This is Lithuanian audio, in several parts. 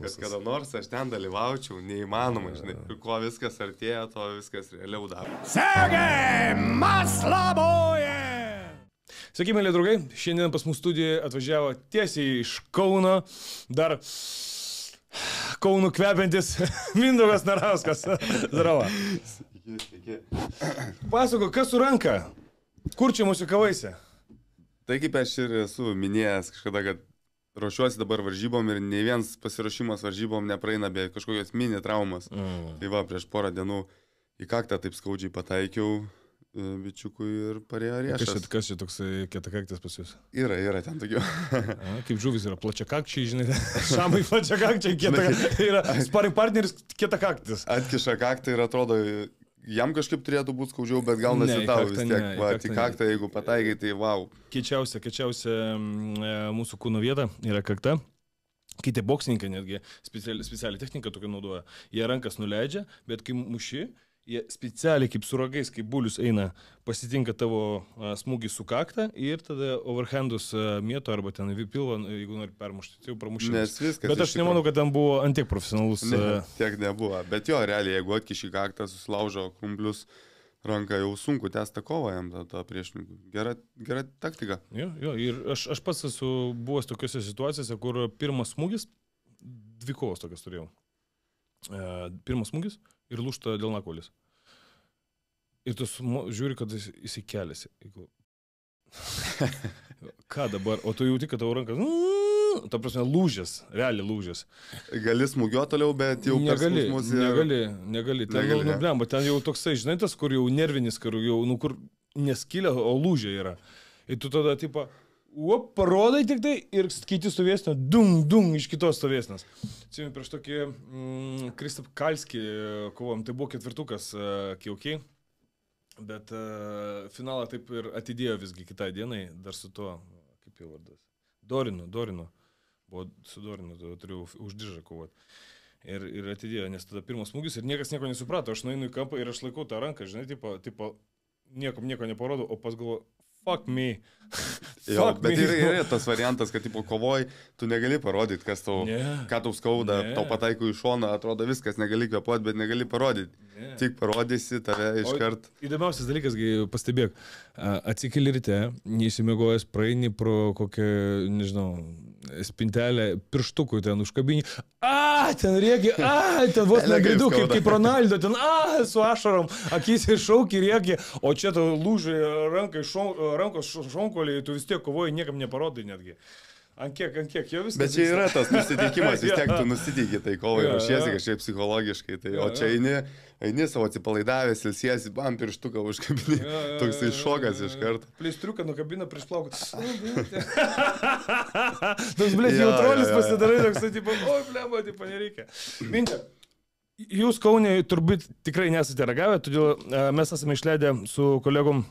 kad kada nors aš ten dalyvaučiau, neįmanoma, žinai, kuo viskas artėja, to viskas realiau daro. Sergei Maslaboje! Sveiki, mėly draugai, šiandien pas mūsų studiją atvažiavo tiesiai iš Kauno, dar Kaunų kvepiantis Mindovas Narauskas. Zdravo. Sveiki, sveiki. Pasako, kas suranka? Kur čia mūsų kavaisi? Tai kaip aš ir esu minėjęs kažkada, kad ruošiuosi dabar varžybom ir nei vienas pasiruošimas varžybom nepraeina be kažkokios mini traumas. Mm. Tai va, prieš porą dienų į kaktą taip skaudžiai pataikiau e, bičiukui ir parėjo riešas. Kas, kas čia toks kietakaktis pas jūs? Yra, yra ten tokių. A, kaip žuvis yra plačiakakčiai, žinai, šamai plačiakakčiai, kietakakčiai. Yra sparring partneris kietakaktis. Atkiša kaktą ir atrodo jam kažkaip turėtų būti skaudžiau, bet gaunasi tau vis tiek. Ne, va, tik kaktą, jeigu pataikai, tai wow. Kečiausia, kečiausia mm, e, mūsų kūno vieta yra kakta. Kiti boksininkai netgi speciali, speciali technika tokia naudoja. Jie rankas nuleidžia, bet kai muši, jie specialiai kaip suragais, kaip bulius eina, pasitinka tavo smūgį su kakta ir tada overhandus mėto arba ten pilvą, nu, jeigu nori permušti, tai jau pramušė. Nes viskas. Bet aš tikrųjų... nemanau, kad ten buvo antiek profesionalus. Ne, tiek nebuvo. Bet jo, realiai, jeigu atkiši kaktą, susilaužo krumblius ranką, jau sunku tęsti kovą jam tą priešininkų. Gera, gera taktika. Jo, jo, ir aš, aš pats esu buvęs tokiuose situacijose, kur pirmas smūgis, dvi kovos tokias turėjau. E, pirmas smūgis ir lūšta dėl nakolis. Ir tu sumo, žiūri, kad jis įsikeliasi. Jeigu... Ką dabar? O tu jauti, kad tavo rankas... Ta prasme, lūžęs, realiai lūžęs. Gali smūgiuoti toliau, bet jau negali. Mus, ir... Negali, negali. Ten, negali, nu, ne. nu, ten jau toksai, žinai, tas, kur jau nervinis, kur jau, nu, kur neskilė, o lūžė yra. Ir tu tada, tipo, O, parodai tik tai ir kiti stovėsnio, dum, dum, iš kitos stovėsnės. Atsimenu, prieš tokį mm, Kristap Kalskį e, kovom, tai buvo ketvirtukas uh, Kiaukiai. Okay Bet uh, finalą taip ir atidėjo visgi kitai dienai, dar su tuo, kaip jau vardas. Dorinu, Dorinu. Buvo su Dorinu, turiu uždiržą kovoti. Ir, ir atidėjo, nes tada pirmas smūgis ir niekas nieko nesuprato. Aš nueinu į kampą ir aš laikau tą ranką, žinai, tipo, tipo niekom nieko neparodau, o pas galvoju, fuck me. jo, fuck bet me. ir yra tas variantas, kad tipo kovoj, tu negali parodyti, kas tau, yeah. ką tau skauda, yeah. tau pataiko į šoną, atrodo viskas, negali kvepuoti, bet negali parodyti. Yeah. Tik parodysi tave iškart. Įdomiausias dalykas, pastebėk, atsikeli ryte, neįsimegojęs, praeini pro kokią, nežinau, spintelę pirštukų ten užkabinį. A, ten rėgi, a, ten vos negaidu, kaip, kaip Ronaldo, ten, a, su ašarom, akis iššaukia rėgi, o čia tau lūžė rankai, šon, rankos šonkoliai, tu vis tiek kovoji, niekam neparodai netgi. An kiek, an kiek jau viskas. Bet čia yra tas nusiteikimas, vis tiek tu nusiteiki tai kovai ja, ruošiesi kažkaip psichologiškai. Tai, ja, o čia eini, eini savo atsipalaidavęs, ilsiesi, bam, pirštuką užkabinį. Ja, ja, Toks iššokas ja, ja, ja. iš karto. Plistriuką nukabina prieš plauką. Toks, blė, ja, jautruolis ja, ja. pasidarai, toks, tai, tipo, oi, blė, man, tipo, nereikia. Mintė. Jūs Kaunė turbūt tikrai nesate ragavę, todėl e, mes esame išleidę su kolegom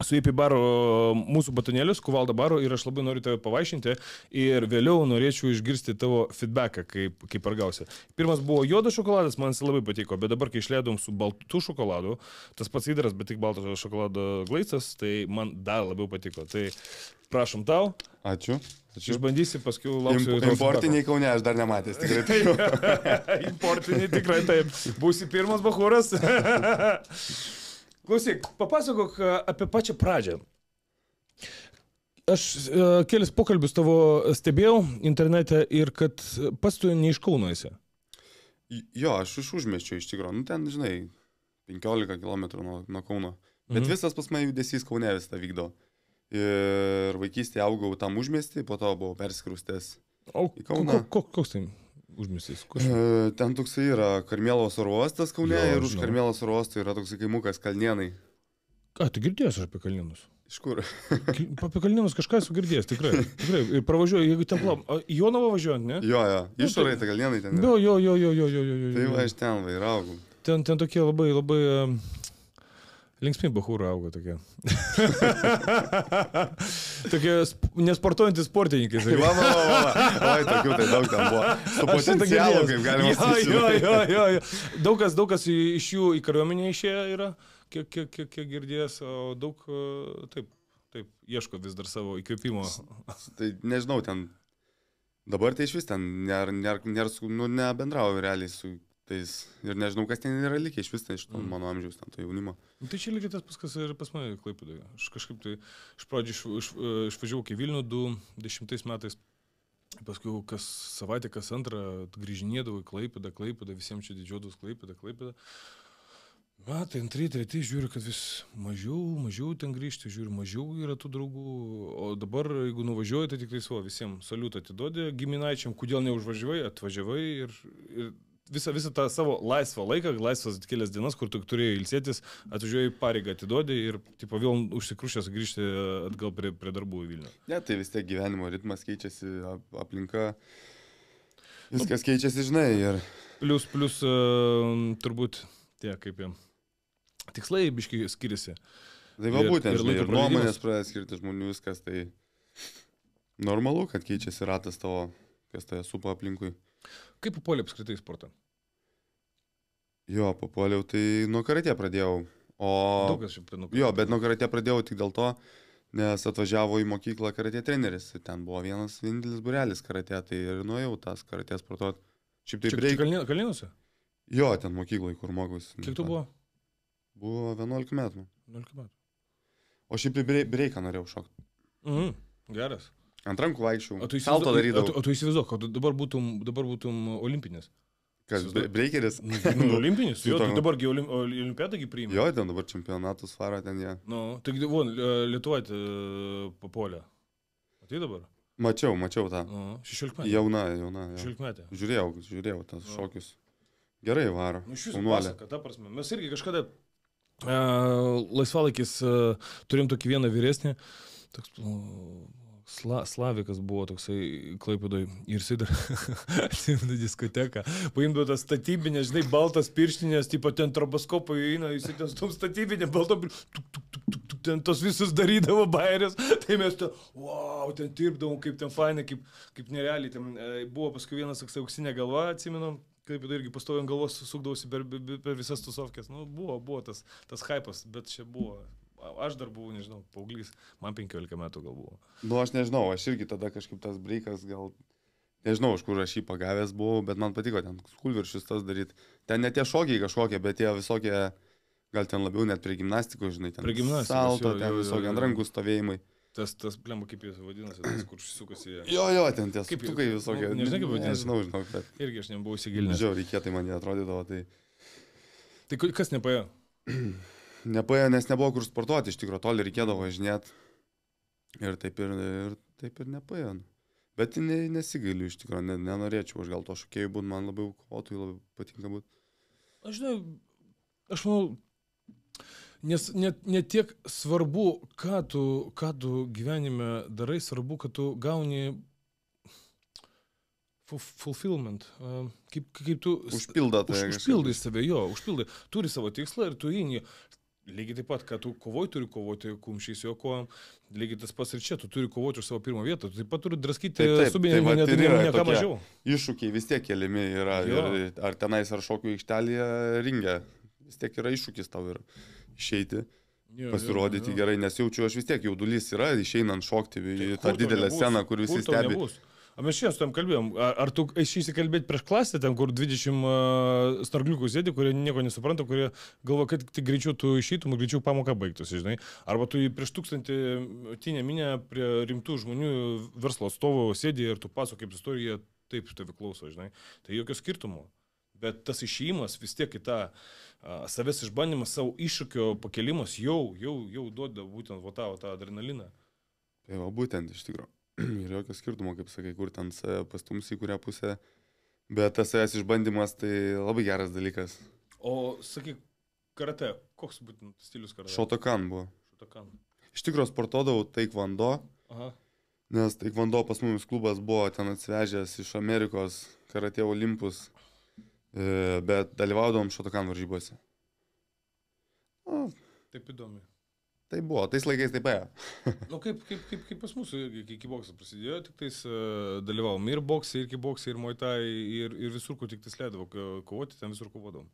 su IP baro mūsų batonėlius, kuvalda baro ir aš labai noriu tave pavaišinti ir vėliau norėčiau išgirsti tavo feedbacką, kaip, kaip ar gausi. Pirmas buvo juodas šokoladas, man jis labai patiko, bet dabar, kai išleidom su baltu šokoladu, tas pats įdaras, bet tik balto šokolado glaistas, tai man dar labiau patiko. Tai prašom tau. Ačiū. Ačiū. Išbandysi, paskui lauksiu. Imp importiniai kaunė, aš dar nematęs. Tikrai taip. importiniai tikrai taip. Būsi pirmas bahūras. Klausyk, papasakok e, apie pačią pradžią. Aš e, kelis pokalbius tavo stebėjau internete ir kad pats tu neiškaunojasi. Jo, aš iš užmėščio iš tikrųjų, nu ten, žinai, 15 km nuo, nuo Kauno. Bet mhm. visas pas mane judesys Kaune vis tą vykdo. Ir vaikystėje augau tam užmėstį, po to buvau perskrūstęs. O koks tai? užmisis? E, ten toksai yra Karmėlos oruostas Kaunė jo, ir už Karmėlos oruostą yra toksai kaimukas Kalnienai. Ką, tu girdėjęs apie Kalninus? Iš kur? apie Kalninus kažką esu girdėjęs, tikrai. tikrai. Ir pravažiuoju, jeigu ten plav... Jonavo važiuojant, ne? Jo, jo. Išorė nu, tai Kalninai ten. Jo, jo, jo, jo, jo, jo, jo. Tai va, aš ten vairaugau. Ten, ten tokie labai, labai Linksmi bahūra auga tokie. tokie nesportuojantys sportininkai. Sakai. Va, va, va, va. Oi, tokių tai daug ten buvo. Su potencialu, kaip galima sakyti. Jo, jo, jo, jo. Daug kas, daug kas iš jų į kariuomenę išėjo yra, kiek, kiek, kiek, kiek girdėjęs, o daug e, taip, taip, ieško vis dar savo įkvėpimo. Tai nežinau, ten dabar tai iš vis ten nėra, nėra, nėra, nu, nebendrauju realiai su tais ir nežinau, kas ten yra likę iš vis ten tai iš to mm. mano amžiaus, ten to jaunimo. Nu, tai čia lygiai tas pats, kas ir pas mane Klaipėdoje. Aš kažkaip tai iš pradžių iš, iš, išvažiavau iki Vilnių 2010 metais, paskui kas savaitę, kas antrą grįžinėdavau į Klaipėdą, Klaipėdą, visiems čia didžiuodus Klaipėdą, Klaipėdą. Metai, antri, treti, žiūriu, kad vis mažiau, mažiau ten grįžti, žiūriu, mažiau yra tų draugų, o dabar, jeigu nuvažiuoji, tai tikrai savo visiems saliutą atiduodė, giminaičiam, kodėl neužvažiuoji, atvažiavai ir, ir visą, visą tą savo laisvą laiką, laisvas kelias dienas, kur tu turėjai ilsėtis, atvažiuoji pareigą atiduodi ir tipo, vėl užsikrušęs grįžti atgal prie, prie darbų į Vilnių. Ne, tai vis tiek gyvenimo ritmas keičiasi, aplinka, nu, viskas nu, keičiasi, žinai. Ir... Plius, plus e, turbūt tie kaip jie. Tikslai biškai skiriasi. Tai va būtent, ir, žinai, ir, ir nuomonės pradeda skirti žmonių viskas, tai normalu, kad keičiasi ratas tavo, kas toje supa aplinkui. Kaip papuolė apskritai į sportą? Jo, papuoliau, tai nuo karatė pradėjau. O... Daugas šiaip nuo karatė. Jo, bet nuo karatė pradėjau tik dėl to, nes atvažiavo į mokyklą karatė treneris. Ten buvo vienas vienintelis burelis karatė, tai ir nuėjau tas karatės sportuoti. Šiaip taip tai reikia. Kalinuose? Jo, ten mokykloje, kur mokus. Kiek tu buvo? Buvo 11 metų. 11 metų. O šiaip tai breiką norėjau šokti. Mhm, geras. Ant rankų vaikščiau. O tu įsivaizduoji, o tu, įsivaizduok, kad dabar būtum, dabar būtum olimpinis. Kas, breikeris? Nu, nu olimpinis, jo, tai dabargi olim, olimpiadagi priimė. Jo, ten dabar čempionatus varo ten jie. Nu, tik, von, e, Lietuvaitė e, papuolė. Matai dabar? Mačiau, mačiau tą. O, 16 metų. Jauna, jauna. Jo. 16 metų. Žiūrėjau, žiūrėjau tas o. Nu. šokius. Gerai varo. Nu, iš jūsų. Mes irgi kažkada uh, laisvalaikis uh, turim tokį vieną vyresnį. Toks, uh, Sla, Slavikas buvo toksai klaipidoj ir jisai dar atsimena diskoteką. Paimdavo tas statybinės, žinai, baltas pirštinės, tipo ten troboskopai įeina, jisai ten stum statybinė, balto, tuk, tuk, tuk, tuk, tuk, ten tos visus darydavo bairės, tai mes ten, wow, ten dirbdavom, kaip ten fainai, kaip, kaip nerealiai, ten e, buvo paskui vienas toks auksinė galva, atsimenu kaip irgi pastovi ant galvos sukdausi per, per, per visas tusovkės. Nu, buvo, buvo tas, tas hypas, bet čia buvo aš dar buvau, nežinau, paauglys, man 15 metų gal buvo. Na, nu, aš nežinau, aš irgi tada kažkaip tas breikas gal, nežinau, iš kur aš jį pagavęs buvau, bet man patiko ten skulviršius tas daryti. Ten ne tie šokiai kažkokie, bet tie visokie, gal ten labiau net prie gimnastikos, žinai, ten prie gimnastikos. Salto, jau, ten jau, visokie ant rankų stovėjimai. Tas, tas blemba, kaip jis vadinasi, tas, kur sukasi. Jo, jo, ten tie suktukai visokie. Nu, nežinau, kaip vadinasi. Nežinau, žinau, bet. Irgi aš nebuvau įsigilinęs. Žiauriai, kietai man jie atrodydavo, tai... Tai kas nepaėjo? nepaėjo, nes nebuvo kur sportuoti, iš tikrųjų toli reikėdavo važinėti. Ir taip ir, ir, taip ir nepaėjo. Bet ne, nesigailiu iš tikrųjų, ne, nenorėčiau, aš gal to šokėjų būtų, man labiau kovotojų labiau patinka būti. Aš žinau, aš manau, nes net, net tiek svarbu, ką tu, ką tu gyvenime darai, svarbu, kad tu gauni fulfillment, kaip, kaip tu... Užpildai tai. Už, užpildai save, jo, užpildai. Turi savo tikslą ir tu įini. Lygiai taip pat, kad tu kovoj turi kovoti kumščiais, jo kojam, lygiai tas pats ir čia, tu turi kovoti už savo pirmą vietą, tu taip pat turi draskyti subinimą, tai neką mažiau. Iššūkiai vis tiek keliami yra, jo. ir, ar tenais, ar šokių aikštelėje ringia, vis tiek yra iššūkis tau ir išeiti. Jo, pasirodyti jo, jo. gerai, nes jaučiu, aš vis tiek jaudulys yra, išeinant šokti tai į tą didelę nebus, sceną, kur visi stebi. Nebus. O mes šiandien su tam kalbėjom. Ar, ar tu išėjai kalbėti prieš klasę, ten kur 20 snargliukų sėdi, kurie nieko nesupranta, kurie galvoja, kad tik greičiau tu išeitum, greičiau pamoka baigtųsi, žinai. Arba tu prieš tūkstantį tinę minę prie rimtų žmonių verslo atstovų sėdi ir tu pasako, kaip istorija taip tavi klauso, žinai. Tai jokio skirtumo. Bet tas išėjimas vis tiek į tą a, savęs išbandymą, savo iššūkio pakelimas jau, jau, jau duoda būtent va tą, tą adrenaliną. Tai va būtent iš tikrųjų. ir jokio skirtumo, kaip sakai, kur ten pastumsi, į kurią pusę. Bet tas savęs išbandymas tai labai geras dalykas. O sakyk, karate, koks būtent stilius karate? Šotokan buvo. Šotokan. Iš tikrųjų sportodavau taikvando, nes taikvando pas mumis klubas buvo ten atsivežęs iš Amerikos karate olimpus, e, bet dalyvaudavom šotokan varžybose. O. Taip įdomu. Tai buvo, tais laikais taip ėjo. Na nu, kaip, kaip, kaip, kaip pas mus, iki boksas prasidėjo, tik tais uh, dalyvavom ir boksai, ir kiboksai, ir moitai, ir, ir visur, kur tik tais leidavo kovoti, ten visur kovodom.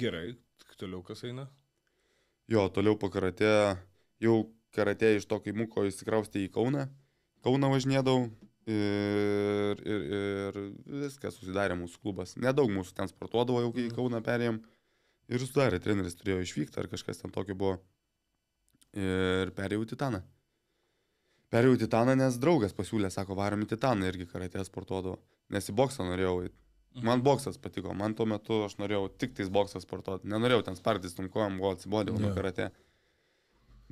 Gerai, toliau kas eina? Jo, toliau po karate, jau karate iš to kaimuko įsikraustė į Kauną, Kauną važinėdavau ir, ir, ir viskas susidarė mūsų klubas. Nedaug mūsų ten sportuodavo, jau kai į mhm. Kauną perėjom. Mm Ir sudarė, treneris turėjo išvykti ar kažkas ten tokio buvo. Ir perėjau į Titaną. Perėjau į Titaną, nes draugas pasiūlė, sako, varom į Titaną irgi karatė sportuodavo. Nes į boksą norėjau eiti. Mhm. Man boksas patiko, man tuo metu aš norėjau tik tais boksą sportuoti. Nenorėjau ten spartis tumkojam, gal atsibodėjau yeah. nuo karate.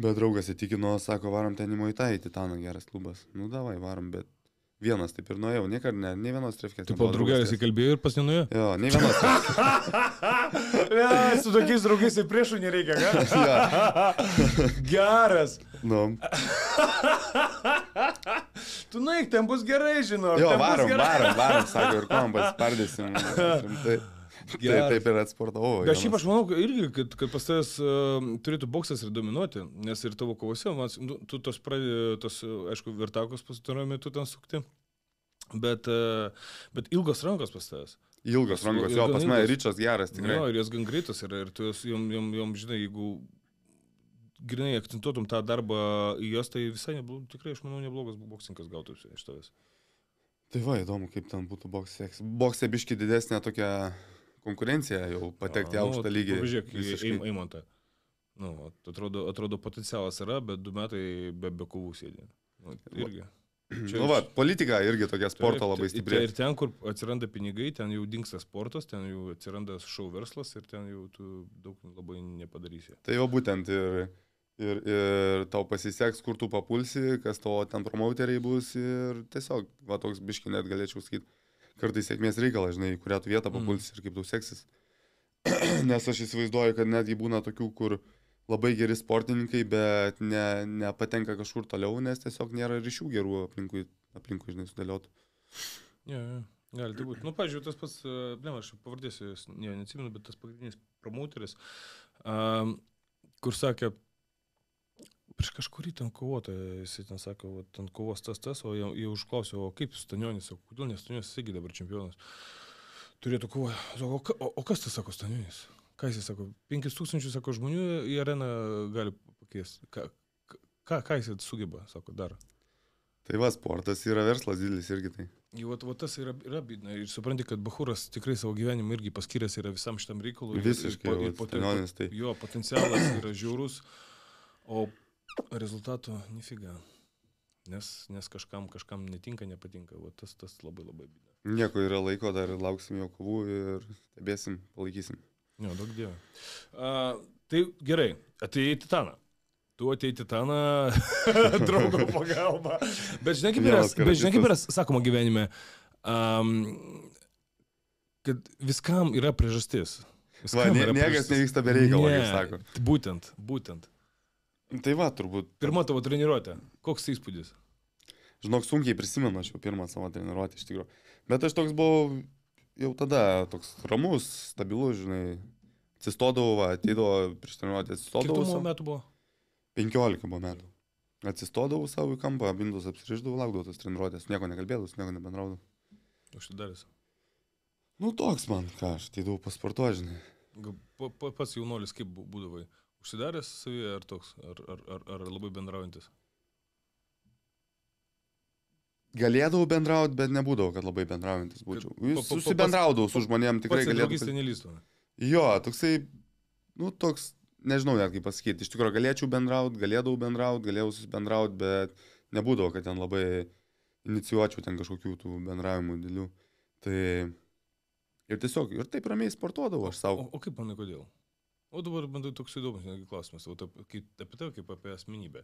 Bet draugas įtikino, sako, varom ten į Moitą, į Titaną geras klubas. Nu davai, varom, bet Vienas taip ir nuėjau, niekad ne, nei vienos trefkės. Taip, po draugelės įkalbėjau ir pas nenuėjau. Jo, nei vienos. ne, su tokiais draugais į priešų nereikia, ką? ja. Geras. Nu. tu nuėk, ten bus gerai, žinau. Jo, varom, gerai. varom, varom, sako, ir kom pasipardysim. Gerai, taip, taip ir atsportavau. Bet šiaip nu. aš manau irgi, kad, kad pas tavęs uh, turėtų boksas ir dominuoti, nes ir tavo kovose, man, nu, tu tos, pradė, tos, aišku, vertakos pastarojame metu ten sukti, bet, uh, bet ilgos rankos pas tavęs. Ilgos rankos, jo, pas mane ryčias geras tikrai. Jo, ir jos gan greitos yra, ir tu jos, jom, jom, jom, žinai, jeigu grinai akcentuotum tą darbą į jos, tai visai neblog, tikrai, aš manau, neblogas boksininkas gautųsi iš tavęs. Tai va, įdomu, kaip ten būtų boksė. Boksė biški didesnė tokia konkurencija jau patekti į nu, aukštą tai lygį. Žiūrėk, įmonta. Nu, atrodo, atrodo, potencialas yra, bet du metai be, be kovų sėdė. Nu, irgi. Čia, nu, va, politika irgi tokia sporto taip, labai stipri. Ir ten, kur atsiranda pinigai, ten jau dinksta sportas, ten jau atsiranda šau verslas ir ten jau tu daug labai nepadarysi. Tai jau būtent ir, ir, ir tau pasiseks, kur tu papulsi, kas to ten promauteriai bus ir tiesiog, va, toks biškinėt galėčiau sakyti kartais sėkmės reikalas, žinai, į kurią tu vietą mm. papulsi mm. ir kaip tau seksis. Nes aš įsivaizduoju, kad netgi būna tokių, kur labai geri sportininkai, bet ne, nepatenka kažkur toliau, nes tiesiog nėra ryšių gerų aplinkui, aplinkui žinai, sudėliotų. Yeah, yeah. Gali tai būti. Nu, pažiūrėjau, tas pats, blem, aš pavardėsiu, ne, neatsimenu, bet tas pagrindinis promoteris, um, kur sakė, prieš kažkurį ten kovotoją, jis ten sako, va, ten kovos tas tas, o jau, jau užklausiau, o kaip Stanionis, o kodėl nes Stanionis, jisgi dabar čempionas, turėtų kovoti. O, o, o kas tas sako Stanionis? Ką jis sako? 5000 sako, žmonių į areną gali pakviesti. Ką, ką, ką jis sugeba, sako, daro? Tai va, sportas yra verslas didelis irgi tai. Jau, va, tas yra, yra bidna. Ir supranti, kad Bahūras tikrai savo gyvenimą irgi paskyręs yra visam šitam reikalui. Visiškai. Ir, ir, ir, ir, ir, ir, ir, jo potencialas yra žiaurus. O Rezultatų nifiga. Nes, nes kažkam, kažkam netinka, nepatinka. O tas, tas labai labai bėda. Nieko yra laiko, dar lauksim jau kovų ir stebėsim, palaikysim. Ne, daug dievo. Uh, tai gerai, atėjai Titaną tu atei titaną draugo pagalba. Bet žinai, kaip yra, bet, žinai, kaip yra sakoma gyvenime, um, kad viskam yra priežastis. Viskam Va, ne, yra niekas priežastis. nevyksta be reikalo, ne, kaip sako. Būtent, būtent. Tai va, turbūt. Pirma tavo treniruotė. Koks įspūdis? Žinok, sunkiai prisimenu aš jau pirmą savo treniruotę iš tikrųjų. Bet aš toks buvau jau tada toks ramus, stabilus, žinai. Atsistodavau, va, ateidavo prieš treniruotę, atsistodavau. Kiek tavo metų buvo? 15 buvo metų. Atsistodavau savo į kampą, abindus apsiriždavau, laukdavau tos treniruotės, nieko nekalbėdavau, nieko nebendraudavau. Užsidaręs. Nu toks man, ką aš, tai daug pasportuožinai. Pa, pa, pats jaunolis kaip būdavai? Užsidaręs savyje ar toks, ar, ar, ar, ar labai bendraujantis? Galėdavau bendrauti, bet nebūdavau, kad labai bendraujantis būčiau. Jūs susibendraudavau su žmonėm, tikrai galėdavau. Jo, toksai, nu toks, nežinau net kaip pasakyti, iš tikrųjų galėčiau bendrauti, galėdavau bendrauti, galėjau susibendrauti, bet nebūdavo, kad ten labai inicijuočiau ten kažkokių tų bendravimų dėlių. Tai ir tiesiog, ir taip ramiai sportuodavau aš savo. O, o kaip manai, kodėl? O dabar bandau toks įdomus netgi klausimas, o taip, kaip, apie tave kaip apie asmenybę.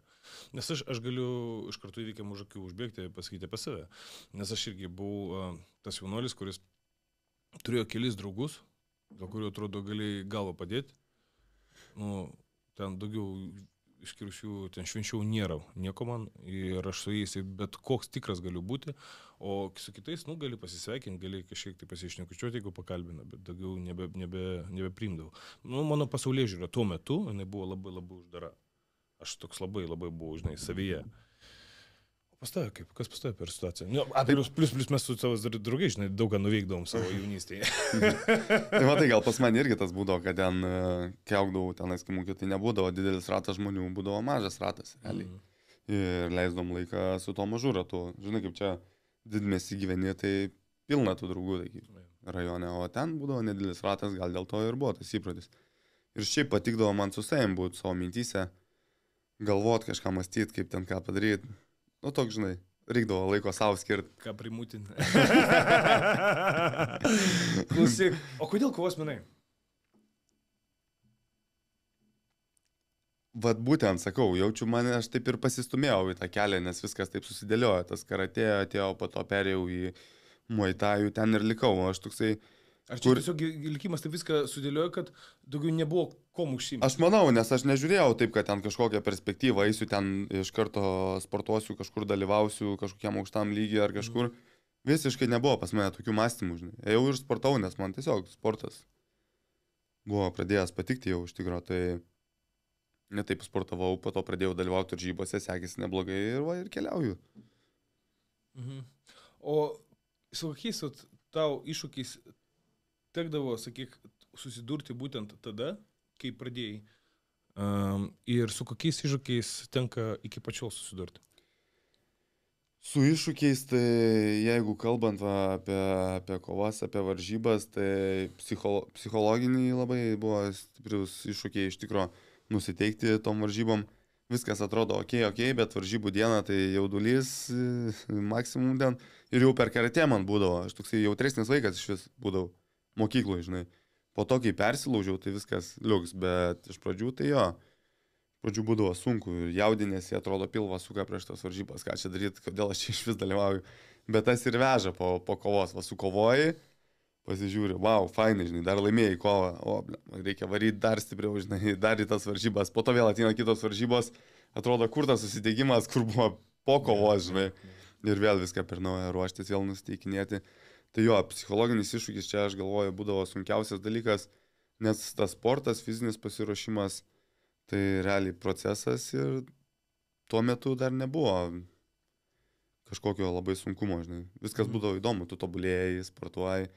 Nes aš, aš galiu iš karto įveikiam už akių užbėgti, pasakyti apie save. Nes aš irgi buvau tas jaunuolis, kuris turėjo kelis draugus, dėl kurių atrodo gali galvo padėti. Nu, ten daugiau išskyrus jų ten švenčiau nėra nieko man ir aš su jais bet koks tikras galiu būti, o su kitais, nu, gali pasisveikinti, gali kažkiek tai pasišnekučiuoti, jeigu pakalbina, bet daugiau nebe, nebe, nebeprimdavau. Nu, mano pasaulyje žiūra tuo metu, jinai buvo labai labai uždara. Aš toks labai labai buvau, žinai, savyje. Mhm Pas tave, kaip, kas pas tave per situaciją? Nu, tai plus, plus, plus mes su savo draugais, žinai, daug ką nuveikdavom savo jaunystėje. tai matai, gal pas mane irgi tas būdavo, kad ten e, keukdavau, ten aiskimukiu, tai nebūdavo didelis ratas žmonių, būdavo mažas ratas, realiai. Mm. Ir leisdom laiką su to mažu ratu. Žinai, kaip čia didmėsi gyveni, tai pilna tų draugų taigi, rajone, o ten būdavo nedidelis ratas, gal dėl to ir buvo tas įprotis. Ir šiaip patikdavo man su savim būti savo mintyse, galvot kažką mąstyti, kaip ten ką padaryti Nu, toks, žinai, reikdavo laiko savo skirti. Ką primutinti. Klausyk, o kodėl kovos menai? Vat būtent, sakau, jaučiu mane, aš taip ir pasistumėjau į tą kelią, nes viskas taip susidėliojo, tas karatėjo atėjo, po to perėjau į muaitajų, ten ir likau, aš toksai, uh, Ar čia kur... tiesiog likimas taip viską sudėliojo, kad daugiau nebuvo kom užsimti? Aš manau, nes aš nežiūrėjau taip, kad ten kažkokią perspektyvą eisiu, ten iš karto sportuosiu, kažkur dalyvausiu, kažkokiam aukštam lygiai ar kažkur. Mm. Visiškai nebuvo pas mane tokių mąstymų, žinai. Ėjau ir sportau, nes man tiesiog sportas buvo pradėjęs patikti jau iš tikrųjų. Tai netaip sportavau, po to pradėjau dalyvauti varžybose, sekėsi neblogai ir, va, ir keliauju. Mhm. O su kokiais tau iššūkiais tekdavo, sakyk, susidurti būtent tada, kai pradėjai. Um, ir su kokiais iššūkiais tenka iki pačiol susidurti? Su iššūkiais, tai jeigu kalbant va, apie, apie kovas, apie varžybas, tai psicholo, psichologiniai labai buvo stiprius iššūkiai iš tikro nusiteikti tom varžybom. Viskas atrodo ok, ok, bet varžybų diena tai jaudulys, maksimum den. Ir jau per karatę man būdavo, aš toksai jautresnis vaikas iš vis būdavau mokykloje, žinai. Po to, kai persilaužiau, tai viskas liuks, bet iš pradžių tai jo, pradžių būdavo sunku ir jaudinėsi, atrodo, pilvas suka prieš tas varžybas, ką čia daryti, kodėl aš čia iš vis dalyvauju. Bet tas ir veža po, po kovos, va sukovoji, pasižiūri, wow, fainai, žinai, dar laimėjai kovą, o, reikia varyti dar stipriau, žinai, dar į tas varžybas, po to vėl ateina kitos varžybos, atrodo, kur tas susitikimas, kur buvo po kovos, žinai, ir vėl viską per naują ruoštis, vėl nusteikinėti. Tai jo, psichologinis iššūkis čia, aš galvoju, būdavo sunkiausias dalykas, nes tas sportas, fizinis pasiruošimas, tai realiai procesas ir tuo metu dar nebuvo kažkokio labai sunkumo, žinai. Viskas mhm. būdavo įdomu, tu tobulėjai, sportuojai,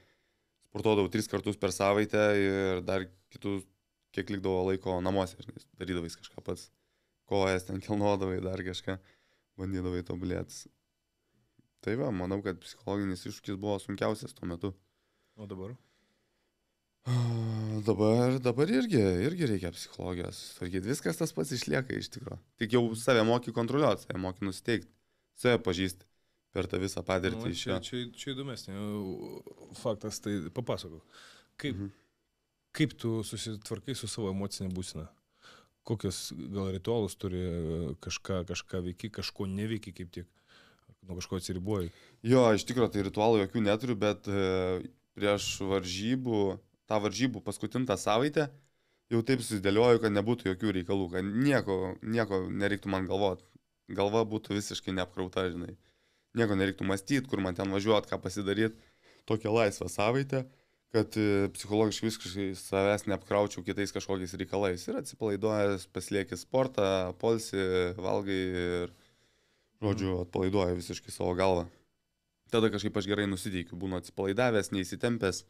sportuodavau tris kartus per savaitę ir dar kitus, kiek likdavo laiko namuose, žinai, darydavai kažką pats, kojas ten kelnodavai, dar kažką, bandydavai tobulėtis. Tai va, manau, kad psichologinis iššūkis buvo sunkiausias tuo metu. O dabar? Dabar, dabar irgi, irgi reikia psichologijos. Tvarkyti viskas tas pats išlieka iš tikrųjų. Tik jau save moki kontroliuoti, save moki nusteikti, save pažįsti per tą visą patirtį nu, iš čia. Čia, čia įdomesnė faktas, tai papasakok. Kaip, mhm. kaip tu susitvarkai su savo emocinė būsina? Kokius gal ritualus turi, kažką, kažką veiki, kažko neveiki kaip tik? nuo kažko atsiribuoji? Jo, iš tikrųjų tai ritualų jokių neturiu, bet e, prieš varžybų, tą varžybų paskutintą savaitę jau taip susidėlioju, kad nebūtų jokių reikalų, kad nieko, nieko nereiktų man galvoti. Galva būtų visiškai neapkrauta, žinai. Nieko nereiktų mąstyti, kur man ten važiuoti, ką pasidaryti. Tokią laisvą savaitę kad e, psichologiškai visiškai savęs neapkraučiau kitais kažkokiais reikalais. Ir atsipalaiduojęs, pasilieki sportą, polsi, valgai ir, Žodžiu, mhm. atpalaiduoju visiškai savo galvą. Tada kažkaip aš gerai nusiteikiu, būnu atsipalaidavęs, neįsitempęs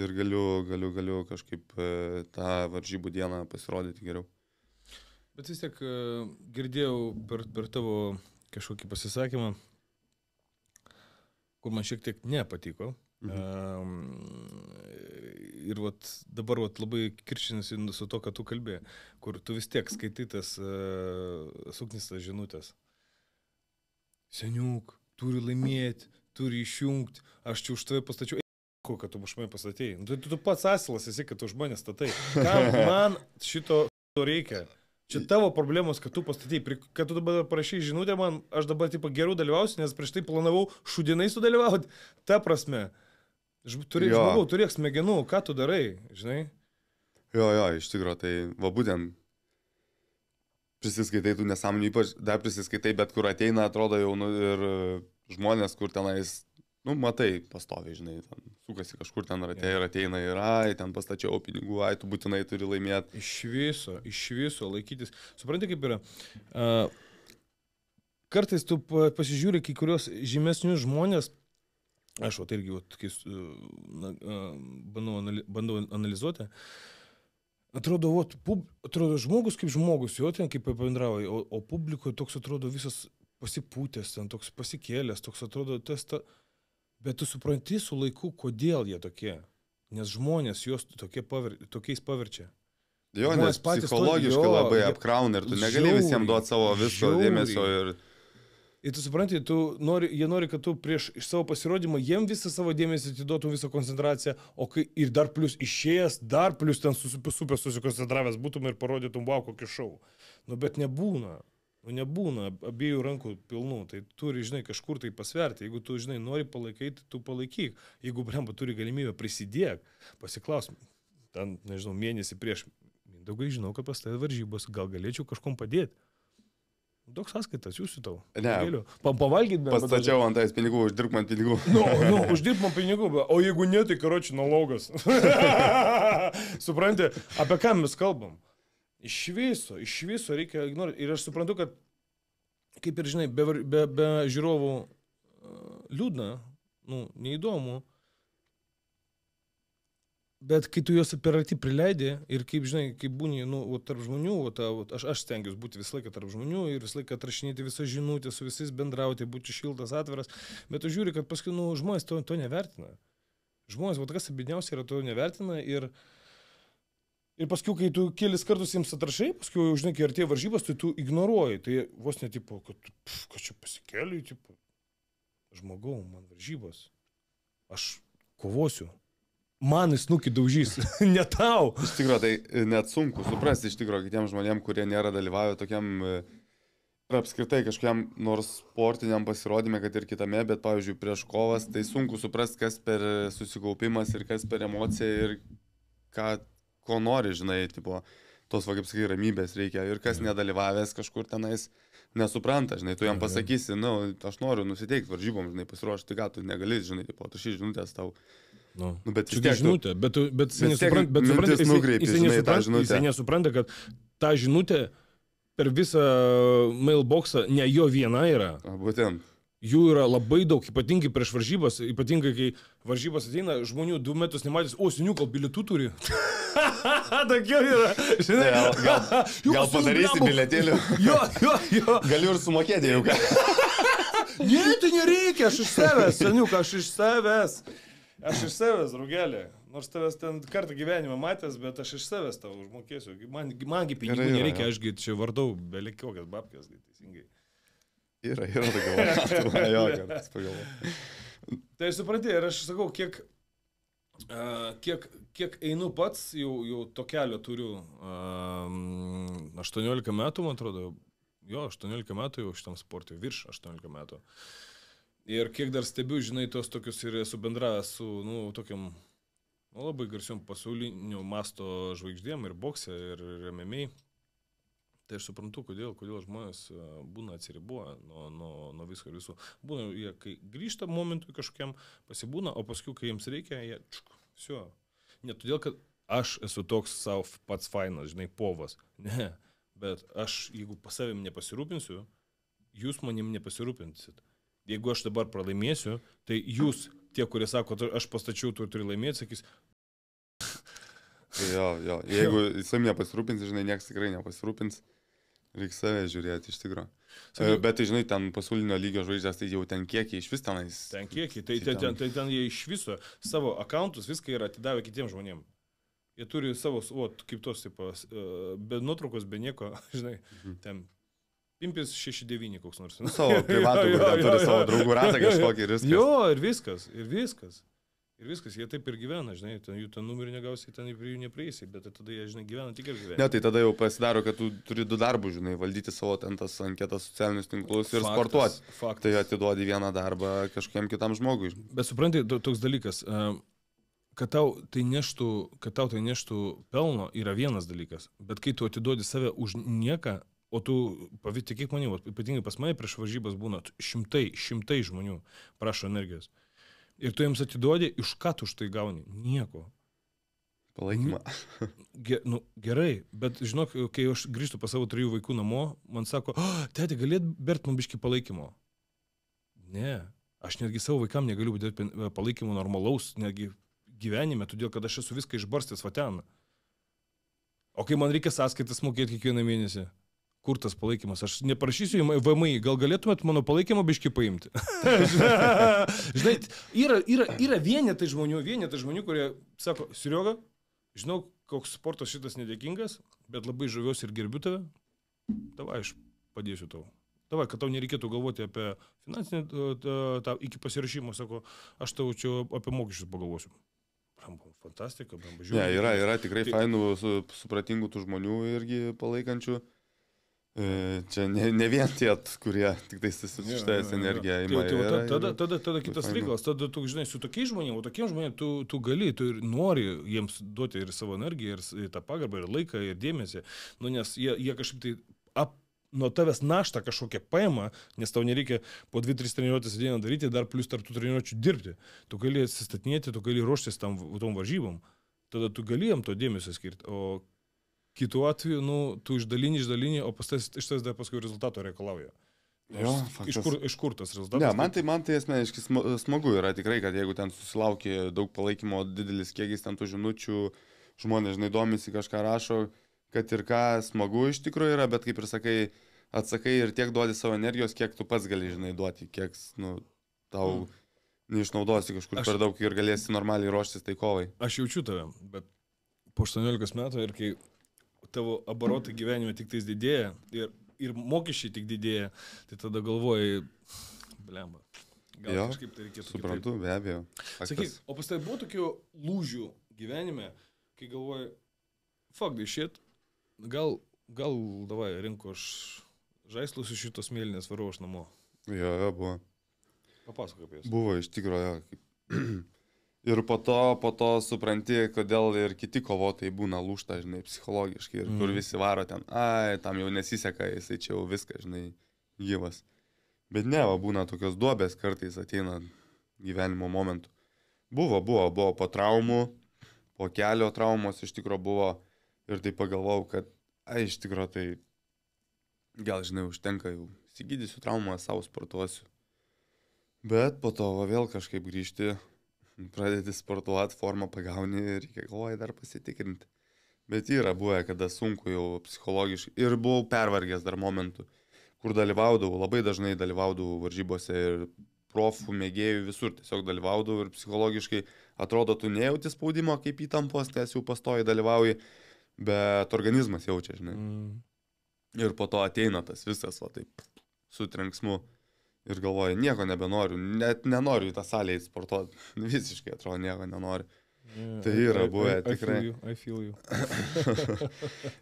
ir galiu, galiu, galiu kažkaip e, tą varžybų dieną pasirodyti geriau. Bet vis tiek e, girdėjau per, per tavo kažkokį pasisakymą, kur man šiek tiek nepatiko. Mhm. Ir vat, dabar vat, labai kiršinasi su to, ką tu kalbėjai, kur tu vis tiek skaitai tas uh, suknistas žinutės seniuk, turi laimėti, turi išjungti, aš čia už tave pastačiau. Ko, kad tu už mane pastatėjai? Tu, tu, tu pats asilas esi, kad tu už mane statai. Kam man šito reikia? Čia tavo problemos, kad tu pastatėjai, kad tu dabar parašy žinutę man, aš dabar tipo geriau dalyvausiu, nes prieš tai planavau šudinai sudalyvauti. Ta prasme, turėk žmogų, turėk smegenų, ką tu darai, žinai? Jo, jo, iš tikrųjų, tai va būtent prisiskaitai tų nesąmonių, ypač dar prisiskaitai, bet kur ateina, atrodo jau nu, ir e, žmonės, kur tenais, nu, matai, pastovi, žinai, ten sukasi kažkur ten rate ir ateina ir, ai, ten pastačiau pinigų, ai, tu būtinai turi laimėti. Iš viso, iš viso laikytis. Supranti, kaip yra. Uh, Kartais tu pasižiūri kai kurios žymesnius žmonės, aš o tai irgi, vat, kai, e, na, bandau, anali, bandau analizuoti, uh, Atrodo, ot, pub, atrodo, žmogus kaip žmogus, jo ten kaip pabendrauja, o, o publikoje toks atrodo visas pasipūtęs, ten toks pasikėlęs, toks atrodo testa. Bet tu supranti su laiku, kodėl jie tokie. Nes žmonės juos tokie paver, tokiais paverčia. Jo, nes patys psichologiškai to, jo, labai jie, apkrauna ir tu negali žiauri, visiems duoti savo viso žiauri. dėmesio. Ir... Ir tu supranti, tu nori, jie nori, kad tu prieš savo pasirodymą jiem visą savo dėmesį atiduotum visą koncentraciją, o kai ir dar plus išėjęs, dar plus ten susipasupęs, susikoncentravęs būtum ir parodytum, wow, kokį šau. Nu, bet nebūna. Nu, nebūna abiejų rankų pilnų, tai turi, žinai, kažkur tai pasverti. Jeigu tu, žinai, nori palaikyti, tu palaikyk. Jeigu, blemba, turi galimybę prisidėk, pasiklausim, ten, nežinau, mėnesį prieš, daugai žinau, kad pas tai varžybos, gal galėčiau kažkom padėti Daug sąskaitas, jūsų tau. Ne. Pavalgyt bent. Pastačiau ant tais pinigų, uždirb man pinigų. Nu, nu uždirb man pinigų, o jeigu ne, tai karoči, nalogas. Supranti, apie ką mes kalbam? Iš viso, iš viso reikia ignoruoti. Ir aš suprantu, kad, kaip ir žinai, be, be, be žiūrovų e, liūdna, nu, neįdomu, uh, Bet kai tu juos per arti prileidi ir kaip, žinai, kaip būni, nu, o, tarp žmonių, o, ta, o, aš, aš stengiuosi būti visą laiką tarp žmonių ir visą laiką atrašinėti visą žinutę, su visais bendrauti, būti šiltas, atviras, bet tu žiūri, kad paskui, nu, žmonės to, to nevertina. Žmonės, o kas abidniausia yra, to nevertina ir, ir paskui, kai tu kelis kartus jiems atrašai, paskui, žinai, kai artėja varžybos, tai tu ignoruoji, tai vos netipo, kad, pf, kad čia pasikeliu, tipo, žmogau, man varžybos, aš kovosiu man jis nukį daužys, ne tau. Iš tikrųjų, tai e, net sunku suprasti, iš tikrųjų, kitiems žmonėms, kurie nėra dalyvavę tokiam e, ir apskritai kažkokiam nors sportiniam pasirodymė, kad ir kitame, bet pavyzdžiui, prieš kovas, tai sunku suprasti, kas per susikaupimas ir kas per emociją ir ką, ko nori, žinai, tipo, tos, va, kaip sakai, ramybės reikia ir kas mhm. nedalyvavęs kažkur tenais nesupranta, žinai, tu jam mhm. pasakysi, na, nu, aš noriu nusiteikti varžybom, žinai, pasiruošti, ką tu negali, žinai, po tašys žinutės tau Nu, nu, bet čia tiek, žinutė, bet, bet, bet, nesuprant, bet suprant, jis, nukreipi, jis, žinai, nesuprant, jis nesupranta, kad ta žinutė per visą uh, mailboxą ne jo viena yra. A, būtent. Jų yra labai daug, ypatingai prieš varžybas, ypatingai kai varžybas ateina, žmonių du metus nematys, o senių gal bilietų turi. Tokių yra. Žinai, gal, gal, gal padarysi bilietėlį. jo, jo, jo. Galiu ir sumokėti jau ką. ne, tai nereikia, aš iš savęs, seniuk, aš iš savęs. Aš iš savęs, draugelė. Nors tavęs ten kartą gyvenime matęs, bet aš iš savęs tau užmokėsiu. Man, mangi pinigų yra, yra, nereikia, ašgi čia vardau beveik kokias babkės, tai teisingai. Yra, yra tokia galva. tai supranti, ir aš sakau, kiek, uh, kiek, kiek einu pats, jau, jau to kelio turiu uh, 18 metų, man atrodo, jo, 18 metų jau šitam sportui, virš 18 metų. Uh, Ir kiek dar stebiu, žinai, tos tokius ir esu bendravęs su, nu, tokiam nu, labai garsiom pasaulinio masto žvaigždėm ir bokse, ir remėmiai. Tai aš suprantu, kodėl, kodėl žmonės e, būna atsiribuoja nuo, nuo, nuo visko ir visų. Būna, jie kai grįžta momentui kažkokiam, pasibūna, o paskui, kai jiems reikia, jie... Čuk, Sio. Ne todėl, kad aš esu toks savo pats fainas, žinai, povas. Ne. Bet aš, jeigu pas savim nepasirūpinsiu, jūs manim nepasirūpinsit jeigu aš dabar pralaimėsiu, tai jūs, tie, kurie sako, aš pastačiau, tu turi laimėti, sakys, Jo, jo, jeigu jisai nepasirūpins, žinai, niekas tikrai nepasirūpins, reikia save žiūrėti iš tikrųjų. Sakai, e, bet, žinai, ten pasaulinio lygio žvaigždės, tai jau ten kiekiai iš vis tenais. Ten kiekiai, tai, tai, ten, tai ten jie iš viso savo akauntus viską yra atidavę kitiems žmonėms. Jie turi savo, o, kaip tos, taip, e, be nuotraukos, be nieko, žinai, mhm. ten Pimpis 69 koks nors. Nu, savo privatų, jo, jo, jo, turi jo, savo draugų ratą kažkokį ir viskas. Jo, ir viskas, ir viskas. Ir viskas, jie taip ir gyvena, žinai, ten jų tą numerį negausiai, ten prie jų neprieisi, bet tai tada jie, žinai, gyvena tik ir gyvena. Ne, tai tada jau pasidaro, kad tu turi du darbus, žinai, valdyti savo ten tas anketas, socialinius tinklus ir faktas, sportuoti. Faktas. Tai atiduodi vieną darbą kažkiem kitam žmogui. Žinai. Bet supranti, toks dalykas, e, kad tau tai neštų, kad tau tai neštų pelno yra vienas dalykas, bet kai tu atiduodi save už nieką, O tu, patikėk manim, ypatingai pas mane prieš varžybas būna šimtai, šimtai žmonių prašo energijos. Ir tu jiems atiduodi, iš ką tu už tai gauni? Nieko. Palaikymą. Ge, nu, gerai, bet žinok, kai aš grįžtu pas savo trijų vaikų namo, man sako, oh, tėti, galėt bert man biški palaikymo. Ne, aš netgi savo vaikam negaliu būti e, palaikymo normalaus, netgi gyvenime, todėl kad aš esu viską išbarstęs va ten. O kai man reikia sąskaitas mokėti kiekvieną mėnesį kur tas palaikymas? Aš neprašysiu į VMI, gal galėtumėt mano palaikymą biški paimti. Žinai, yra, yra, yra vienetai žmonių, vienetai žmonių, kurie sako, Sirioga, žinau, koks sportas šitas nedėkingas, bet labai žaviuosi ir gerbiu tave. Tavai, aš padėsiu tau. Tavai, kad tau nereikėtų galvoti apie finansinį, tą iki pasirašymo, sako, aš tau čia apie mokesčius pagalvosiu. Fantastika, bam, žiūrėjau. Ne, yra, yra tikrai tai... fainų, supratingų tų žmonių irgi palaikančių. E, čia ne, ne vien tie, kurie tik tai susitaisė energiją į mane. Tada, tada, tada, tada kitas reikalas, tada tu, žinai, su tokiais žmonėmis, o tokiems žmonėms tu, tu gali, tu ir nori jiems duoti ir savo energiją, ir tą pagarbą, ir laiką, ir dėmesį, nu, nes jie, jie kažkaip tai ap, nuo tavęs naštą kažkokią paima, nes tau nereikia po 2-3 treniruotės dieną daryti, dar plus tarptų treniruotčių dirbti. Tu gali atsistatinėti, tu gali ruoštis tam, tom varžybom. Tada tu gali jam to dėmesio skirti. O Kitu atveju, nu, tu išdalini, išdalini, o pastas, iš tas dar paskui rezultato reikalauja. Jo, faktas. iš, kur, iš kur tas rezultatas? Ne, man tai, man tai asmeniškai smagu yra tikrai, kad jeigu ten susilaukia daug palaikymo, didelis kiekis ten tų žinučių, žmonės, žinai, domisi, kažką rašo, kad ir ką smagu iš tikrųjų yra, bet kaip ir sakai, atsakai ir tiek duodi savo energijos, kiek tu pats gali, žinai, duoti, kiek, nu, tau mm. neišnaudosi kažkur aš, per daug ir galėsi normaliai ruoštis tai kovai. Aš jaučiu tave, bet po 18 metų ir kai tavo aparatai gyvenime tik tais didėja ir, ir mokesčiai tik didėja, tai tada galvoji, blemba. Gal jo, kažkaip tai reikėtų. Suprantu, kitaip. be abejo. Aktas. Sakyk, o pas tai buvo tokių lūžių gyvenime, kai galvoji, fuck this shit, gal, gal, davai, rinko aš žaislus iš šitos mėlynės, varau aš namo. Jo, jo, buvo. Papasakok apie jas. Buvo iš tikrųjų, Ir po to, po to supranti, kodėl ir kiti kovotojai būna lūšta, žinai, psichologiškai, ir mm. kur mhm. visi varo ten, ai, tam jau nesiseka, jisai čia jau viską, žinai, gyvas. Bet ne, va, būna tokios duobės kartais ateina gyvenimo momentų. Buvo, buvo, buvo po traumų, po kelio traumos iš tikro buvo ir tai pagalvojau, kad, ai, iš tikro tai gal, žinai, užtenka jau, įsigydysiu traumą, savo sportuosiu. Bet po to va, vėl kažkaip grįžti pradedi sportuoti, formą pagauni, reikia galvoje dar pasitikrinti. Bet yra buvę, kada sunku jau psichologiškai. Ir buvau pervargęs dar momentų, kur dalyvaudavau, labai dažnai dalyvaudavau varžybose ir profų, mėgėjų, visur tiesiog dalyvaudavau ir psichologiškai atrodo, tu nejauti spaudimo kaip įtampos, nes jau pastoji dalyvauji, bet organizmas jaučia, žinai. Mm. Ir po to ateina tas visas, va taip, su trenksmu ir galvoji, nieko nebenoriu, net nenoriu į tą salę įsportuoti, visiškai atrodo, nieko nenoriu. Yeah, tai yra I, buvę I, I, tikrai. I feel you. I feel you.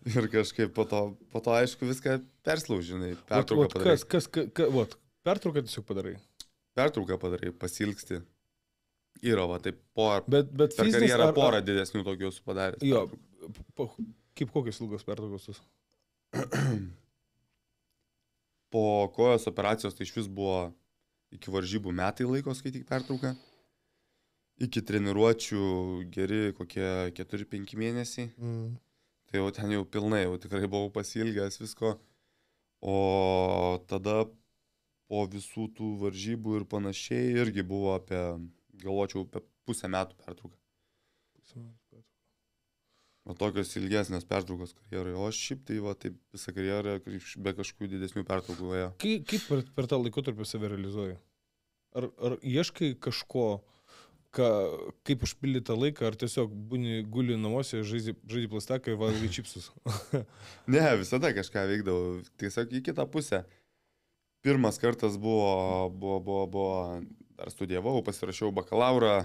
ir kažkaip po to, po to aišku, viską perslaužinai, pertrauką what, what, padarai. Kas, kas, ka, ka, what, pertrauką tiesiog padarai. Pertrauką padarai, pasilgsti. Yra, va, tai porą. Bet, bet per fizinis, karjerą ar, porą ar... didesnių tokių esu padaręs. Jo, po, kaip kokios ilgos pertraukos jūs? po kojos operacijos tai iš vis buvo iki varžybų metai laiko skaityk pertrauką. Iki treniruočių geri kokie 4-5 mėnesiai. Mm. Tai jau ten jau pilnai, jau tikrai buvau pasilgęs visko. O tada po visų tų varžybų ir panašiai irgi buvo apie, galvočiau, apie pusę metų pertrauką. Pusę metų va tokios ilgesnės pertraukos karjeroje. O aš šiaip tai va taip visą karjerą be kažkokių didesnių pertraukų. Ja. Kaip, kaip per, per tą laikotarpį save realizuoji? Ar, ar ieškai kažko, ka, kaip užpildyti tą laiką, ar tiesiog būni guli namuose, žaidži plastaką ir valgai čipsus? ne, visada kažką veikdavau, tiesiog į kitą pusę. Pirmas kartas buvo, buvo, buvo, buvo dar studijavau, pasirašiau bakalauro,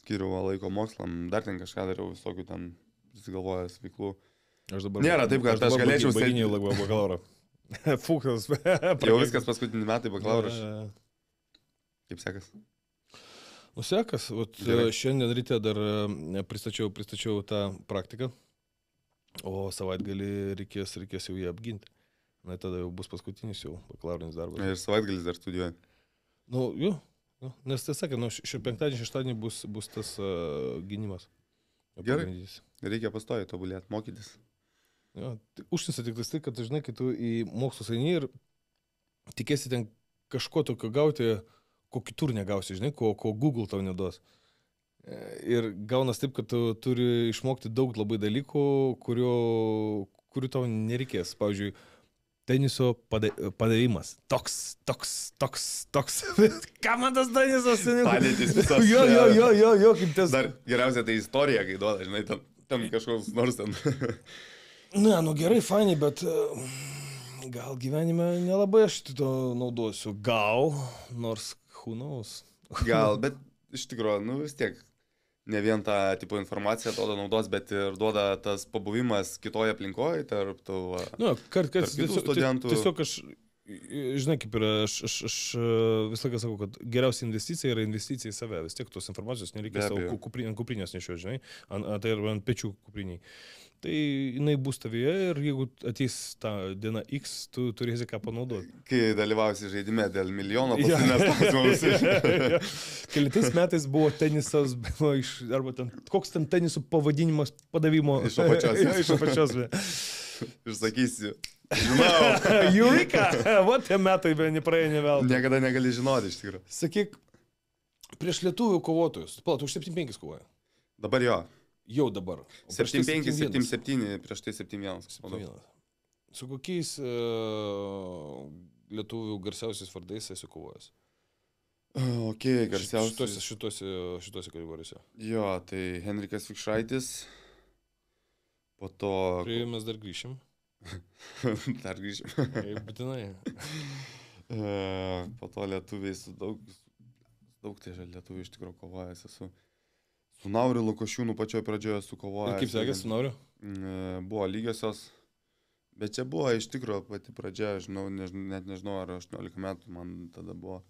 skiriau laiko mokslam, dar ten kažką dariau visokių ten sugalvojęs veiklų. Aš dabar... Nėra taip, kad aš, aš galėčiau skaityti bakalauro. Fukas. Jau viskas paskutinį metą bakalauras. Kaip sekas? Nusekas, e, šiandien ryte dar e, pristačiau, pristačiau tą praktiką, o savaitgalį reikės, reikės jau jį apginti. Na, tada jau bus paskutinis jau bakalaurinis darbas. Ir savaitgalis dar studijuoja. Nu, jo, jo, nes tai sakė, nu, šį penktadienį, šeštadienį bus, bus tas uh, gynimas. Gerai. Pagrindys. Reikia pastovi tobulėti, mokytis. Jo, užsisa tik tai, kad žinai, kai tu į mokslus eini ir tikėsi ten kažko tokio gauti, ko kitur negausi, žinai, ko, ko Google tau neduos. E, ir gaunas taip, kad tu turi išmokti daug labai dalykų, kurių, kurių tau nereikės. Pavyzdžiui, teniso pada, padavimas. Toks, toks, toks, toks. Ką man tas tenisas seniai? Padėtis visas. Jo, jo, jo, jo, jo, kaip tas. Dar geriausia tai istorija, kai duoda, žinai, ten, ten kažkoks nors ten. Na, nu gerai, fani, bet e, gal gyvenime nelabai aš to naudosiu. Gal, nors hunaus. Gal, bet iš tikrųjų, nu vis tiek ne vien tą tipo informaciją duoda naudos, bet ir duoda tas pabuvimas kitoje aplinkoje tarp tų... Nu, kart, kart, tiesiog, studentų. Tiesiog aš, žinai, kaip yra, aš, aš, aš e, visą laiką sakau, kad geriausia investicija yra investicija į save, vis tiek tos informacijos nereikia savo kuprinės nešio, žinai, an, tai yra ant pečių kupriniai. Uh, tai jinai bus tavyje ir jeigu ateis ta diena X, tu turėsi ką panaudoti. Kai dalyvausi žaidime dėl milijono, ja. mes ja. Kelitais metais buvo tenisas, nu, iš, arba ten, koks ten tenisų pavadinimas padavimo. Iš apačios. ja, iš apačios. ir sakysiu. Žinau. Jurika, va tie metai, be nepraėjo ne vėl. Niekada negali žinoti iš tikrųjų. Sakyk, prieš lietuvių kovotojus, plat, už 75 kovoja. Dabar jo. Jau dabar. 7-5, 7-7, prieš tai 7-1. Tai su kokiais uh, lietuvių garsiausiais vardais esi kovojęs? Ok, garsiausias. Šituose, šituose, šituose kategorijose. Jo, tai Henrikas Vikšaitis, po to... Prie jų mes dar grįšim. dar grįšim. Taip, būtinai. E, po to lietuviai su daug, daug tai lietuvių iš tikrųjų kovojęs esu. Uh, Su Nauriu Lukošiūnu pačioje pradžioje sukovojo. Kaip sekėsi su Nauriu? Buvo lygiosios, bet čia buvo iš tikrųjų pati pradžia, žinau, než, net nežinau, ar 18 metų man tada buvo.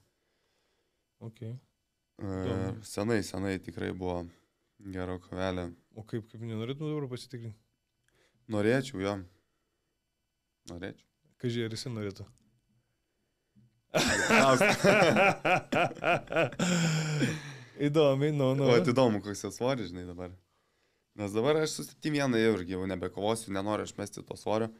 Okay. E, senai, senai tikrai buvo gero kovelė. O kaip, kaip nenorėtum dabar pasitikrinti? Norėčiau, jo. Norėčiau. Kažiai, ar jisai norėtų? Įdomi, nu, nu. O, įdomu, koks jos svoris, žinai, dabar. Nes dabar aš su 7-1 jau irgi jau nebekovosiu, nenoriu išmesti to svorio.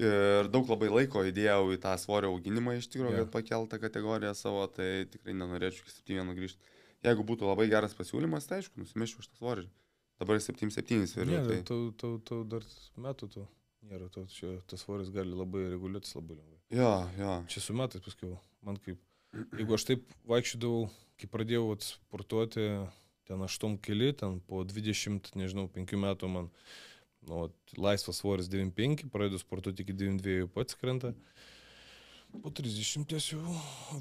Ir daug labai laiko įdėjau į tą svorio auginimą iš tikrųjų, yeah. kad pakeltą kategoriją savo, tai tikrai nenorėčiau iki 7-1 grįžti. Jeigu būtų labai geras pasiūlymas, tai aišku, nusimešiu iš tą svorį. Dabar 7-7 sveriu. Ne, tai... tau, tau, tau dar metų tu. Nėra, to, čia, tas svoris gali labai reguliuotis labai lengvai. Jo, ja, jo. Ja. Čia su metais paskui, man kaip, jeigu aš taip vaikščiodavau kai pradėjau sportuoti, ten 8 keli, ten po 20, nežinau, 5 metų man nu, laisvas svoris 95, pradedu sportuoti iki 92 pats krenta. Po 30 jau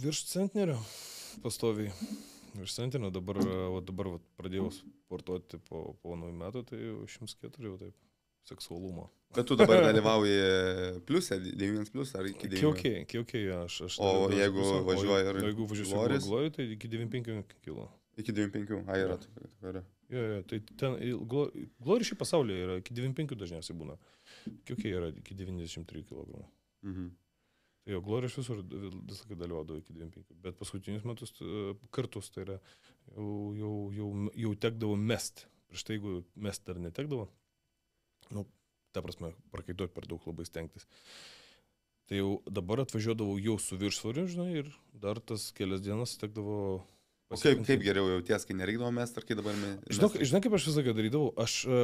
virš centnerio pastoviai. Virš centnerio dabar, o dabar va, pradėjau sportuoti po, po naujų metų, tai jau 104 jau taip seksualumo. Bet tu dabar dalyvauji pliusė, 9 plus ar iki 9? Kiaukiai, kiaukiai aš. aš o jeigu važiuoji ir... Jeigu važiuoji su gloju, tai iki 95 kilo. Iki 95, ai yra. Jo, tai jo, tai ten glorišiai pasaulyje yra iki 95 dažniausiai būna. Kiaukiai yra iki 93 kg. Mhm. Tai jo, Glorija aš visur visą laiką dalyvaudavo iki 25, bet paskutinius metus kartus tai yra jau, jau, jau, jau tekdavo mest. Prieš tai, jeigu mest dar netekdavo, nu, ta prasme, prakaituoti per daug labai stengtis. Tai jau dabar atvažiuodavau jau su viršsvoriu, žinai, ir dar tas kelias dienas tekdavo O kaip, kaip geriau jauties, kai nereikdavo mes, ar kai dabar mes. Žinok, žinok, kaip aš visą laiką darydavau, aš, e,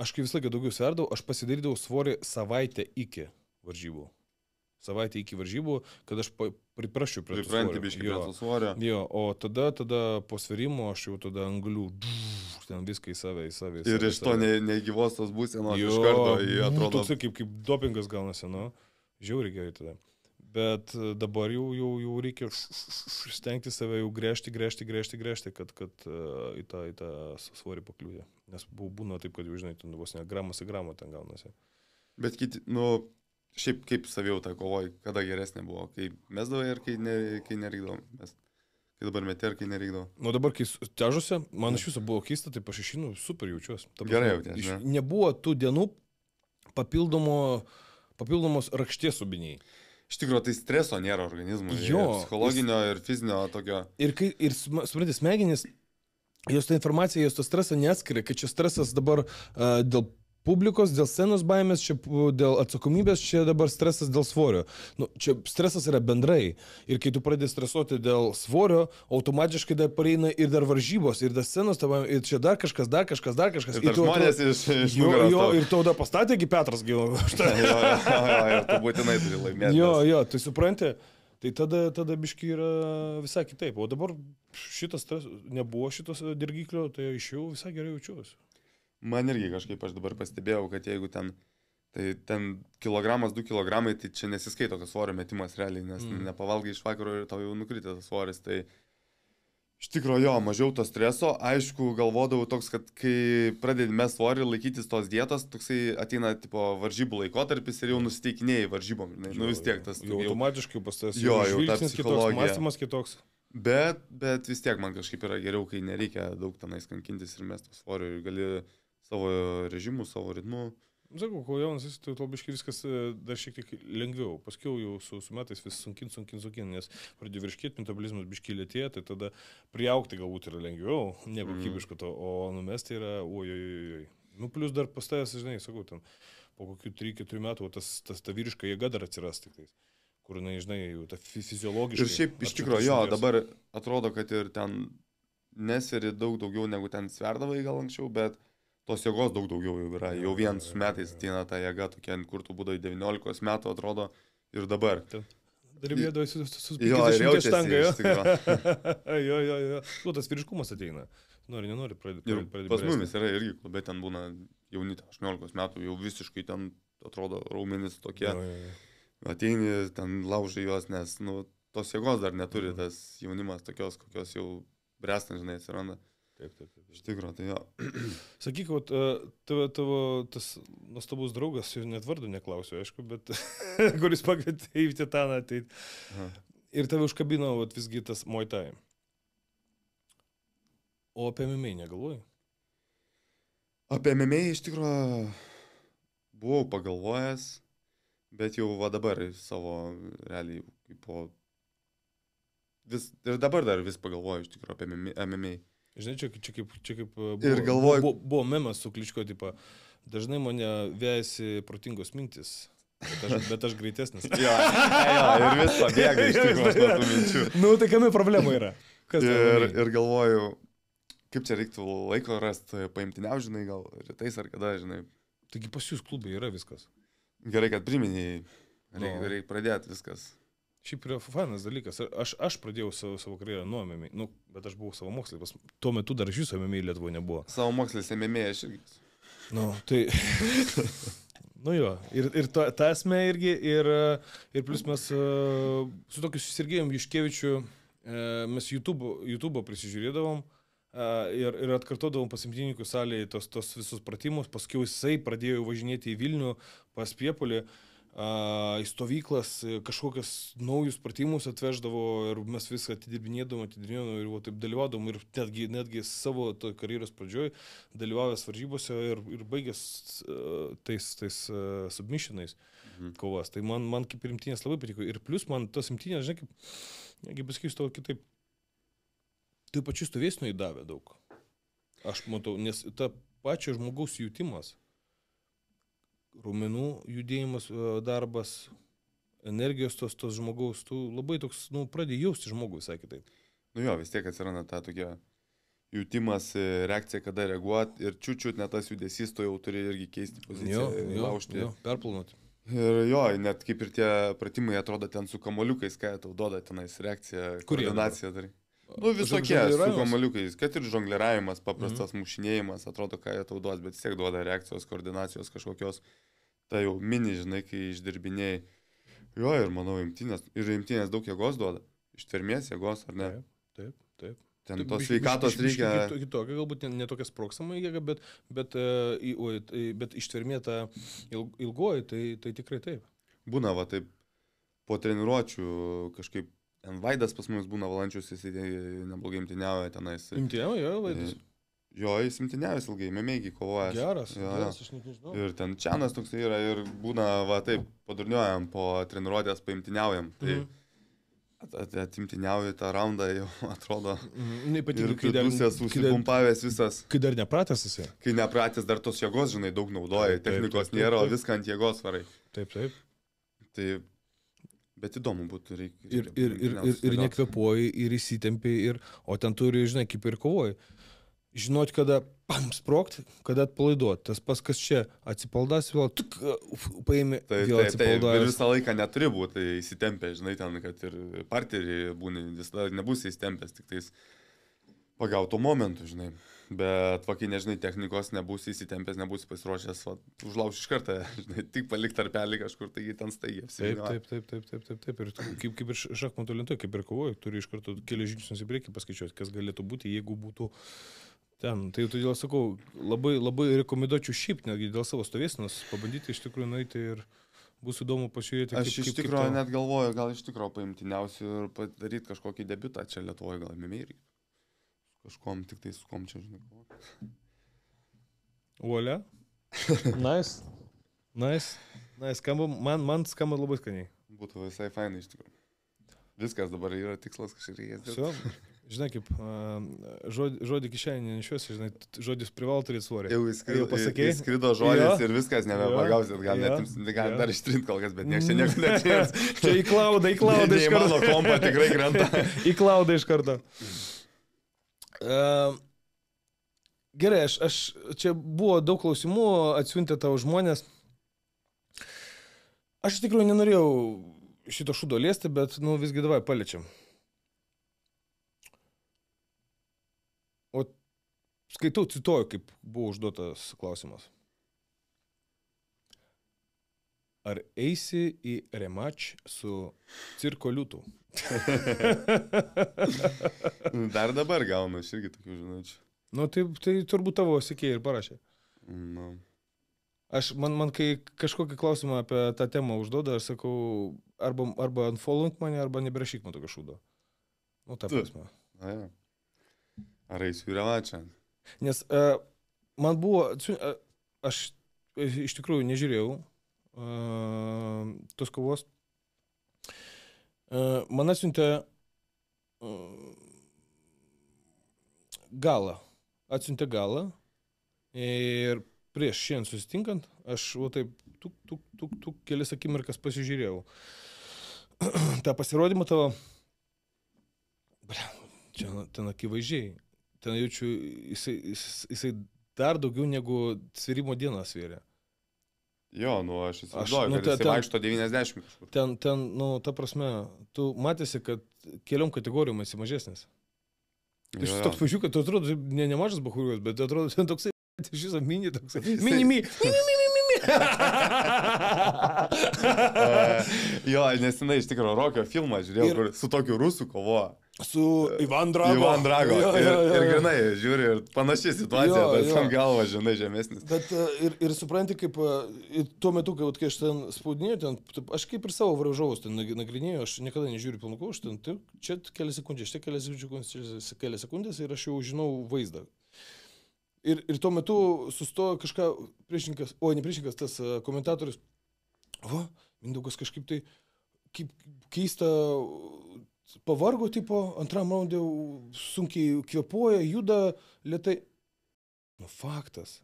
aš kai visą laiką daugiau sverdavau, aš pasidarydavau svorį savaitę iki varžybų. Savaitę iki varžybų, kad aš priprašiau prie to svorio. Pripranti biškai prie to svorio. Jo, o tada, tada po sverimo aš jau tada anglių. Dž, ten viską į save, į save. Į save ir iš to ne, negyvos tos būsenos iš karto į nu, atrodo. Toks kaip, kaip dopingas gaunasi, nu, žiauri gerai tada. Bet e, dabar jau, jau, jau reikia stengti save jau grėžti, grėžti, grėžti, grėžti, kad, kad uh, į, tą, į tą svorį pakliūdė. Nes būna taip, kad jau žinai, ten vos ne gramas į gramą ten gaunasi. Bet kiti, nu, šiaip kaip savijau tą kovoji, kada geresnė buvo, kai mesdavai ir kai, ne, kai nereikdavai. Mes... Kai dabar meterkai nereikdavo. Nu dabar, kai težuose, man iš viso buvo keista, tai aš išinu, super jaučiuosi. Gerai jaučiuosi. Ne? Nebuvo tų dienų papildomo, papildomos rakšties subiniai. Iš tikrųjų, tai streso nėra organizmui. Jo. Ir psichologinio jis, ir fizinio tokio. Ir, kai, ir suprantate, smegenys, jos tą informaciją, jos tą stresą neskiria, kad čia stresas dabar uh, dėl publikos, dėl scenos baimės, čia dėl atsakomybės, čia dabar stresas dėl svorio. Nu, čia stresas yra bendrai. Ir kai tu pradedi stresuoti dėl svorio, automatiškai dar pareina ir dar varžybos, ir dar scenos, tavo, ir čia dar kažkas, dar kažkas, dar kažkas. Ir, ir tu, žmonės tu, iš, iš jo, jo, ir tau dar pastatėgi Petras, gyvo. jo, jo, jo, jo, tu būtinai turi laimėti. Jo, jo, tai supranti. Tai tada, tada biški yra visai kitaip. O dabar šitas, stres, nebuvo šitas dirgiklio, tai iš jų visai gerai jaučiuosi. Man irgi kažkaip aš dabar pastebėjau, kad jeigu ten, tai ten kilogramas, du kilogramai, tai čia nesiskaito tas svorio metimas realiai, nes mm. nepavalgai iš vakaro ir tau jau nukritė tas svoris. Tai iš tikrųjų jo, mažiau to streso. Aišku, galvodavau toks, kad kai pradedi mes svorį laikytis tos dietos, toksai ateina tipo varžybų laikotarpis ir jau mm. nusiteikinėjai varžybom. Ne, jo, nu vis tiek tas... Jau, jau automatiškai pastas. Jo, jau, jau tas kitoks, mąstymas kitoks. Bet, bet vis tiek man kažkaip yra geriau, kai nereikia daug tenais kankintis ir mes to svorio ir gali savo režimu, savo ritmu. Sakau, kol jaunas esi, tai lobiškai viskas e, dar šiek tiek lengviau. Paskui jau su, su metais vis sunkin, sunkin, sunkin, nes pradėjo virškėti, metabolizmas biškiai lėtėja, tai tada priaukti galbūt yra lengviau, negu mm. kibiško mhm. to, o numesti yra, ojojojoj. Nu, plus dar pastajęs, žinai, sakau, ten po kokių 3-4 metų tas, tas ta vyriška jėga dar atsiras tik tais kur, na, žinai, jau ta fiziologiškai. Ir šiaip iš tikrųjų, jo, dabar atrodo, kad ir ten nesveri daug daugiau negu ten sverdavai gal anksčiau, bet tos jėgos daug daugiau jau yra. Jau vien su metais ateina ta jėga tokia, kur tu būdai 19 metų atrodo ir dabar. Darimėdavai su, su, su 50 štanga, jo. jo, jo, jo. Nu, tas vyriškumas ateina. Nori, nenori pradėti. Pradė, pas mumis yra irgi, bet ten būna jauni, 18 metų, jau visiškai ten atrodo raumenis tokie. Jo, jo, jo. Ateini, ten laužai juos, nes nu, tos jėgos dar neturi, tas jaunimas tokios, kokios jau brestant, žinai, atsiranda. Taip, taip, taip. Iš tikrųjų, tai jo. Sakyk, vat, e, tavo, tavo tas nuostabus draugas, jau net vardu neklausiu, aišku, bet kuris pakvietė į Titaną ateiti. Ir tave užkabino vat, visgi tas Moitai. O apie MMA negalvoji? Apie MMA iš tikrųjų buvau pagalvojęs, bet jau va dabar savo realiai po... Vis, ir dabar dar vis pagalvoju iš tikrųjų apie MMA. Žinai, čia, čia kaip... Čia kaip e, buvo, ir galvoju. Buvo, buvo memas su kliško tipo, dažnai mane vėjasi protingos mintis. Bet aš, bet aš greitesnis. jo, jo, ir vis pabėga iš tikrųjų nuo tų minčių. Nu, tai kame problema yra? Kas ir, ir galvoju, kaip čia reiktų laiko rasti, e, paimti neužinai, gal rytais ar kada, žinai. Taigi pas jūs klubai yra viskas. Gerai, kad priminėjai, reikia no. reik pradėti viskas. Šiaip yra fanas dalykas. Aš, aš pradėjau savo, savo karjerą nuo MMA, nu, bet aš buvau savo mokslininkas. Tuo metu dar iš jūsų MMA Lietuvoje nebuvo. Savo mokslininkas MMA aš irgi. Nu, tai... nu jo, ir, ir ta, ta esmė irgi, ir, ir plus mes e, su tokiu susirgėjom Juškevičiu, e, mes YouTube, YouTube prisižiūrėdavom, e, ir, ir atkartodavom pasimtininkų salėje tos, tos visus pratimus, paskui jisai pradėjo važinėti į Vilnių pas Piepulį į stovyklas, e, kažkokius naujus pratimus atveždavo ir mes viską atidirbinėdavom, atidirbinėdavom ir va, taip dalyvaudavom ir netgi, netgi savo karjeros pradžioj dalyvavęs varžybose ir, ir baigęs e, tais, tais uh, e, submišinais mhm. kovas. Tai man, man kaip rimtinės labai patiko. Ir plus man tos rimtinės, žinai, kaip, kaip pasakysiu tau kitaip, tai pačių stovėsnių įdavė daug. Aš matau, nes ta pačio žmogaus jūtimas rumenų judėjimas, e, darbas, energijos tos, tos žmogaus, tu labai toks, nu, pradėjai jausti žmogų, visai kitaip. Nu jo, vis tiek atsiranda ta tokia jutimas, e, reakcija, kada reaguoti ir čiūčiut net tas judesys, tu jau turi irgi keisti poziciją, jo, jo, laužti. Jo, perplanuoti. Ir jo, net kaip ir tie pratimai atrodo ten su kamoliukais, ką tau duoda tenais reakcija, koordinacija dar. Nu visokie, su kamoliukais, kad ir žongliravimas, paprastas mm -hmm. mušinėjimas, atrodo, ką jie tau duos, bet vis tiek duoda reakcijos, koordinacijos kažkokios. Uh, ta jau mini, žinai, kai išdirbinėjai. Jo, ir manau, imtynės, ir imtynės daug jėgos duoda, ištvermės jėgos, ar ne? Taip, taip. taip. Ten tos sveikatos reikia. Kitokia, galbūt netokia ne sproksama jėga, bet, bet, e, bet, bet ištvermė ta ilgoji, tai, tai tikrai taip. Būna, va, taip, po treniruočių kažkaip Vaidas pas mus būna valančius, jis neblogai imtyniauja tenais. Imtyniauja, Vaidas. E, Jo, jis imtinėjęs ilgai, mėgiai kovoja. Geras, jo. geras, aš net nežinau. Ir ten Čianas toks yra ir būna, va taip, padurniuojam po treniruotės, paimtiniaujam. Tai mhm. At, atimtiniauju tą raundą, jau atrodo. Mhm, ypatingai, kai dar pusės užsipumpavęs visas. Kai dar nepratęs jisai. Kai nepratęs, dar tos jėgos, žinai, daug naudoja, taip, technikos taip, taip, nėra, o viską ant jėgos varai. Taip, taip. Tai, bet įdomu būtų, reikia. Ir, ir, ir, ir, ir nekvepuoji, ir įsitempi, ir, o ten turi, žinai, kaip ir kovoji žinot, kada pam sprogti, kada atpalaiduoti. Tas pas, kas čia atsipaldas, vėl tik uh, paėmė. Tai, tai, tai, tai ir visą laiką neturi būti tai įsitempę, žinai, ten, kad ir parterį būni, visada nebūsi įsitempęs, tik tais pagautų momentų, žinai. Bet, vakai, nežinai, technikos nebūsi įsitempęs, nebūsi pasiruošęs, va, užlauš iš karto, žinai, tik palik tarpelį kažkur, taigi ten staigiai apsirengti. Taip, taip, taip, taip, taip, taip. Ir kaip, kaip ir šachmatų lentoje, kaip ir kovoju, turi iš karto keli žingsnius į priekį paskaičiuoti, kas galėtų būti, jeigu būtų... Uh, Ten, tai todėl sakau, labai, labai rekomenduočiau šiaip, netgi dėl savo stovėsnos, pabandyti iš tikrųjų nueiti ir bus įdomu pažiūrėti. Aš kaip, iš tikrųjų net galvoju, gal iš tikrųjų paimtiniausiu ir padaryti kažkokį debitą čia Lietuvoje, gal mėmė irgi. Kažkom tik tai su kom čia, žinai. Uole? nice. Nice. Nice. Skamba, man, man skamba labai skaniai. Būtų visai fainai iš tikrųjų. Viskas dabar yra tikslas, kažkaip reikia. Žinai, kaip žodį, žodį kišenį nešiuosi, žinai, žodis privalo turėti svorį. Jau įskrido, jau pasakėjai, įskrido žodis jo, ir viskas, nebepagausit, gal jo, net gal jo. dar ištrinti kol kas, bet niekas čia nieko nežinos. čia į klaudą, į klaudą ne, iš karto. Mano kompa tikrai krenta. į klaudą iš karto. Uh, gerai, aš, aš, čia buvo daug klausimų, atsiuntė tavo žmonės. Aš iš tikrųjų nenorėjau šito šūdo liesti, bet, nu, visgi davai paliečiam. O skaitau, cituoju, kaip buvo užduotas klausimas. Ar eisi į remač su cirko liūtų? Dar dabar gaunu aš irgi tokių žinučių. Nu, tai, tai turbūt tavo sėkėjai ir parašė. No. Nu. Aš, man, man, kai kažkokį klausimą apie tą temą užduoda, aš sakau, arba, arba unfollowing mane, arba neberašyk man tokio šūdo. Nu, ta prasme. Na, ja. Ar eisiu į revačią? Nes uh, man buvo, uh, aš e, iš tikrųjų nežiūrėjau uh, tos kovos. Uh, man atsiuntė uh, galą. Atsiuntė galą. Ir prieš šiandien susitinkant, aš va taip, tuk, tuk, tuk, tuk, kelias akimirkas pasižiūrėjau. Ta pasirodymą tavo. Ble, čia ten akivaizdžiai ten jaučiu, jisai, jisai dar daugiau negu svirimo dieną svėrė. Jo, nu aš įsivaizduoju, nu, kad jis vaikšto 90. Kažkur. Ten, ten, nu, ta prasme, tu matėsi, kad keliom kategorijom esi mažesnis. Tai šis toks pažiūrėk, kad tu atrodo ne, nemažas bahūrius, bet atrodo ten toksai, šis mini toksai. Mini, mini, mini, mini. jo, nesinai iš tikro rokio filmą žiūrėjau, ir... su tokiu rusų kovoju. Su e, Ivan Drago. Ivan Drago. Jo, jo, jo, ir, ir grinai, žiūri, ir panaši situacija, bet tam galva, žinai, žemesnis. Bet e, ir, ir supranti, kaip e, ir tuo metu, kai, kai aš ten spaudinėjau, ten, aš kaip ir savo varžovus ten nagrinėjau, aš niekada nežiūriu pilnukų, aš ten, tai čia kelias sekundės, čia kelias sekundės, kelias sekundės ir aš jau žinau vaizdą. Ir, ir tuo metu sustojo kažką priešininkas, o ne priešininkas, tas komentatorius, o, Mindukas kažkaip tai kaip keista pavargo tipo, antram raundė sunkiai kvepuoja, juda lietai. Nu, faktas.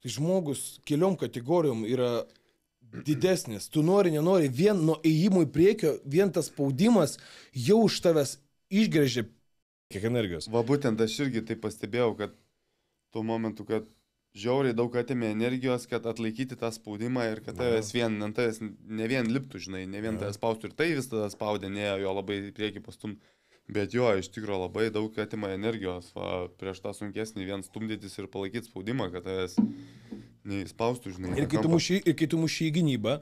Tai žmogus keliom kategorijom yra didesnis. Tu nori, nenori, vien nuo ėjimų į priekį, vien tas spaudimas jau už tavęs išgrėžė kiek energijos. Va būtent aš irgi tai pastebėjau, kad tuo momentu, kad žiauriai daug atėmė energijos, kad atlaikyti tą spaudimą ir kad tavęs vien, ant tavęs ne vien liptų, žinai, ne vien tavęs spaustų ir tai vis tada spaudė, ne jo labai prieki pastum. Bet jo, iš tikrųjų labai daug atima energijos, va, prieš tą sunkesnį vien stumdytis ir palaikyti spaudimą, kad tavęs neįspaustų, žinai. Ir kai tu muši, muši į gynybą,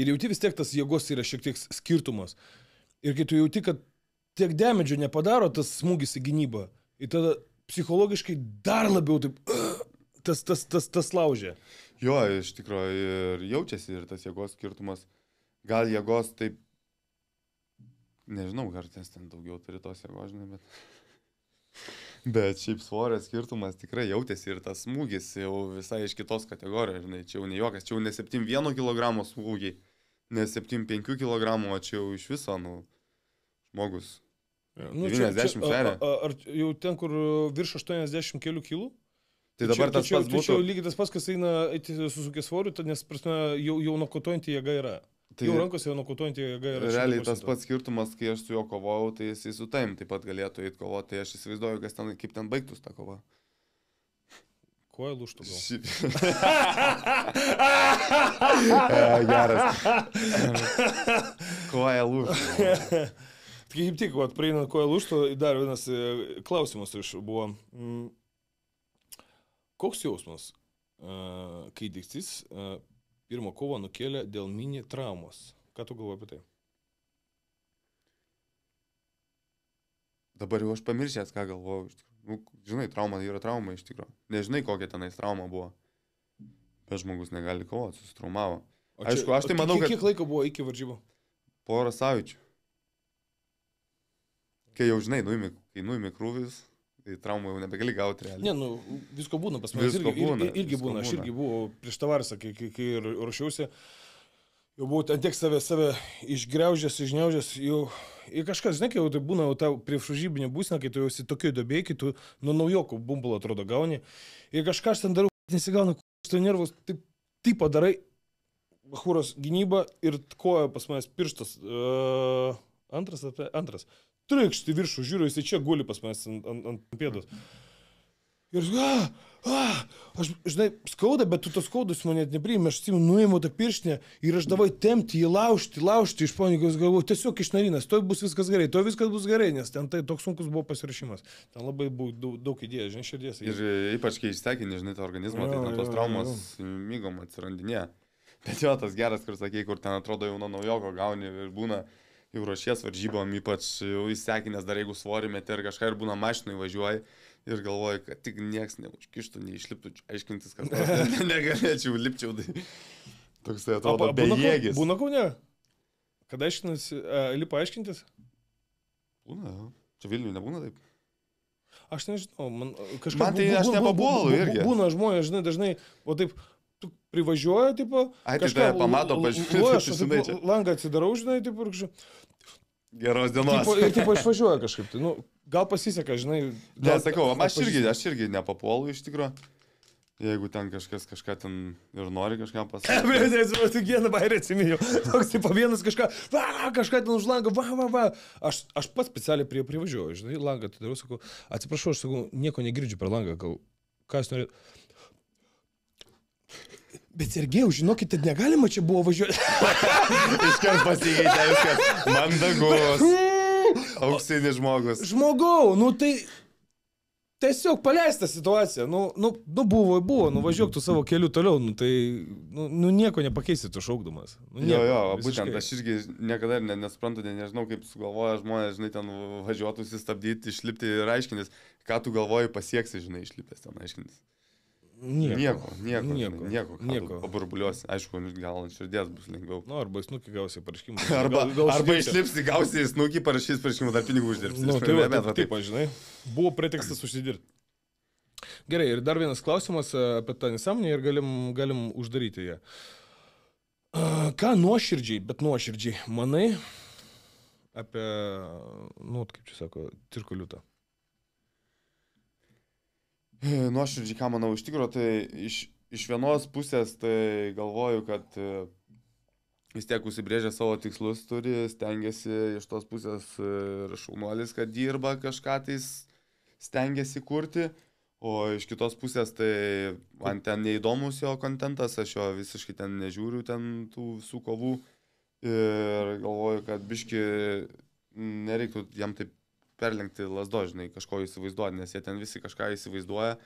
ir jauti vis tiek tas jėgos yra šiek tiek skirtumas. Ir kai tu jauti, kad tiek demedžių nepadaro tas smūgis į gynybą, ir tada psichologiškai dar labiau taip... Uh, tas, tas, tas, tas laužė. Jo, iš tikrųjų ir jaučiasi ir tas jėgos skirtumas. Gal jėgos taip, nežinau, ar ten daugiau turi tos jėgos, žinai, bet... Bet šiaip svorio skirtumas tikrai jautėsi ir tas smūgis jau visai iš kitos kategorijos, žinai, čia jau ne juokas, čia jau ne 7,1 kg smūgiai, ne 7,5 kg, o čia jau iš viso, nu, žmogus. Nu, 90 čia, čia, a, a, ar jau ten, kur virš 80 kg? Tai dabar tas pats būtų. Tačiau lygiai tas pats, kas eina susukė svoriu, nes prasme, jau, jau nukotojantį jėgą yra. Tai jau rankose nukotojantį jėgą yra. Realiai tas pats skirtumas, kai aš su juo kovojau, tai jis su taim taip pat galėtų įti kovoti, tai aš įsivaizduoju, kas ten, kaip ten baigtųsi ta kova. Koja lūštų gal. Ši... E, geras. Koja lūštų. Kaip tik, prieinant koja lūštų, dar vienas e, klausimas iš buvo. Mm Koks jausmas, e, kai Diksis e, pirmą kovą nukėlė dėl mini traumos? Ką tu galvoji apie tai? Dabar jau aš pamiršęs, ką galvojau. Nu, žinai, trauma yra trauma iš tikrųjų. Nežinai, kokia tenais trauma buvo. Bet žmogus negali kovoti, susitraumavo. Čia, Aišku, aš tai manau, kiek, kad... Kiek laiko buvo iki varžybų? Porą savaičių. Kai jau žinai, nuimi, kai nuimi krūvis, Tai traumų jau nebegali gauti realiai. Ne, nu, visko būna pas mane. Irgi būna. Ir, irgi būna. būna. Aš irgi buvau prieš tavarsą, kai, kai, kai ruošiausi, jau buvau ant tiek save, save išgreužęs, išgneužęs, jau ir kažkas, žinai, kai jau tai būna jau ta priešvaržybinė būsena, kai tu jau esi tokio įdobėjai, kai tu nuo naujokų bumbulą atrodo gauni. Ir kažkas ten darau, nesigauna, tu nervus, taip, taip padarai, Hūros gynyba ir koja pas manęs pirštas. Uh, antras, antras trikšti viršų, žiūriu, jis čia guli pas manęs ant, ant, ant pėdos. Ir, a, a, ah, ah. aš, žinai, skauda, bet tu tos skaudus man net nepriimė, aš atsimu, nuėmiau tą pirštinę ir aš davai temti jį laužti, laužti iš ponikos galvoju, tiesiog iš narinas, to bus viskas gerai, to viskas bus gerai, nes ten tai toks sunkus buvo pasirašymas, ten labai buvo daug, daug idėjų, žinai, širdies. Ir ypač kai ištekini, žinai, tą organizmą, tai jo, tai ten tos traumos jo, jo. mygom atsirandinė. Bet jo, tas geras, kur sakė, kur ten atrodo jau nuo naujojo gauni ir būna jau ruošies varžybom, ypač įsekinęs dar jeigu svorį metė ar kažką ir būna mašinai važiuoji ir galvoji, kad tik nieks neužkištų, neišliptų, aiškintis, kad ne, negalėčiau, lipčiau. Tai toks tai atrodo bejėgis. Būna kaune? Kad aiškinasi, e, lipa aiškintis? Būna, čia Vilniui nebūna taip. Aš nežinau, man kažkas... Man tai aš nepabuolau irgi. Būna žmonės, žinai, dažnai, o taip, tu privažiuoji, tipo... Ai, tai tave pamato, pažiūrėjau. Aš taip, langą atsidarau, žinai, taip ir kažkaip... Geros dienos. Tipo, ir taip išvažiuoja kažkaip. Tai, nu, gal pasiseka, žinai. Gal, ne, sakau, aš irgi, aš irgi nepapuolu iš tikrųjų. Jeigu ten kažkas kažką ten ir nori kažką pasakyti. Ne, ne, ne, tik vieną bairį atsiminiau. Toks tipo vienas kažką, va, kažką ten už langą, va, va, va. Aš, aš pats specialiai prie privažiuoju, žinai, langą atidarau, sakau, atsiprašau, aš sakau, nieko negirdžiu per langą, gal ką jūs norite. Bet Sergejau, žinokit, tai negalima čia buvo važiuoti. Iškart pasikeitė viskas. Mandagus. Auksinis žmogus. Žmogau, nu tai... Tiesiog paleista situacija, nu, nu, nu buvo, buvo, nuvažiuok tu savo keliu toliau, nu, tai nu, nu, nieko nepakeisi tu šaukdamas. Nu, nieko, jo, jo, visiškai. būtent aš irgi niekada ne, nesuprantu, ne, nežinau, kaip sugalvoja žmonės, žinai, ten važiuotų sustabdyti, išlipti ir aiškintis, ką tu galvoji pasieksi, žinai, išlipęs ten aiškintis. Nieko, nieko, nieko, nieko, nieko, nieko. paburbuliuosi, aišku, gal ant širdies bus lengviau. Nu, arba snukį gausi parašymą. arba gal, gal arba išlipsi, gausi snukį, parašys parašymą, dar pinigų uždirbsi. Nu, tai jau, taip, taip, žinai, buvo pretekstas užsidirbti. Gerai, ir dar vienas klausimas e, apie tą nesąmonę ir galim, galim uždaryti ją. E, ką nuoširdžiai, bet nuoširdžiai, manai apie, nu, kaip čia sako, cirkuliutą? Nuoširdžiai, ką manau, iš tikrųjų, tai iš, iš vienos pusės tai galvoju, kad e, vis tiek užsibrėžę savo tikslus turi, stengiasi iš tos pusės e, ir šaunuolis, kad dirba kažką tais, stengiasi kurti, o iš kitos pusės tai man ten neįdomus jo kontentas, aš jo visiškai ten nežiūriu, ten tų visų kovų ir galvoju, kad biški nereiktų jam taip perlengti lasdo, žinai, kažko įsivaizduoti, nes jie ten visi kažką įsivaizduoja,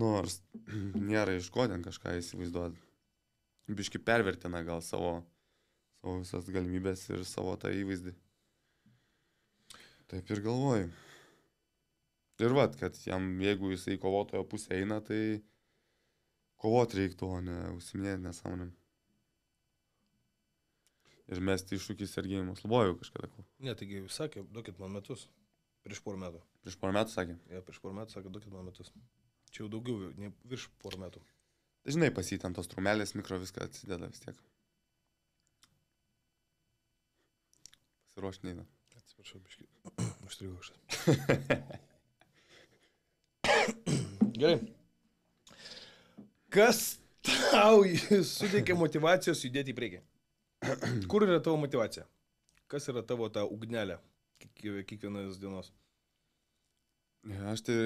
nors nėra iš ko ten kažką įsivaizduoti. Biški pervertina gal savo, savo visas galimybės ir savo tą įvaizdį. Taip ir galvoju. Ir vad, kad jam, jeigu jisai kovotojo pusę eina, tai kovoti reiktų, o ne užsiminėti nesąmonėm ir mesti iššūkį Sergejui Maslovoju kažkada. Ne, taigi jūs sakė, duokit man metus. Prieš porą metų. Prieš porą metų sakė? Ja, prieš porą metų sakė, duokit man metus. Čia jau daugiau, ne, virš porą metų. Tai žinai, pasitent tos trumelės, mikro viską atsideda vis tiek. Pasiruošinai. Atsiprašau, biškai. Užtrigo kažkas. Gerai. Kas tau suteikia motivacijos judėti į priekį? Kur yra tavo motivacija? Kas yra tavo ta ugnelė? kiekvienos dienos? Aš tai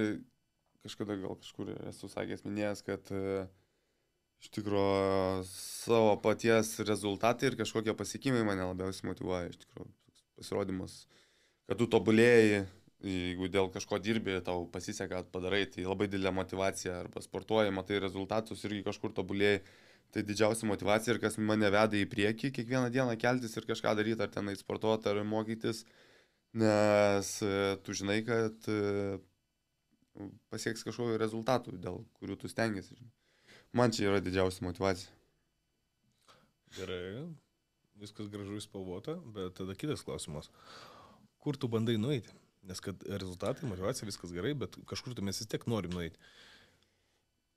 kažkada gal kažkur esu sakęs, minėjęs, kad e, iš tikrųjų savo paties rezultatai ir kažkokie pasiekimai mane labiausiai motivuoja, iš tikrųjų pasirodymas, kad tu tobulėjai, jeigu dėl kažko dirbi, tau pasiseka, padarai, tai labai didelė motivacija, arba sportuoji, matai rezultatus irgi kažkur tobulėjai, tai didžiausia motivacija ir kas mane veda į priekį, kiekvieną dieną keltis ir kažką daryti, ar tenai sportuoti, ar mokytis. Uh, nes e, tu žinai, kad e, pasieks kažkokiu rezultatu, dėl kurių tu stengiasi. Man čia yra didžiausia motivacija. Gerai, viskas gražu įspalvota, bet tada kitas klausimas. Kur tu bandai nueiti? Nes kad rezultatai, motivacija, viskas gerai, bet kažkur tu mes vis tiek norim nueiti.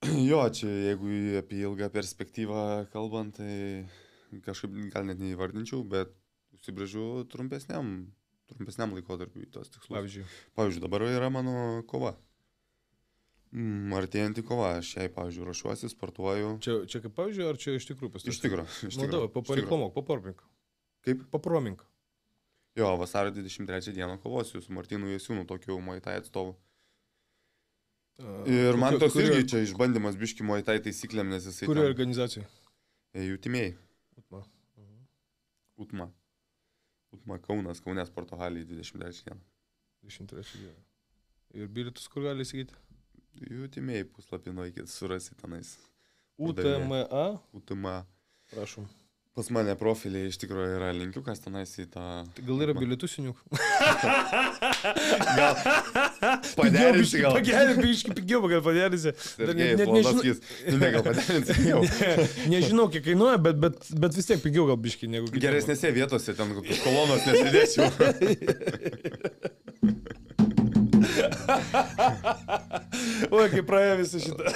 Jo, čia jeigu apie ilgą perspektyvą kalbant, tai kažkaip gal net neįvardinčiau, bet užsibrėžiu trumpesniam trumpesniam laikotarpiu į tos tikslus. Pavyzdžiui. Pavyzdžiui, dabar yra mano kova. Mm, Artėjantį kovą, aš jai, pavyzdžiui, ruošiuosi, sportuoju. Čia, čia kaip pavyzdžiui, ar čia iš tikrųjų pasitikiu? Iš tikrųjų. Nu, dabar papariklamok, paparmink. Kaip? Papromink. Jo, vasario 23 dieną kovosiu su Martinu Jasiūnu, tokiu Moitai atstovu. Uh, Ir man toks kurio, irgi čia išbandymas biški Moitai taisyklėm, nes jisai... Kurio organizacijai? E, Jutimėjai. Utma. Uh mhm. -huh. Utma. Utma Kaunas, Kaunės sporto halėje 23 dieną. 23 dieną. Ir bilietus kur gali įsigyti? Jų timėjai puslapį nuėkit, surasi tenais. UTMA. UTMA. Prašom. Pas mane profilį iš tikrųjų yra linkiukas tenais į tą... Tai gal yra bilietų siniuk? gal. Paderinti gal. Pagerinti, biškai pigiau, gal paderinti. Net, net, net nežinau. Nu, ne, gal paderinti pigiau. ne, nežinau, kiek kainuoja, bet, bet, bet vis tiek pigiau gal biškai negu... Geresnėse vietose, ten kokios kolonos nesidėsiu. Oi, kaip praėjo visą šitą.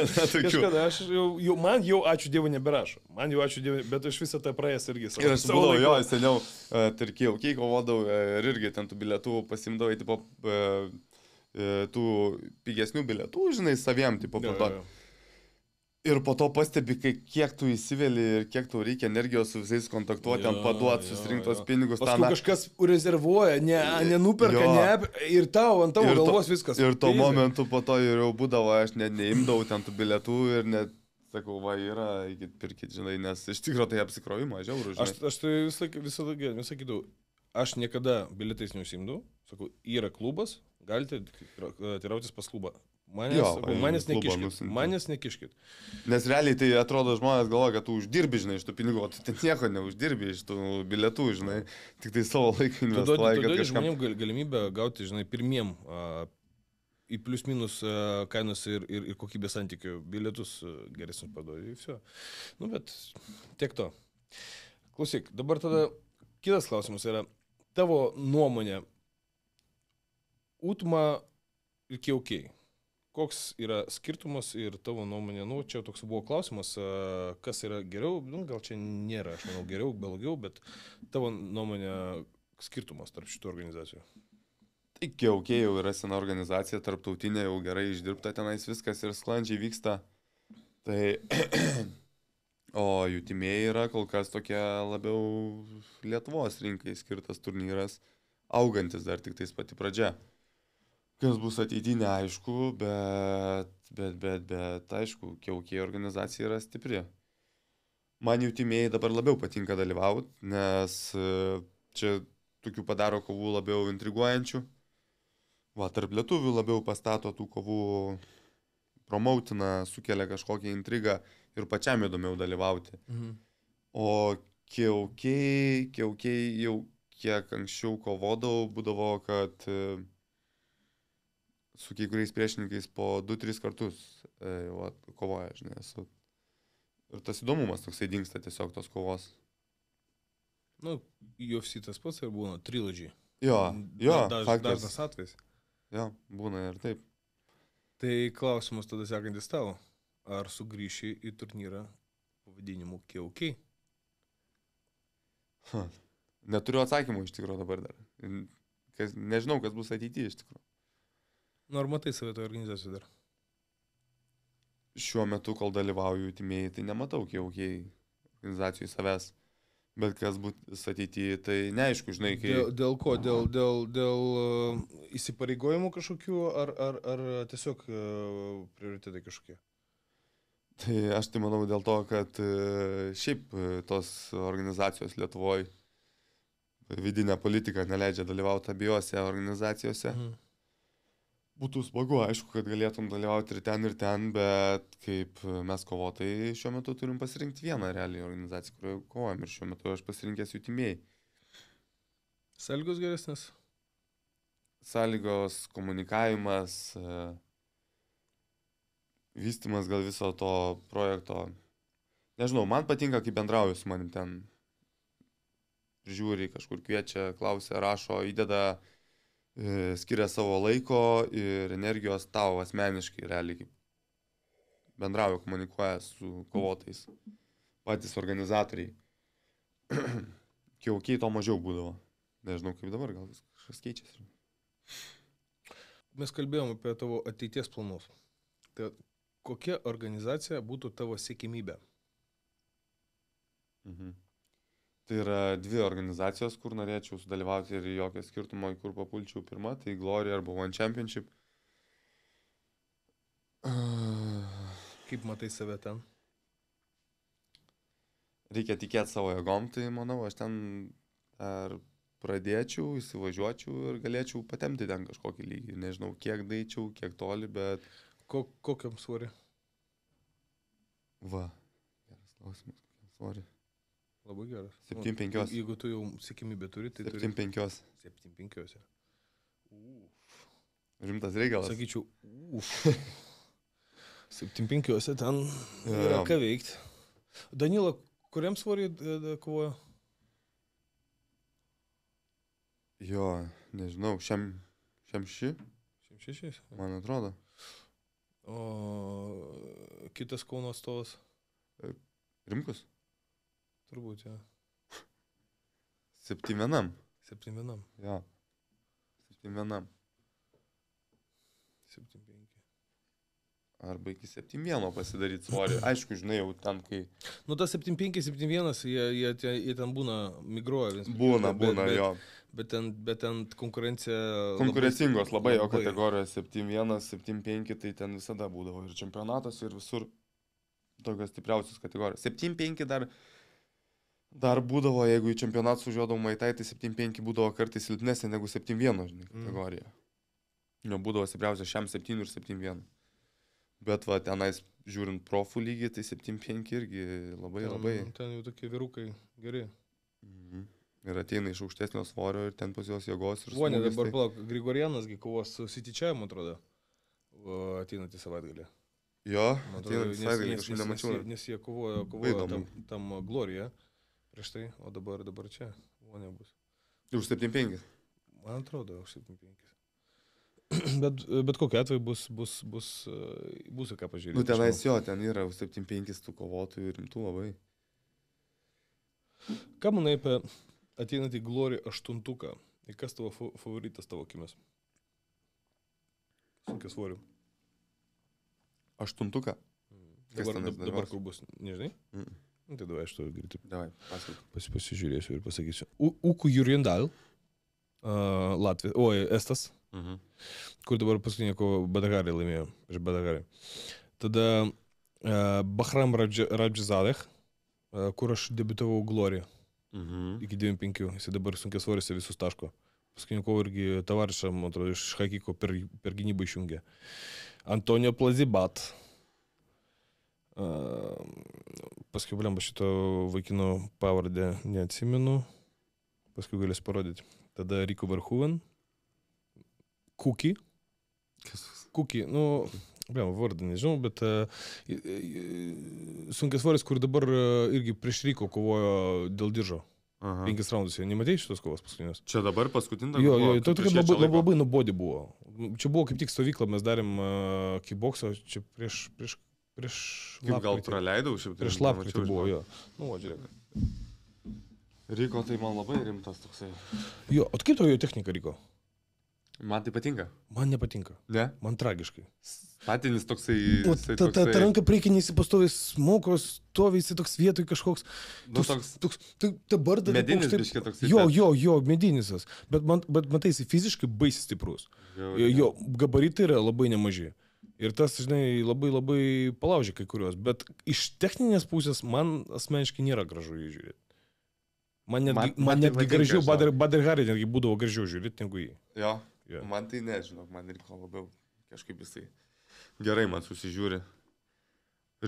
Kažkada, aš jau, jau, man jau ačiū Dievui neberašo. Man jau ačiū Dievui, bet aš visą tą praėjęs irgi savo. Ir aš buvau, jo, seniau, uh, tarkiau, kiek kovodavau uh, ir irgi ten tų bilietų pasimdavai, tipo, uh, tų pigesnių bilietų, žinai, saviem, tipo, po to. Jo, jo. Ir po to pastebi, kai, kiek tu įsivėli ir kiek tau reikia energijos su visais kontaktuoti, ja, paduoti, ja, susirinktos ja. pinigus. Paskui ten, kažkas rezervuoja, ne, nenuperka, jo. ne, ir tau ant tavo ir galvos to, viskas. Ir tuo momentu po to ir jau būdavo, aš net neimdavau ten tų bilietų ir net Sakau, va yra, eikit pirkit, žinai, nes iš tikrųjų tai apsikrovimo žiaurų. Aš, aš tai visą laiką, visą laiką, nesakydavau, aš niekada bilietais neužsimdavau, sakau, yra klubas, galite atirautis pas klubą. Manęs, jo, sakau, manęs nekiškit. Manęs nekiškit. Nes realiai tai atrodo žmonės galvoja, kad tu uždirbi, žinai, iš tų pinigų, o tu ten nieko neuždirbi iš tų bilietų, žinai, tik tai savo laiką investuoji. Tu duodi kažkam... žmonėm gal, galimybę gauti, žinai, pirmiem uh, į plius minus uh, kainos ir, ir, ir kokybės santykių bilietus uh, geresnius paduodi, viso. Nu, bet tiek to. Klausyk, dabar tada kitas klausimas yra tavo nuomonė. Utma ir kiaukiai koks yra skirtumas ir tavo nuomonė, nu, čia toks buvo klausimas, kas yra geriau, nu, gal čia nėra, aš manau, geriau, blogiau, bet tavo nuomonė skirtumas tarp šitų organizacijų. Tai Keukė jau yra sena organizacija, tarptautinė jau gerai išdirbta tenais viskas ir sklandžiai vyksta. Tai... o jutimieji yra kol kas tokia labiau Lietuvos rinkai skirtas turnyras, augantis dar tik tais pati pradžia. Mhm kas bus ateity neaišku, bet, bet, bet, bet aišku, kiaukiai organizacija yra stipri. Man jų timėjai dabar labiau patinka dalyvauti, nes e, čia tokių padaro kovų labiau intriguojančių. Va, tarp lietuvių labiau pastato tų kovų, promautina, sukelia kažkokią intrigą ir pačiam įdomiau dalyvauti. Mhm. O kiaukiai, kiaukiai jau kiek anksčiau kovodavau, būdavo, kad uh, su kai kuriais priešininkais po 2-3 kartus e, va, kovoja, žinai, esu. Ir tas įdomumas toksai dinksta tiesiog tos kovos. Nu, UFC tas pats ir būna, trilogijai. Jo, jo, da, da, dažnas atvejs. Jo, būna ir taip. Tai klausimas tada sekantis tavo. Ar sugrįši į turnyrą pavadinimu Kiaukiai? Neturiu atsakymų iš tikrųjų dabar dar. Kas, nežinau, kas bus ateityje iš tikrųjų. Nu, ar matai save toje organizacijoje dar? Šiuo metu, kol dalyvauju timėjai, tai nematau jaukiai organizacijų savęs. Bet kas bus ateityje, tai neaišku, žinai, kai... Dėl, dėl ko? Dėl, dėl, dėl e, įsipareigojimų kažkokių ar, ar, ar tiesiog e, prioritetai kažkokie? Tai aš tai manau dėl to, kad e, šiaip tos organizacijos Lietuvoje vidinė politika neleidžia dalyvauti abiejose organizacijose. Mhm. Būtų smagu, aišku, kad galėtum dalyvauti ir ten, ir ten, bet kaip mes kovotojai šiuo metu turim pasirinkti vieną realiai organizaciją, kurioje kovojam ir šiuo metu aš pasirinkęs jutimėjai. Sąlygos geresnės? Sąlygos, komunikavimas, e, vystimas gal viso to projekto. Nežinau, man patinka, kai bendrauju su manim ten. Žiūri, kažkur kviečia, klausia, rašo, įdeda E, skiria savo laiko ir energijos tau asmeniškai, realiai bendrauja, komunikuoja su kovotais, patys organizatoriai. Kiaukiai to mažiau būdavo. Nežinau kaip dabar, gal kažkas keičiasi. Mes kalbėjom apie tavo ateities planus. Tai kokia organizacija būtų tavo sėkmybė? Mhm tai yra dvi organizacijos, kur norėčiau sudalyvauti ir jokio skirtumo, į kur papulčiau pirmą, tai Glory arba One Championship. Kaip matai save ten? Reikia tikėti savo jėgom, tai manau, aš ten ar pradėčiau, įsivažiuočiau ir galėčiau patemti ten kažkokį lygį. Nežinau, kiek daičiau, kiek toli, bet... Ko, kokiam svoriu? Va, geras klausimas, kokiam svoriu. Labai geras. 7-5. Nu, jeigu tu jau sėkmybę turi, tai 7-5. 7-5. Rimtas reikalas. Sakyčiau, uf. 7-5 ten ja, yra ką veikti. Danila, kuriam svoriui e, kovojo? Jo, nežinau, šiam, šiam ši. Šiam šešiais? Man atrodo. O kitas Kauno atstovas? E, Rimkus? Turbūt, jo. Septymenam. Septymenam. Jo. Septymenam. Septym penki. Arba iki 7-1 pasidaryti svorį. Aišku, žinai, jau ten, kai... Nu, tas 7-5-7-1, jie, jie, jie, jie ten būna migruoja. Būna, bet, būna, bet, jo. Bet ten, bet ten konkurencija... Konkurencingos labai, labai, jo kategorijos 7-1, 7-5, tai ten visada būdavo ir čempionatos, ir visur tokios stipriausios kategorijos. 7-5 dar... Uh, Dar būdavo, jeigu į čempionatą sužiūrėdavau Maitai, tai 7-5 būdavo kartais silpnesnė negu 7-1 žinai, mm. kategorija. Mm. Jo būdavo stipriausia šiam 7 ir 7-1. Bet va tenais žiūrint profų lygį, tai 7-5 irgi labai ten, labai. Ten jau tokie vyrukai geri. Mhm. Ir ateina iš aukštesnio svorio ir ten pas juos jėgos ir... Vonė dabar, tai... palauk, Grigorianasgi kovos su Sitičiavimu, atrodo, ateinantį savaitgalį. Jo, ateinantį savaitgalį, aš nemačiau. Nes jie kovojo, kovojo tam, tam Gloriją. Mhm prieš tai, o dabar, dabar čia, o nebus. Ir už 75? Man atrodo, už 75 bet, bet kokiu atveju bus, bus, bus, e, bus ką pažiūrėti. Nu, tenais jo, ten yra 75 tų kovotojų ir rimtų labai. Ką manai apie ateinantį Glorį aštuntuką? Ir kas tavo favoritas tavo akimis? Sunkiai svoriu. Aštuntuką? Mm. Kas dabar, dabar kur bus, nežinai? Mm. Nu, tai duoju, aš turiu greitai. Davai, Pas, pasižiūrėsiu ir pasakysiu. U, Uku Jurindal, uh, Latvijas, o, e Estas, mhm. uh -huh. kur dabar paskutinį, ko Badagarį laimėjo, prieš Badagarį. Tada uh, Bahram Radžizadeh, uh, kur aš debitavau Gloriją. Uh -huh. Iki 95, jis dabar sunkiai svarėsi visus taško. Paskutinį kovo irgi tavarišą, man atrodo, iš Hakiko per, per gynybą išjungė. Antonio Plazibat. Uh, Paskui, bliam, šito vaikino pavardę neatsimenu. Paskui galės parodyti. Tada Riku Verhuven. Kuki. Kuki, nu, bliam, vardą nežinau, bet uh, e, e, e, sunkis svoris, kur dabar uh, irgi prieš Riko kovojo dėl diržo. Aha. Penkis raundus jau nematėjai šitos kovos paskutinės. Čia dabar paskutinė. Jo, jo, tai tokia labai, labai, labai nubodi buvo. Čia buvo kaip tik stovykla, mes darėm uh, kibokso, čia prieš, prieš prieš... Kaip gal praleidau šiaip prieš lapkritį tai buvo jo. Nu, o žiūrėk. Ryko tai man labai rimtas toksai. Jo, o kaip tavo jo technika ryko? Man tai patinka. Man nepatinka. Ne? Man tragiškai. Statinis toksai. O nu, ta, ta, toksai... ta ranka priekinys įpastovės smokos, to visi toks vietoj kažkoks. Nu, toks, toks, toks, ta barda. Medinis, taip, biškia, toks. Jo, jo, jo, medinis. Bet, man, bet matai, jis fiziškai baisiai stiprus. Jo, jo, jo gabaritai yra labai nemaži. Mhm. Ir tas, žinai, labai labai palaužė kai kuriuos, bet iš techninės pusės man asmeniškai nėra gražu jį žiūrėti. Man netgi, man, man tai netgi tai gražiau, Bader, Bader Harry netgi būdavo gražiau žiūrėti negu jį. Jo, jo. man tai nežinau, man ir ko labiau kažkaip jisai gerai man susižiūri.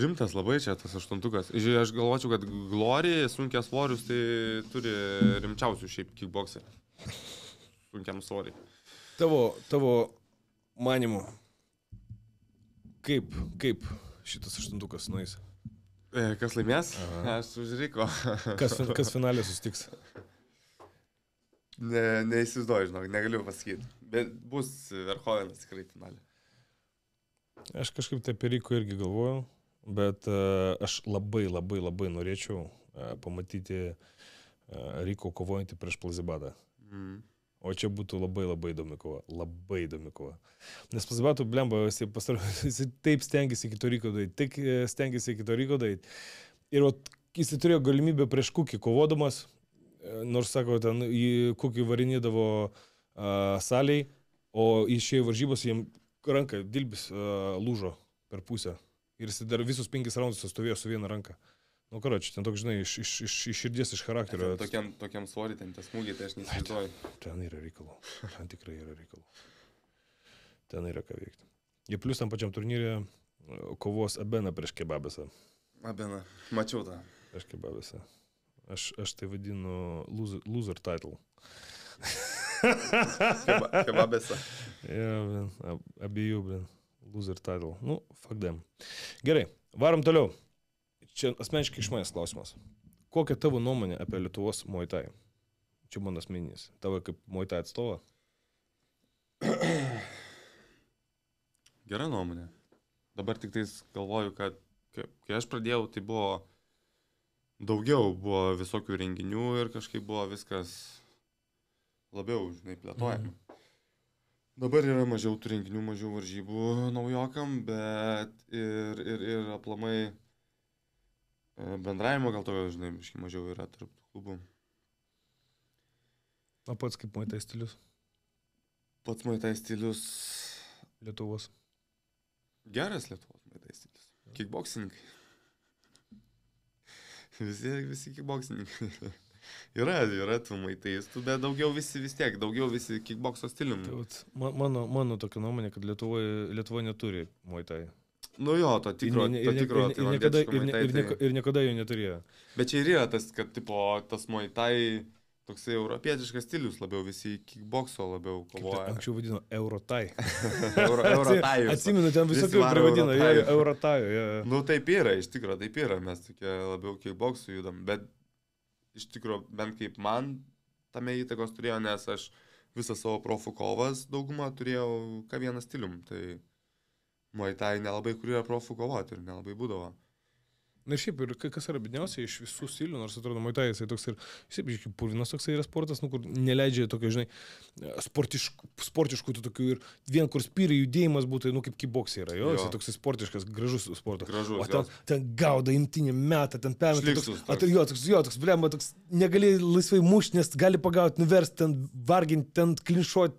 Rimtas labai čia tas aštuntukas. Žiūrėjau, aš galvočiau, kad Glory, sunkia svorius, tai turi rimčiausių šiaip kickboxerių. Sunkiam svoriui. Tavo, tavo manimu, Kaip, kaip šitas aštuntukas nueis? E, kas laimės? Aha. Aš užriko. Kas, kas finalė susitiks? Ne, neįsivaizduoju, žinok, negaliu pasakyti. Bet bus Verhovenas tikrai finalė. Aš kažkaip apie Ryko irgi galvojau, bet e, aš labai labai labai norėčiau e, pamatyti Ryko kovojantį prieš Plazibadą. Mm. O čia būtų labai labai įdomi kova. Labai įdomi kova. Nes pasibatų blemba, jis, pasar... jis taip stengiasi iki to ryko daryti, tik e, stengiasi iki to ryko daryti. Ir o, jis turėjo galimybę prieš kukį kovodamas, e, nors sako, ten kukį varinėdavo uh, saliai, o išėjo varžybos jam ranka, dilbis uh, lūžo per pusę. Ir jis dar visus penkis raundus stovėjo su viena ranka. Uh, Nu, karoči, ten toks, žinai, iš, iš, iš, iš širdies, iš charakterio. Ten tokiam, tokiam svorį, ten tas smūgiai, tai aš neįsivaizduoju. Ten, ten yra reikalų. Ten tikrai yra reikalų. Ten yra ką veikti. Jie plus tam pačiam turnyrė e, kovos Abena prieš kebabėse. Abena, mačiau tą. Prieš kebabėse. Aš, aš tai vadinu loser, loser title. Kebabėse. ja, abiejų, loser title. Nu, fuck them. Gerai, varom toliau čia asmeniškai iš manęs klausimas. Kokia tavo nuomonė apie Lietuvos Moitai? Čia mano asmeninis. Tavo kaip Moitai atstovo? Gera nuomonė. Dabar tik tais galvoju, kad kai aš pradėjau, tai buvo daugiau buvo visokių renginių ir kažkaip buvo viskas labiau, žinai, plėtojama. Mhm. Dabar yra mažiau tų renginių, mažiau varžybų naujokam, bet ir, ir, ir aplamai E, bendravimo gal tokio, žinai, biškai mažiau yra tarp klubų. O pats kaip maitai stilius? Pats maitai stilius. Lietuvos. Geras Lietuvos maitai stilius. Kickboksininkai. Visi, visi kickboksininkai. yra, yra tų maitistų, bet daugiau visi vis tiek, daugiau visi kickbokso stiliumi. Tai, mano, mano tokia nuomonė, kad Lietuvoje, Lietuvoje neturi maitai. Nu jo, to tikro, ir, ir, to tikro ir, ir, ir, niekada, ir, ne, ir, tai nieko, ir niekada jo neturėjo. Bet čia ir yra tas, kad tipo, tas muaitai toksai europietiškas stilius labiau, visi kickbokso labiau kovoja. Tai anksčiau vadino Eurotai. Euro, Eurotai. Atsimenu, ten visokių privadino, jie Eurotai. Ja. Nu taip yra, iš tikrųjų taip yra, mes tokie labiau kickboksu judam, bet iš tikrųjų bent kaip man tame įtakos turėjo, nes aš visą savo profų kovas daugumą turėjau ką vieną stilium. Tai muaitai nelabai kur yra profų kovoti ir nelabai būdavo. Na ir šiaip, ir kas yra bidniausia iš visų stilių, nors atrodo, maitai jisai toks ir, šiaip, žinai, purvinas toksai yra sportas, nu, kur neleidžia tokio, žinai, sportiškų, sportiškų tų tokių ir vien kur spyri judėjimas būtų, nu, kaip kiboksai yra, jo, jo. jisai toks sportiškas, gražus sportas. Gražus. O ten, ten gauda imtinį metą, ten permetą. Toks, toks. Jo, toks, jo, toks, blema, toks, negali laisvai mušti, nes gali pagauti, nuversti, ten varginti, ten klinšuoti,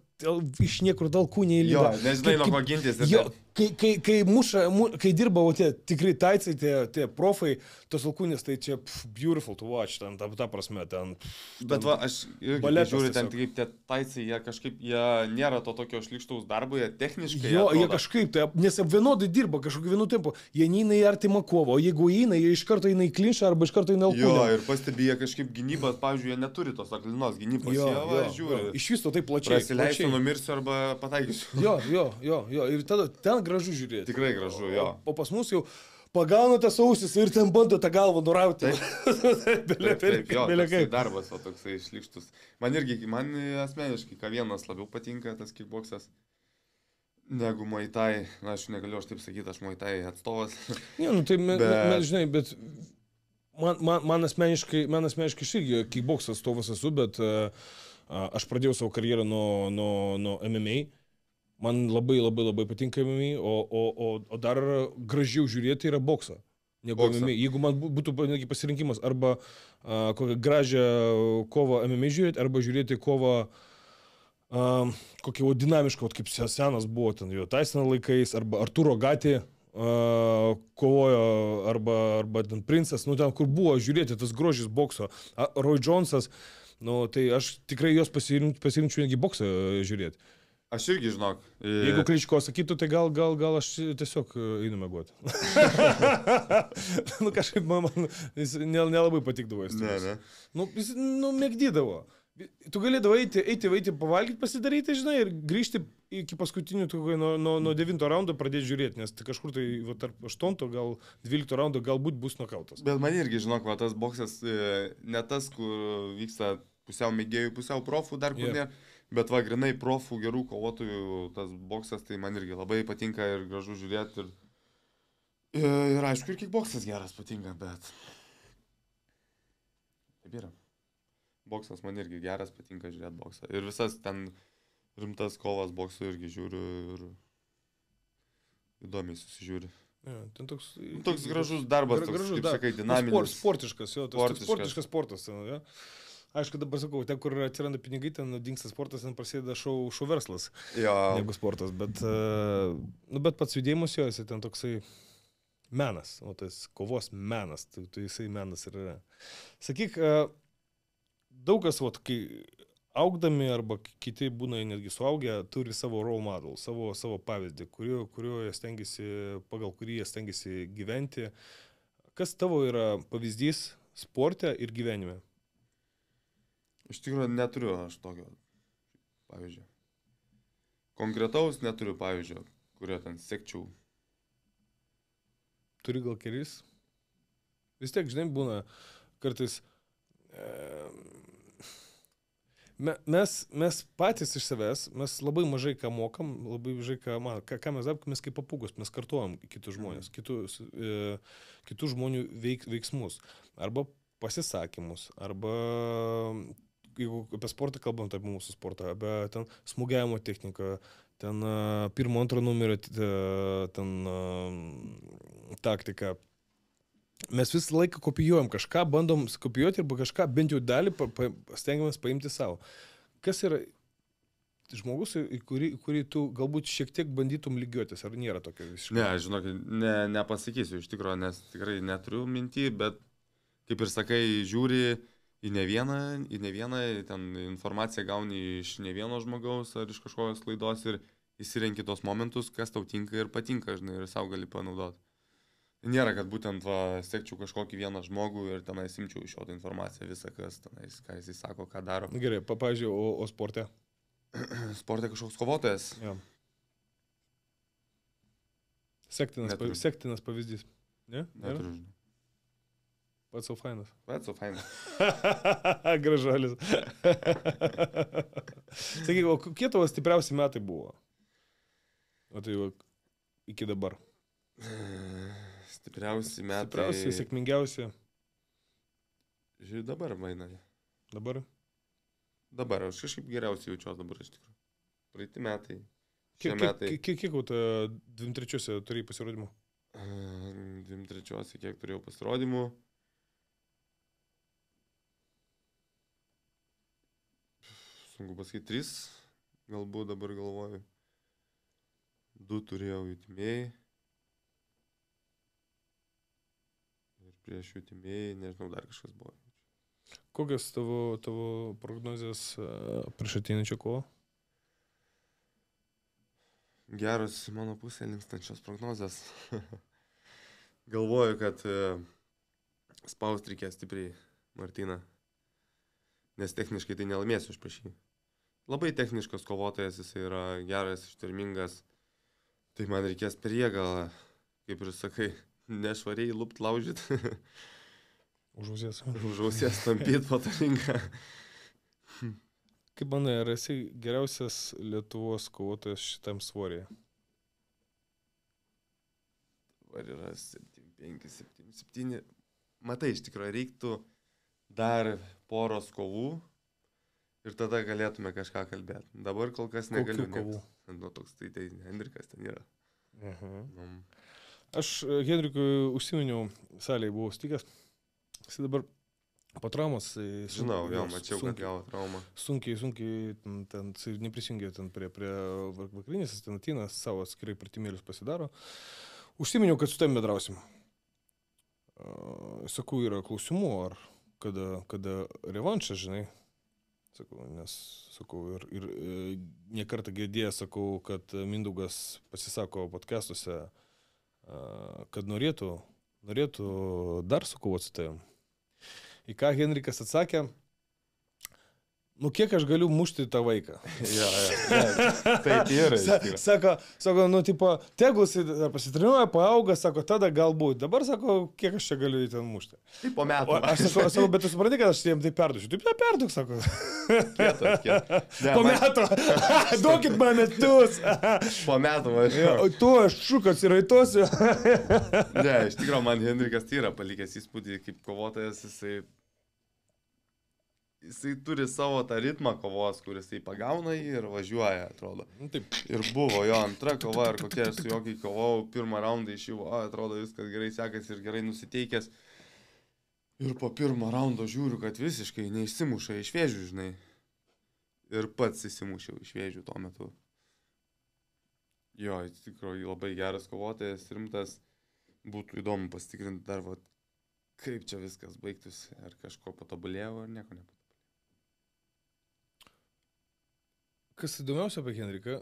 iš niekur dalkūnį įlipti. Jo, nežinai, nuo ko gintis. Jo, ten kai, kai, kai, muša, mu, kai dirba tie tikri taicai, tie, tie profai, tos alkūnės, tai čia pff, beautiful to watch, ten ta, ta prasme, ten. Pff, Bet ten, va, aš žiūriu, tiesiog. ten kaip tie taicai, jie kažkaip, jie nėra to tokio šlikštaus darbo, jie techniškai. Jo, jie, jie kažkaip, tai, nes vienodai dirba kažkokiu vienu tempu, jie neina į artimą kovą, o jeigu eina, jie iš karto eina į klinšą arba iš karto eina į alkūnę. Jo, ir pastebėjo kažkaip gynybas, pavyzdžiui, jie neturi tos aklinos gynybos, jo, jie va, jo, žiūri. Jo. Iš viso taip plačiai. Pasileisiu, numirsiu arba pataikysiu. Jo, jo, jo, jo. Ir tada ten gražu žiūrėti. Tikrai gražu, jo. O, o pas mus jau pagaunate sausis ir ten bando tą galvą nurauti. Belė kaip. Darbas, o toksai išlikštus. Man irgi, man asmeniškai, ką vienas labiau patinka tas kickboksas. Negu Maitai, na aš negaliu aš taip sakyti, aš Maitai atstovas. Ne, nu tai mes, bet... mes žinai, bet man, man, man asmeniškai, man asmeniškai aš irgi kickboks atstovas esu, bet uh, aš pradėjau savo karjerą nuo, nuo, nuo MMA. Uh, man labai labai labai patinka MMA, o, o, o, o dar gražiau žiūrėti yra boksą. MMA. Jeigu man būtų netgi pasirinkimas arba uh, kokią gražią kovą MMA žiūrėti, arba žiūrėti kovą uh, kokią o, dinamišką, o, kaip senas buvo ten jo Taisino laikais, arba Arturo Gatį uh, kovojo, arba, arba ten Princas, nu ten kur buvo žiūrėti tas grožis bokso. Uh, Roy Jonesas, nu tai aš tikrai jos pasirinkčiau netgi boksą e, žiūrėti. Uh, Aš irgi žinok. E, Jeigu Kličko sakytų, tai gal, gal, gal aš tiesiog e, einu mėgoti. nu kažkaip man, man jis nelabai patikdavo. Jis, ne, ne. Nu, jis nu, mėgdydavo. Tu galėdavai eiti, eiti, eiti, pavalgyti, pasidaryti, žinai, ir grįžti iki paskutinių, tu, nuo, nuo, nuo 9 raundo pradėti žiūrėti, nes tai kažkur tai va, tarp 8, gal 12 raundo galbūt bus nukautas. Bet man irgi, žinok, va, tas boksas e, ne tas, kur vyksta pusiau mėgėjų, pusiau profų, dar kur yeah. ne bet va grinai profų gerų kovotojų tas boksas, tai man irgi labai patinka ir gražu žiūrėti. Ir, ir, ir aišku, ir kickboksas geras patinka, bet... Taip yra. Boksas man irgi geras, patinka žiūrėti boksą. Ir visas ten rimtas kovas boksų irgi žiūriu ir įdomiai susižiūriu. Ja, ten toks, toks gražus darbas, toks, gražus, kaip da, sakai, nu, dinaminis. Sport, sportiškas, jo, tas sportiškas, sportiškas sportas. Ten, ja. Aišku, dabar sakau, ten, kur atsiranda pinigai, ten dinksta sportas, ten prasideda šau, šau verslas. Jo. Negu sportas, bet, e, nu, bet pats judėjimas jo, jisai ten toksai menas, o tas kovos menas, tai, tai jisai menas ir yra. Sakyk, e, daug kas, vat, kai augdami arba kiti būna netgi suaugę, turi savo role model, savo, savo pavyzdį, kuriuo, kuriuo jie stengiasi, pagal kurį jie stengiasi gyventi. Kas tavo yra pavyzdys sporte ir gyvenime? Iš tikrųjų neturiu aš tokio pavyzdžio. Konkretaus neturiu pavyzdžio, kurio ten sekčiau. Turi gal kelis? Vis tiek, žinai, būna kartais... E, mes, mes patys iš savęs, mes labai mažai ką mokam, labai mažai ką matom. Ką, ką mes darom, mes kaip papūgos, mes kartuojam kitus žmonės, mhm. kitus, e, kitų žmonių veik, veiksmus. Arba pasisakymus, arba jeigu apie sportą kalbant, tai apie mūsų sportą, apie ten smūgiavimo techniką, ten e, pirmo, antro numerio e, ten e, taktiką. Mes visą laiką kopijuojam kažką, bandom kopijuoti arba kažką, bent jau dalį pa, pa, stengiamės paimti savo. Kas yra žmogus, į kurį, į kurį tu galbūt šiek tiek bandytum lygiuotis, ar nėra tokio visiškai? Ne, žinok, ne, nepasakysiu iš tikrųjų, nes tikrai neturiu mintį, bet kaip ir sakai, žiūri, į ne vieną, į ne vieną, ten informaciją gauni iš ne vieno žmogaus ar iš kažkokios klaidos ir įsirenki tos momentus, kas tau tinka ir patinka, žinai, ir savo gali panaudoti. Nėra, kad būtent va, sekčiau kažkokį vieną žmogų ir tenai simčiau iš jo tą informaciją visą, kas tenai, ką jisai sako, ką daro. Nu gerai, papažiūrėjau, o, o sporte? sporte kažkoks kovotojas. Ja. Sektinas, pa, sektinas pavyzdys. Ne? Neturiu, žinai. Pats savo fainas. Pats savo fainas. Gražuolis. Sakyk, o kokie tavo stipriausi metai buvo? O tai jau iki dabar. Stipriausi metai. Stipriausi, sėkmingiausi. Žiūrėk, dabar mainai. Dabar? Dabar, aš kažkaip geriausiai jaučiuosi dabar iš tikrųjų. Praeiti metai. Kiek, metai. kiek, kiek, kiek jau 23-ose turėjai pasirodymų? 23-ose kiek turėjau pasirodymų. sunku pasakyti, trys, galbūt dabar galvoju. Du turėjau jutimėjai. Ir prieš jutimėjai, nežinau, dar kažkas buvo. Kokios tavo, tavo prognozijas e, prieš ateinančią kovą? Geros mano pusė linkstančios prognozijas. Galvoju, kad e, spaust reikės stipriai Martina. Nes techniškai tai nelaimėsiu aš prieš jį labai techniškas kovotojas, jis yra geras, išturmingas. Tai man reikės per jėgą, kaip ir sakai, nešvariai lupt laužyt. Užausies. Užausies tampyt patarinką. kaip manai, ar esi geriausias Lietuvos kovotojas šitam svoriai? Ar yra 75, 77. Matai, iš tikrųjų reiktų dar poros kovų, Ir tada galėtume kažką kalbėti. Dabar kol kas negaliu. Kokių kovų? Nu, toks tai, tai Hendrikas ten yra. Uh -huh. um. Mm. Aš e, Hendrikui užsiminiau, salėje buvau stikęs. Jis dabar po traumos. E, Žinau, jau mačiau, sunkiai, kad gavo traumą. Sunkiai, sunkiai, ten, ten neprisijungė ten prie, prie vakarinės, ten atina, savo atskirai pratimėlius pasidaro. Užsiminiau, kad su tam bendrausim. E, sakau, yra klausimų, ar kada, kada revanšas, žinai, Sakau, nes, sakau, ir, ir e, nekartą girdėjęs, sakau, kad Mindaugas pasisako podcastuose, kad norėtų, norėtų dar su kovo su tavim. Į ką Henrikas atsakė, Nu, kiek aš galiu mušti tą vaiką? Ja, ja, ja. Taip yra. yra. Sako, sako, nu, tipo, tegul pasitreniruoja, paauga, sako, tada galbūt. Dabar sako, kiek aš čia galiu jį ten mušti. Taip, po metų. O, aš sakau, sakau, bet tu supranti, kad aš jiem tai perdušiu. Taip, neperduk, sako. Kietas, kietas. Ne, po man... metų. Duokit man metus. po metų važiuoju. Tu, aš šukas ir aitosiu. ne, iš tikrųjų, man Henrikas tai yra palikęs įspūdį kaip kovotojas, jisai jisai turi savo tą ritmą kovos, kuris jisai pagauna jį ir važiuoja, atrodo. Nu, taip. Ir buvo jo antra kova, ar kokia su juo, kai kovau, pirmą raundą iš jų, o, atrodo viskas gerai sekasi ir gerai nusiteikęs. Ir po pirmo raundo žiūriu, kad visiškai neišsimuša iš vėžių, žinai. Ir pats įsimušiau iš vėžių tuo metu. Jo, iš tikrųjų labai geras kovotojas, rimtas. Būtų įdomu pasitikrinti dar, va, kaip čia viskas baigtųsi, ar kažko patobulėjo, ar nieko nepatobulėjo. kas įdomiausia apie Henriką,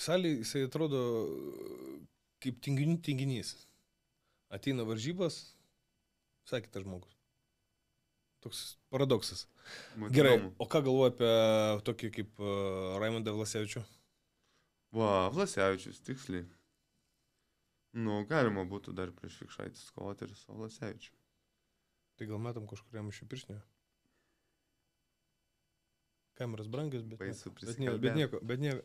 salėje jisai atrodo e, kaip tinginių tinginys. Ateina varžybas, sakė tas žmogus. Toks paradoksas. Matydamu. Gerai, o ką galvoja apie tokį kaip e, Raimondą Vlasevičių? Va, Vlasevičius, tiksliai. Nu, galima būtų dar prieš Vikšaitį skoloti ir su Vlasevičiu. Tai gal metam kažkuriam iš jų pirštinio? Kameras brangius, bet... Baisu prisiminti. Bet nieko, bet nieko.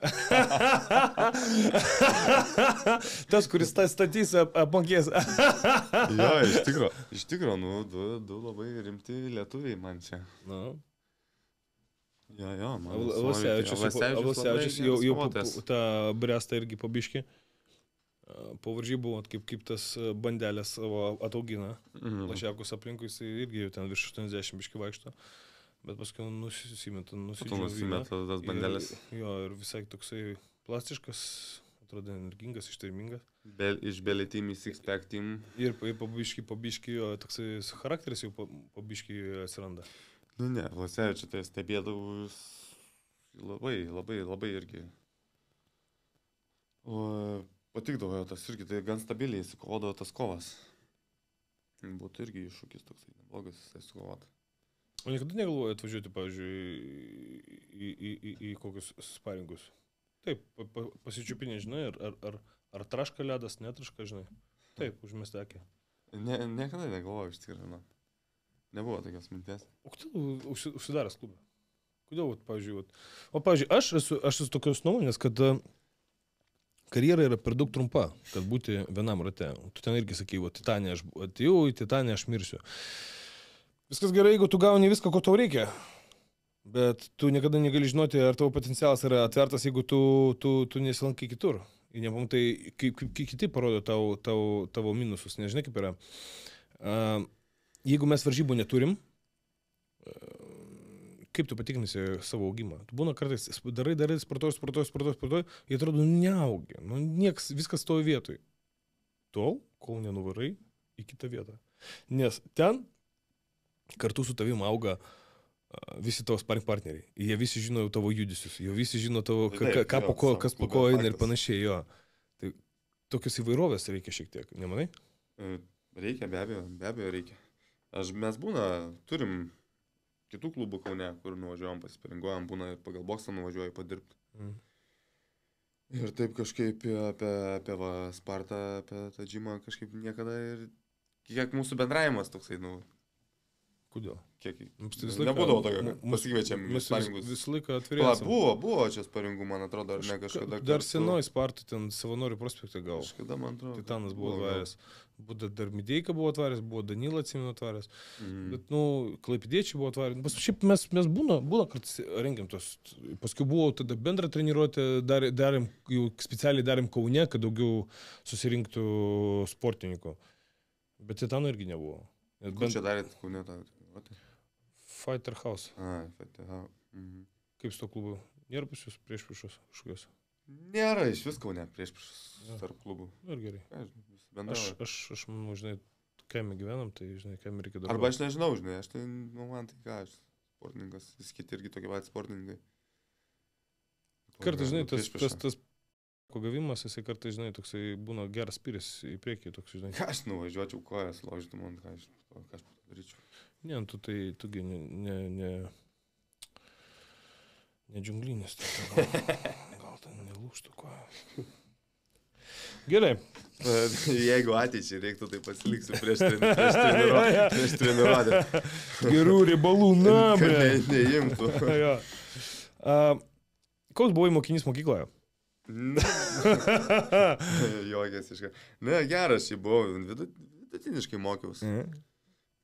Tas, kuris tą statys, apmokės. jo, iš tikro, iš tikro, nu, du, du labai rimti lietuviai man čia. Nu. Jo, jo, man. Vasevičius jau, jau po, tą brestą irgi pabiški. Po varžybų, kaip, kaip tas bandelės savo ataugina. Mm. Lašiakus aplinkui, jis irgi jau ten virš 80 biški vaikšto. Uh, Bet paskui nusimetu, nusimetu. Tu nusimetu tas bandelės. Ir, jo, ir visai toksai plastiškas, atrodo energingas, ištaimingas. Be, iš beletim į sixpack team. Ir pabiški, pabiški, jo toksai charakteris jau pabiški atsiranda. Nu ne, Lasevičiu tai stebėdavau labai, labai, labai irgi. O, patikdavo tas irgi, tai gan stabiliai įsikovodavo tas kovas. Būtų irgi iššūkis toksai neblogas, jisai sukovotų. O niekada negalvoju atvažiuoti, pavyzdžiui, į, į, į, į kokius sparingus. Taip, pa, pa, pasičiupinė, žinai, ar, ar, ar, ar traška ledas, netraška, žinai. Taip, užmesti akį. Ne, niekada negalvojau, iš tikrųjų, man. Nebuvo tokios minties. O kodėl užsidaręs klubą? Kodėl, vat, pavyzdžiui, vat, o, pavyzdžiui, aš esu, aš esu tokios nuomonės, kad karjera yra per daug trumpa, kad būti vienam rate. Tu ten irgi sakai, o Titanė, aš atėjau, į Titanę aš mirsiu. Uh, Viskas gerai, jeigu tu gauni viską, ko tau reikia. Bet tu niekada negali žinoti, ar tavo potencialas yra atvertas, jeigu tu, tu, tu nesilankai kitur. Ir nepamatai, kaip, kaip, kaip kiti parodo tau, tau, tavo minususus, nežinai kaip yra. Uh, jeigu mes varžybų neturim, uh, kaip tu patikrinsi savo augimą? Tu būna kartais, darai, darai, sportuoji, sportuoji, sportuoji, sportuoji, jie atrodo, neaugi, nu, nieks, viskas toje vietoje. Tol, kol nenuvarai į kitą vietą. Nes ten kartu su tavim auga visi tavo sparring partneriai. Jie visi žino jau tavo judesius, jie visi žino tavo, ka, ka, ka, po ko, kas po ko eina ir panašiai. Jo. Tai tokios įvairovės reikia šiek tiek, nemanai? E, reikia, be abejo, be abejo reikia. Aš, mes būna, turim kitų klubų Kaune, kur nuvažiuojam, pasiparinguojam, būna ir pagal boksą nuvažiuoju padirbti. Mm. Ir taip kažkaip apie, apie va, Spartą, apie tą džimą kažkaip niekada ir kiek mūsų bendravimas toksai, nu, Kodėl? Kiek? Tai laiką, nebūdavo tokio, pasikviečiam vis, paringus. Visą laiką atvirėjau. Buvo, buvo čia sparingų, man atrodo, ar ne kažkada. Dar senoji spartų ten savanorių prospektą gal. Kažkada, man atrodo. Titanas buvo atvaręs. Būda dar Midėjka buvo atvaręs, buvo Danila atsimino atvaręs. Mm. Bet, nu, Klaipidiečiai buvo atvaręs. Pas, šiaip mes, mes būna, būna, kad rengiam tos. Paskui buvo tada bendra treniruotė, dar, darėm, jau specialiai darėm Kaune, kad daugiau susirinktų sportininkų. Bet Titano irgi nebuvo. Bent... Čia darėt Kaune tą treniruotė? Fighter House. A, Fighter House. Mhm. Kaip su to klubu? Nėra pas jūs prieš priešus kažkokios? Nėra iš visko, ne, prieš priešus tarp klubų. Ir gerai. Aš, aš, aš, aš manau, žinai, kaime gyvenam, tai, žinai, kaime reikia dabar. Arba aš nežinau, žinai, aš tai, nu, man tai ką, aš sportininkas, visi kiti irgi tokie patys sportininkai. Kartais, žinai, tas, tas, tas Kogavimas, jisai kartais, žinai, toksai būna geras pyris į priekį, toks, žinai. Ką aš nuvažiuočiau kojas, ložytum man, ką aš, ką aš padaryčiau. Ne, nu, tu tai, tugi ne, ne, ne, ne džunglinis, tai gal, gal ten nelūštų koja. Gerai. Jeigu ateičiai reiktų, tai pasiliksiu prieš, treni, prieš, treniro, prieš treniruotę. Gerų ribalų namą. Ne, neimtų. Ja. Uh, koks buvo mokinys mokykloje? Nu. Jokės iš ką. Ne, geras, jį buvau, vidutiniškai mokiausi. Mhm.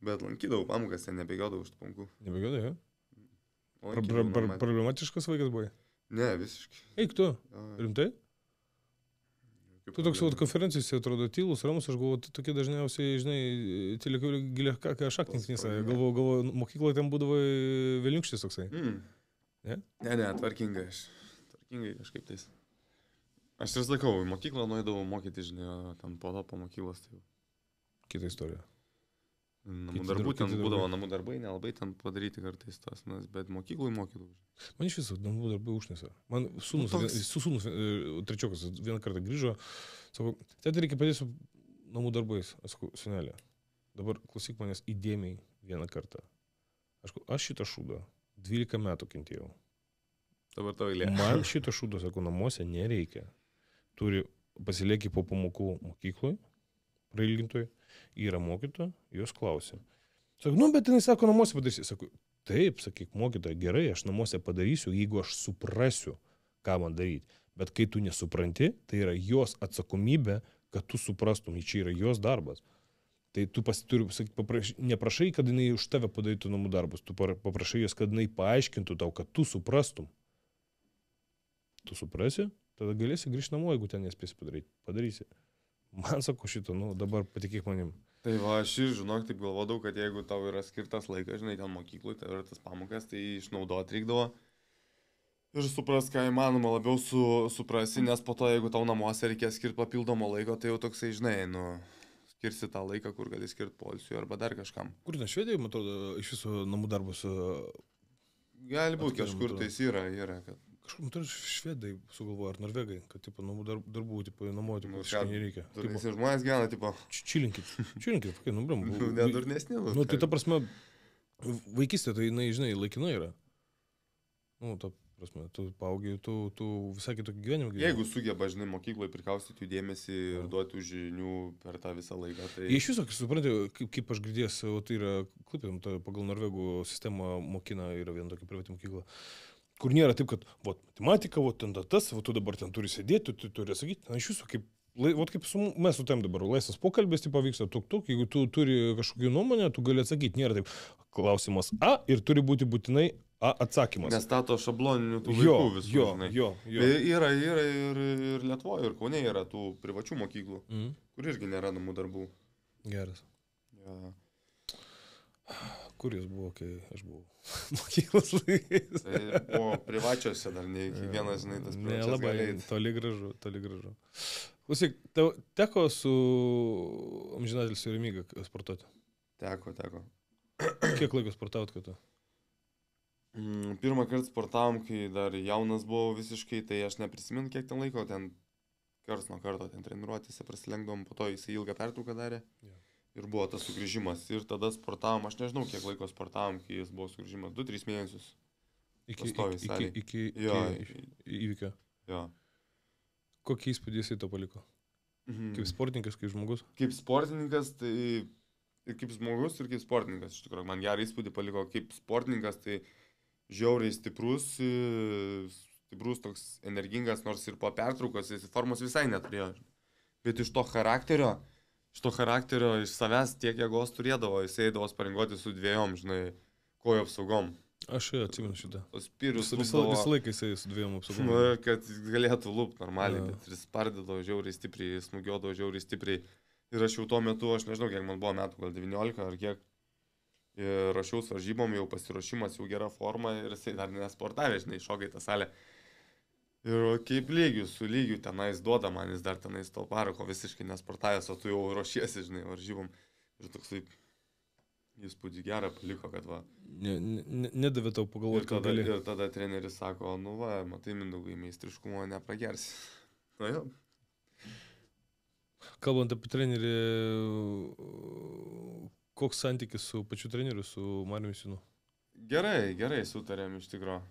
Bet lankydavau pamokas, ten nebegėdavau už tų pamokų. Nebegėdavau, jo? Ar pr pr problematiškas vaikas buvai? Ne, visiškai. Eik tu. A, Rimtai? Kaip tu toks savo konferencijose atrodo tylus, ramus, aš galvoju, tu tokie dažniausiai, žinai, tylikai gilia kaką šaktinknys, galvoju, galvoju, nu, mokykloje ten būdavo e, vėlinkštis toksai. Mm. Ne? Ne, ne, tvarkingai aš. Tvarkingai kažkaip tais. Aš ir sakau, į mokyklą nuėdavau mokyti, žinai, ten po to po mokyklos. Tai... Kita istorija. Namų darbų ten būdavo, namų darbai nelabai ten padaryti kartais tas, nes, nu, bet mokyklai mokydavau. Man iš viso namų darbai užnesa. Man nu, sūnus, nu, toks... su sūnus, e, trečiokas vieną kartą grįžo, sako, tėtė reikia padėsiu namų darbais, aš sakau, senelė, dabar klausyk manęs įdėmiai vieną kartą. Aš, aš šitą šūdą 12 metų kentėjau. Dabar tavo eilė. Man šito šūdo, sakau, namuose nereikia. Turi pasilieki po pamokų mokykloje prailgintojų, yra mokytoja, jos klausė. Sakau, nu, bet jinai sako, namuose padarysi. Sakau, taip, sakyk, mokytoja, gerai, aš namuose padarysiu, jeigu aš suprasiu, ką man daryti. Bet kai tu nesupranti, tai yra jos atsakomybė, kad tu suprastum, čia yra jos darbas. Tai tu pasituri, sakyk, paprašy, neprašai, kad jinai už tave padarytų namų darbus, tu paprašai jos, kad jinai paaiškintų tau, kad tu suprastum. Tu suprasi, tada galėsi grįžti namo, jeigu ten nespėsi padaryti. Padarysi. Man sako šito, nu dabar patikėk manim. Tai va, aš ir žinok, taip galvodavau, kad jeigu tau yra skirtas laikas, žinai, ten mokyklui, tai yra tas pamokas, tai išnaudoti reikdavo. Ir supras, ką įmanoma labiau su, suprasi, nes po to, jeigu tau namuose reikės skirti papildomo laiko, tai jau toksai, žinai, nu, skirsi tą laiką, kur gali skirti polsiui arba dar kažkam. Kur na, švedijoje, man atrodo, iš viso namų darbus. E, gali būti, kažkur tais yra, yra, kad kažkur, nu, tai švedai sugalvojo, ar norvegai, kad, tipo, namų dar, darbų, tipo, namuoti, nu, kažką nereikia. Tai visi žmonės gyvena, tipo. Čilinkit, čilinkit, kokie, nu, bram. Nu, nedurnesni. Nu, nu, nu, tai ta prasme, vaikystė, tai jinai, žinai, laikina yra. Nu, ta prasme, tu paaugiai, tu, tu visai kitokį gyvenimą gyveni. Jeigu sugeba, žinai, mokykloje prikaustyti jų dėmesį ja. ir duoti žinių per tą visą laiką, tai... Iš viso, suprantate, kaip, kaip aš girdėjęs, tai yra, klipėm, tai pagal norvegų sistemą mokina, yra viena tokia privati mokykla. Uh, kur nėra taip, kad, va, matematika, va, ten tas, va, tu dabar ten turi sėdėti, tu, tu turi sakyti, na, iš jūsų kaip, lai, va, kaip su, mes su tam dabar, laisvas pokalbis, tai pavyksta, tuk, tuk, jeigu tu turi kažkokį nuomonę, tu gali atsakyti, nėra taip, klausimas A ir turi būti būtinai A atsakymas. Nestato šabloninių tų jo, visų. Jo, žinai. jo, jo. E, yra, yra ir, ir Lietuvoje, ir Kaune yra tų privačių mokyklų, mm. kur irgi nėra namų darbų. Geras. Ja. Kur jis buvo, kai aš buvau mokyklos laikais? Tai buvo privačiose dar, ne kiekvienas, žinai, tas privačios. Ne, labai galėjai. toli gražu, toli gražu. Klausyk, tau teko su amžinatelis Jurmyga sportuoti? Teko, teko. Kiek laiko sportavot, kad tu? Mm, pirmą kartą sportavom, kai dar jaunas buvau visiškai, tai aš neprisimenu, kiek ten laiko, ten kars nuo karto ten treniruotėse prasilenkdom, po to jis ilgą pertrauką darė. Yeah ir buvo tas sugrįžimas. Ir tada sportavom, aš nežinau, kiek laiko sportavom, kai jis buvo sugrįžimas, 2-3 mėnesius. Iki, Pastovi, iki, salį. iki, iki, jo, iki įvykio. Jo. Kokį įspūdį jisai to paliko? Mhm. Kaip sportininkas, kaip žmogus? Kaip sportininkas, tai ir kaip žmogus, ir kaip sportininkas. Iš tikrųjų, man gerą įspūdį paliko kaip sportininkas, tai žiauriai stiprus, e, stiprus toks energingas, nors ir po pertraukos jis formos visai neturėjo. Bet iš to charakterio, mhm šito charakterio iš savęs tiek jėgos turėdavo, jis eidavo sparingoti su dviejom, žinai, kojo apsaugom. Aš atsimenu šitą. Tos spyrius. Visą, visą laiką jisai su dviem apsaugom. Nu, kad galėtų lūp normaliai, ja. bet jis spardydavo žiauriai stipriai, smūgiodavo žiauriai stipriai. Ir aš jau tuo metu, aš nežinau, kiek man buvo metų, gal 19 ar kiek. Ir rašiau varžybom, jau pasiruošimas, jau gera forma ir jisai dar nesportavė, žinai, šokai tą salę. Ir kaip lygių, su lygių tenais duoda man, jis dar tenais to parako visiškai nesportavęs, o tu jau ruošiesi, žinai, varžybom. Ir toksai įspūdį gerą paliko, kad va. Ne, ne, nedavė tau pagalvoti, ką gali. Ir tada treneris sako, nu va, matai, mindaugai, meistriškumo nepragersi. Na jo. Kalbant apie trenerį, koks santykis su pačiu treneriu, su Mariu Sinu? Gerai, gerai sutarėm iš tikrųjų.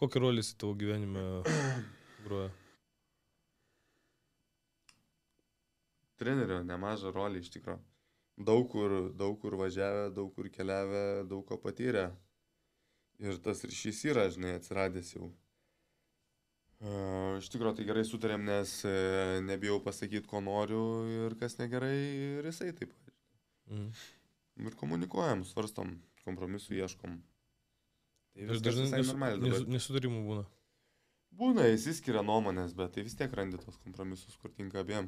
Kokį rolį jis tavo gyvenime groja? Trenerio nemažą rolį iš tikrųjų. Daug kur, daug kur važiavę, daug kur keliavę, daug ko patyrę. Ir tas ryšys yra, žinai, atsiradęs jau. E, iš tikrųjų, tai gerai sutarėm, nes e, nebijau pasakyti, ko noriu ir kas negerai, ir jisai taip pat. Mhm. Ir komunikuojam, svarstom, kompromisų ieškom. Tai vis dažnai nesu, nesu, nesutarimų būna. Būna, jis įskiria nuomonės, bet tai vis tiek randi tos kompromisus, kur tinka abiem.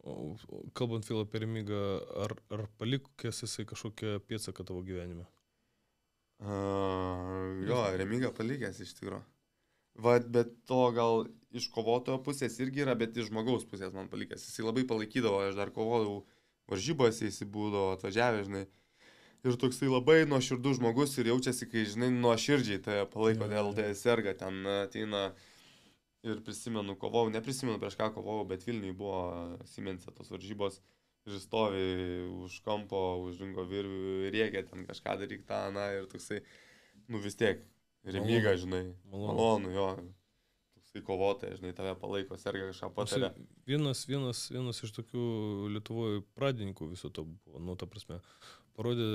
O, o kalbant Filą Perimygą, ar, ar palikęs jisai kažkokią pėtsaką tavo gyvenime? Uh, jo, Remygą palikęs iš tikrųjų. Vat, bet to gal iš kovotojo pusės irgi yra, bet iš žmogaus pusės man palikęs. Jisai labai palaikydavo, aš dar kovodavau varžybose, jisai būdavo atvažiavęs, žinai. Uh, ir toksai labai nuoširdus žmogus ir jaučiasi, kai, žinai, nuoširdžiai tai palaiko dėl DSR, kad ten ateina ir prisimenu, kovau, neprisimenu prieš ką kovau, bet Vilniui buvo Simensė tos varžybos ir stovi už kampo, už ringo virvių ir rėkia ten kažką daryk tą, na ir toksai, nu vis tiek, remyga, žinai, malonu, malonu jo toksai kovotojas, žinai, tave palaiko, serga kažką patarė. Vienas, vienas, vienas iš tokių Lietuvoje pradininkų viso to buvo, nu, ta prasme, parodė,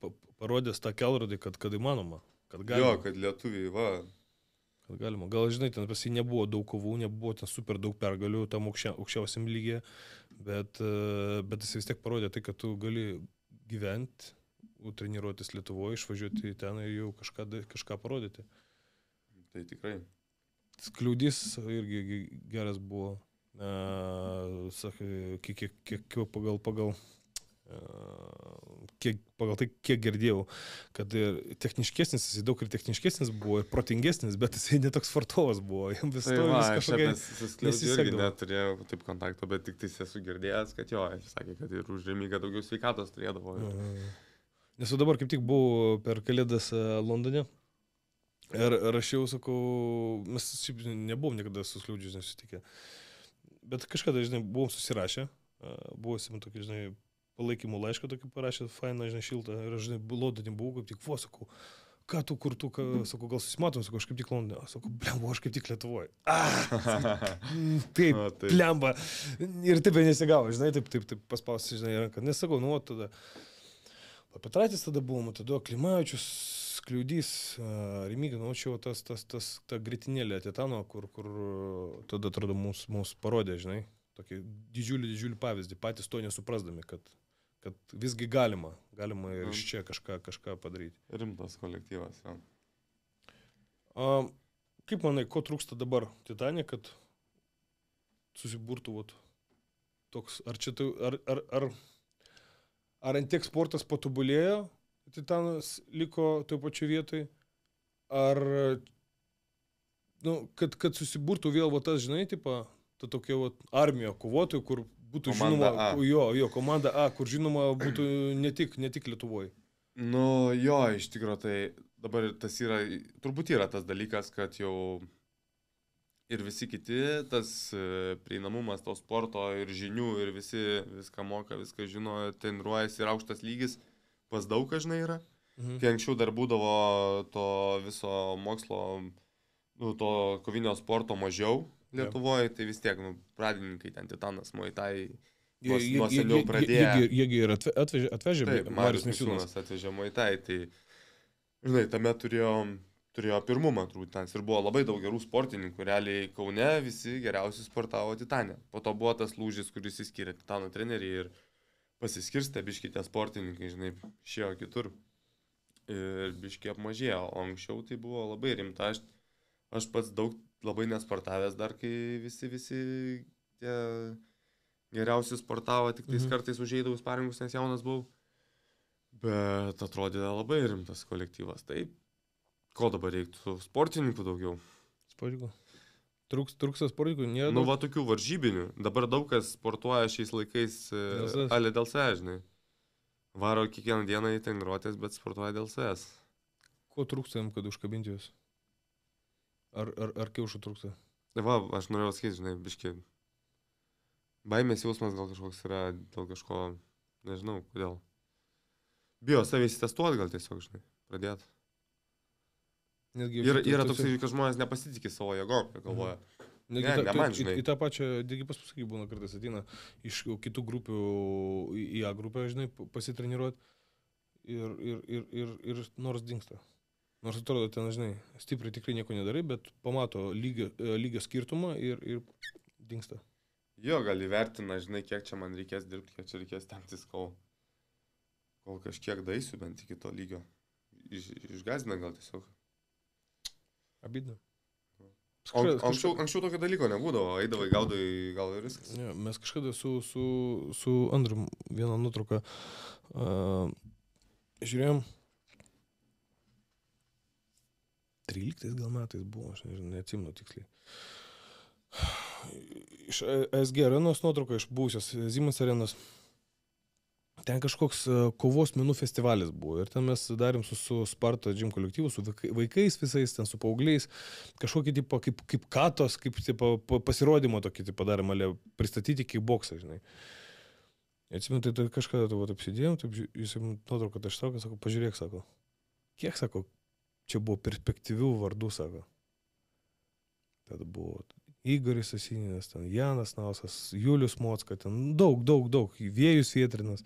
pa, parodęs tą kelrodį, kad, kad įmanoma. Kad galima. jo, kad lietuviai, va. Kad galima. Gal, žinai, ten pas jį nebuvo daug kovų, nebuvo ten super daug pergalių tam aukščia, aukščiausiam lygiai, bet, e, bet jis vis tiek parodė tai, kad tu gali gyventi treniruotis Lietuvoje, išvažiuoti ten ir jau kažką, kažką parodyti. Tai tikrai kliūdys irgi geras buvo. Uh, e, sakai, kiek, kiek, kiek pagal, pagal, uh, kiek, pagal tai, kiek girdėjau, kad ir techniškesnis, jis daug ir techniškesnis buvo, ir protingesnis, bet jis netoks fortovas buvo, jam vis tai, to kažkokia... Nes jis irgi neturėjo taip kontakto, bet tik tai esu girdėjęs, kad jo, jis sakė, kad ir užremyga daugiau sveikatos turėdavo. Ir... Uh, nes dabar kaip tik buvau per kalėdas e, Londone. Ir, ir aš jau sakau, mes nebuvom niekada susliūdžius nesutikę. Bet kažkada, žinai, buvom susirašę, buvusim tokį, žinai, palaikymų laišką tokį parašę, fainą, žinai, šiltą. Ir aš, žinai, Londone buvau, kaip tik vos, sakau, ką tu, kur tu, ką, sakau, gal susimatom, sakau, aš kaip tik Londone, sakau, blemba, aš kaip tik Lietuvoje. Ah, taip, o, taip, blemba. Ir taip ir nesigavo, žinai, taip, taip, taip paspausti, žinai, ranką. Nesakau, nu, o tada. Petraitis tada buvom, tada Klimavičius kliūdys Remigijui, naučiau tas, tas, tas, ta gritinėlė Titano, kur, kur tada atrodo mūsų mūs parodė, žinai, tokį didžiulį, didžiulį pavyzdį, patys to nesuprasdami, kad kad visgi galima, galima ir iš mhm. čia kažką, kažką padaryti. Rimtas kolektyvas, jau. A, kaip manai, ko trūksta dabar Titanė, kad susiburtų vat, toks, ar čia tai, ar, ar, ar, ar ant tiek sportas patobulėjo, Titanas liko toje pačioje vietoje? Ar, nu, kad, kad susiburtų vėl va, tas, žinai, tipo, ta tokia va, armija kovotojų, kur būtų komanda žinoma, A. jo, jo, komanda A, kur žinoma būtų ne tik, ne tik Lietuvoje. Nu, jo, iš tikrųjų, tai dabar tas yra, turbūt yra tas dalykas, kad jau ir visi kiti, tas e, prieinamumas to sporto ir žinių, ir visi viską moka, viską žino, treniruojasi ir aukštas lygis pas daug kažnai yra. Mhm. Kai anksčiau dar būdavo to viso mokslo, nu, to kovinio sporto mažiau Lietuvoje, tai vis tiek, nu, pradininkai ten Titanas, Moitai. Nuo seniau pradėjo. Jiegi ir atvežė, atvežė Taip, Marius Misiūnas atvežė Moitai, tai, žinai, tame turėjom turėjo pirmumą turbūt ten ir buvo labai daug gerų sportininkų, realiai Kaune visi geriausi sportavo Titanė. Po to buvo tas lūžis, kuris įskyrė Titano trenerį ir pasiskirstė, biški tie sportininkai, žinai, šėjo kitur ir biški apmažėjo, o anksčiau tai buvo labai rimta, aš, aš pats daug labai nesportavęs dar, kai visi, visi tie geriausi sportavo, tik tais mhm. kartais užėjau sparingus, nes jaunas buvau, bet atrodė labai rimtas kolektyvas, taip. Ko dabar reiktų? Sportininkų daugiau. Sportininkų. Truks, truksa sportininkų nėra. Nu, daug... va tokių varžybinių. Dabar daug kas sportuoja šiais laikais alė e, dėl sąžinai. Varo kiekvieną dieną į treniruotės, bet sportuoja dėl sąs. Ko trūksta jam, kad užkabinti jūs? Ar, ar, ar kiaušų trūksta? Va, aš norėjau sakyti, žinai, biški. Baimės jausmas gal kažkoks yra dėl kažko, nežinau, kodėl. Bijo savęs testuoti gal tiesiog, žinai, pradėti. Netgi, yra, yra toks įvykis, kad žmonės nepasitikė savo jėgom, mhm. galvoja. Mhm. Negi ne, ta, ne man, žinai. Į, į tą pačią, negi pas mus, kai būna kartais ateina iš kitų grupių į A grupę, žinai, pasitreniruoti ir, ir, ir, ir, ir nors dinksta. Nors atrodo, ten, žinai, stipriai tikrai nieko nedarai, bet pamato lygio, e, lygio skirtumą ir, ir dinksta. Jo, gal įvertina, žinai, kiek čia man reikės dirbti, kiek čia reikės tenktis, kol, kol kažkiek daisiu bent iki to lygio. Iš, išgazina gal tiesiog. Abidna. Kažkada, anksčiau, kažkada... anksčiau tokio dalyko nebūdavo, eidavai, gaudai, gal ir viskas. Ja, mes kažkada su, su, su Andriu vieną nutrauką uh, žiūrėjom. 13 gal metais buvo, aš nežinau, neatsimenu tiksliai. Iš SG arenos nuotrauka iš būsios Zimas arenos. Uh, Ten kažkoks e, kovos menų festivalis buvo ir ten mes darėm su, su Sparta džim kolektyvu, su vaikais visais, ten su paaugliais, kažkokį tipo kaip, kaip katos, kaip tipo, pasirodymo tokį tipo darėm, ale pristatyti kickboksą, žinai. Atsimenu, tai, tai kažkada tu vat, apsidėjom, taip, jis nuotrauką aš tai sako, sako, pažiūrėk, sako, kiek, sako, čia buvo perspektyvių vardų, sako. Tada buvo Igoris Asininas, ten Janas Nausas, Julius Motska, ten daug, daug, daug, Vėjus Vietrinas.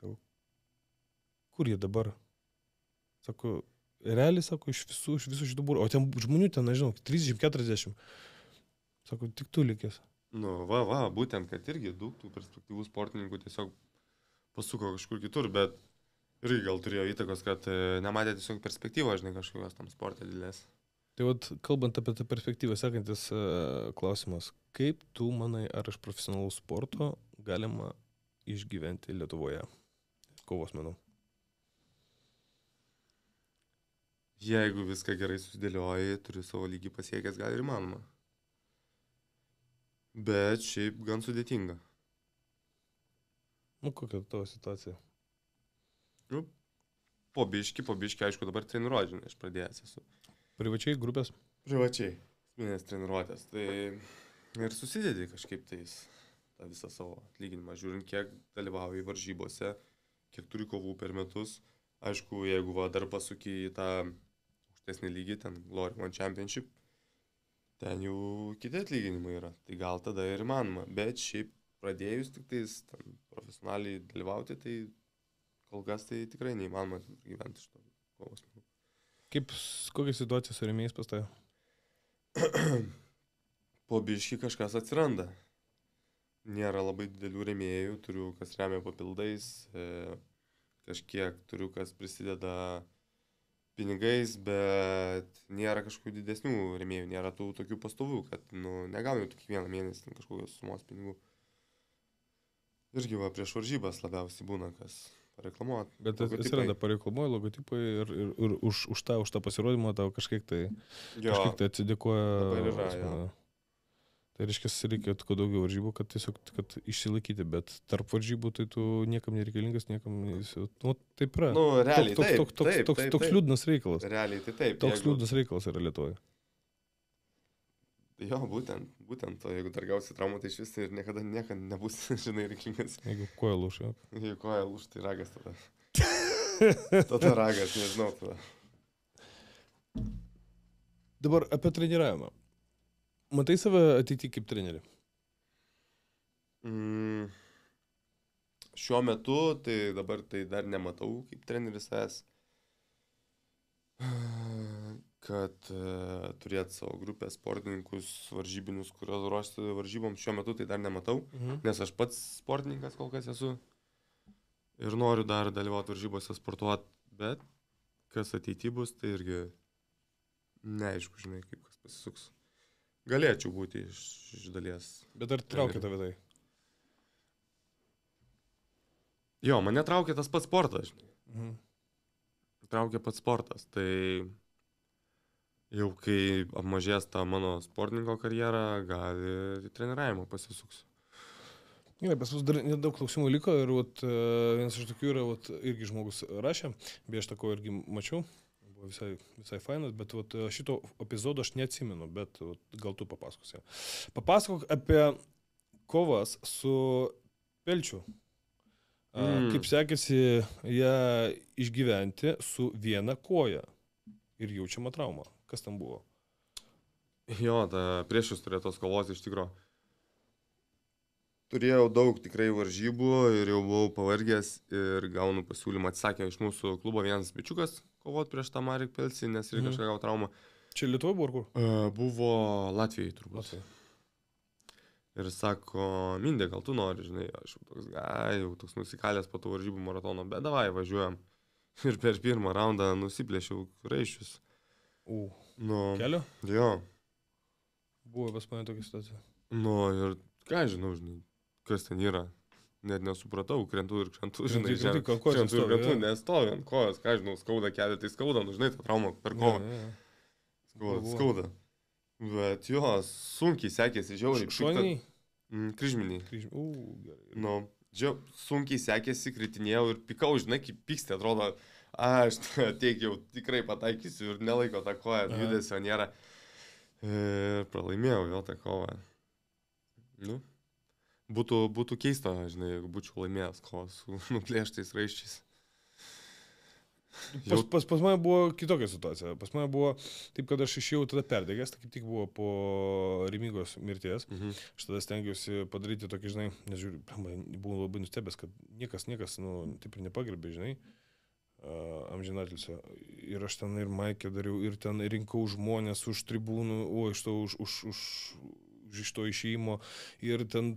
Sakau, kur jie dabar? Sakau, realiai, sakau, iš visų, iš visų šitų būrų, o ten žmonių ten, nežinau, 30-40. Sakau, tik tu likęs. Nu, va, va, būtent, kad irgi daug tų perspektyvų sportininkų tiesiog pasuko kažkur kitur, bet irgi gal turėjo įtakos, kad e, nematė tiesiog perspektyvos, žinai, kažkokios tam sportą didelės. Tai vat, kalbant apie tą perspektyvą, sekantis uh, klausimas, kaip tu manai, ar iš profesionalaus sporto galima išgyventi Lietuvoje? Kovos menų. Jeigu viską gerai susidėlioji, turiu savo lygį pasiekęs, gal ir manoma. Bet šiaip gan sudėtinga. Nu, kokia tavo situacija? Nu, po biški, po biški, aišku, dabar treniruodžiu, tai aš pradėjęs esu. Mhm Privačiai grupės? Privačiai, minės treniruotės. Tai ir susidedi kažkaip tais tą visą savo atlyginimą, žiūrint, kiek dalyvauji varžybose, kiek turi kovų per metus. Aišku, jeigu va, dar pasuki į tą aukštesnį lygį, ten Glory One Championship, ten jau kiti atlyginimai yra. Tai gal tada ir manoma. Bet šiaip pradėjus tik tais ten, profesionaliai dalyvauti, tai kol kas tai tikrai neįmanoma gyventi iš to kovos. Manau. Kaip, kokia situacija su rėmėjais pas tave? po biški kažkas atsiranda. Nėra labai didelių rėmėjų, turiu kas remia papildais, e, kažkiek turiu kas prisideda pinigais, bet nėra kažkokių didesnių rėmėjų, nėra tų tokių pastovių, kad nu, negaunu kiekvieną mėnesį kažkokios sumos pinigų. Irgi va prieš varžybas labiausiai būna, kas reklamuoti. Bet logotipai. atsiranda pareklamuoji logotipai ir, ir, ir už, už, tą, už tą pasirodymą tau kažkiek tai, jo, kažkiek tai atsidėkoja. Yra, asmenų. tai reiškia, reikia kuo daugiau varžybų, kad tiesiog kad išsilaikyti, bet tarp varžybų tai tu niekam nereikalingas, niekam... Nu, taip yra. Nu, realiai, toks, toks, toks, taip, toks, taip, toks, toks, toks liūdnas reikalas. Realiai, tai taip. Toks jeigu... liūdnas reikalas yra Lietuvoje. Jo, būtent, būtent, o jeigu dar gausi traumą, tai iš vis ir niekada niekada nebus, žinai, reiklingas. Jeigu koja lūša. Jeigu koja lūša, tai ragas tada. tada ragas, nežinau. Tada. Dabar apie treniravimą. Matai save ateityje kaip treneri? Mm, šiuo metu, tai dabar tai dar nematau kaip treneris esu. kad uh, turėt savo grupę sportininkus, varžybinius, kurios ruošti varžyboms. Šiuo metu tai dar nematau, mhm. nes aš pats sportininkas kol kas esu ir noriu dar dalyvauti varžybose sportuoti, bet kas ateityje bus, tai irgi neaišku, žinai, kaip kas pasisuks. Galėčiau būti iš, iš dalies. Bet ar traukia tave tai? Jo, mane traukia tas pats sportas, žinai. Mhm. Traukia pats sportas, tai jau kai apmažės ta mano sportininko karjera, gal ir treniravimo pasisuksiu. Gerai, pas mus dar nedaug klausimų liko ir vat, e, vienas iš tokių yra, vat, irgi žmogus rašė, beje, aš tako irgi mačiau, buvo visai, visai fainas, bet vat, e, šito epizodo aš neatsimenu, bet vat, gal tu papasakosi. Papasakok apie kovas su pelčiu. E, mm. Kaip sekėsi ją išgyventi su viena koja ir jaučiama trauma. Kas tam buvo? Jo, prieš jūs turėjo tos kovos iš tikrųjų. Turėjau daug tikrai varžybų ir jau buvau pavargęs ir gaunu pasiūlymą, atsakė iš mūsų klubo vienas bičiukas kovot prieš tą Marek Pelsi, nes irgi mhm. kažką gavo traumą. Čia Lietuvoje buvo kur? Uh, buvo Latvijai turbūt. Latvijai. Ir sako, Mindė, gal tu nori, žinai, aš jau toks, ai, jau toks nusikalęs po tų varžybų maratono, bet davai važiuojam. Ir per pirmą raundą nusiplėšiau raiščius. Mhm U. Nu. Keliu? Jo. Buvo pas mane tokia situacija. Nu, ir ką žinau, žinai, kas ten yra. Net nesupratau, krentų ir krentų, nu, žinai, žinai, žinai ko čia. Krentų ir krentų, nestovi ant kojos, ką žinau, skauda kelią, tai skauda, nu, žinai, tą traumą per kovą. Ja, ja. Skauda, skauda. Bet jo, sunkiai sekėsi, žiauriai. Šoniai? Mm, kryžminiai. Kryžminiai. U, gerai. Nu, džia, sunkiai sekėsi, kritinėjau ir pikau, žinai, kaip pyksti, atrodo. Mm aš tiek jau tikrai pataikysiu ir nelaiko tą koją, judesio nėra. Ir pralaimėjau vėl tą kovą. Nu, būtų, būtų keista, žinai, jeigu būčiau laimėjęs kovą su nuplėštais raiščiais. Jau... Pas, pas, pas mane buvo kitokia situacija. Pas mane buvo taip, kad aš išėjau tada perdegęs, tai kaip tik buvo po Rimygos mirties. Mhm. Aš tada stengiausi padaryti tokį, žinai, nežiūriu, buvau labai nustebęs, kad niekas, niekas, nu, taip ir nepagarbė, žinai. Mhm amžinatilsio. Ir aš ten ir maikę dariau, ir ten rinkau žmonės už tribūnų, o iš to už... už, už iš to išėjimo ir ten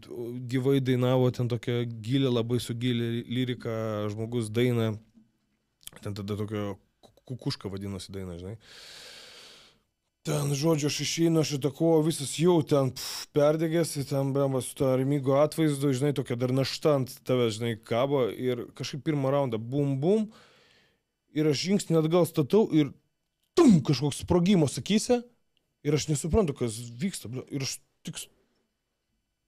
gyvai dainavo, ten tokia gilė, labai sugilė lyrika, žmogus daina, ten tada tokia kukuška vadinosi daina, žinai. Ten, žodžiu, aš išeinu, aš įtakoju, visas jau ten pf, perdegęs, ten, bramba, su to armygo atvaizdu, žinai, tokia dar naštant tave, žinai, kabo ir kažkaip pirmą raundą, bum, bum, bum ir aš žingsnį atgal statau ir tum kažkoks sprogimas akise ir aš nesuprantu, kas vyksta. Ir aš tik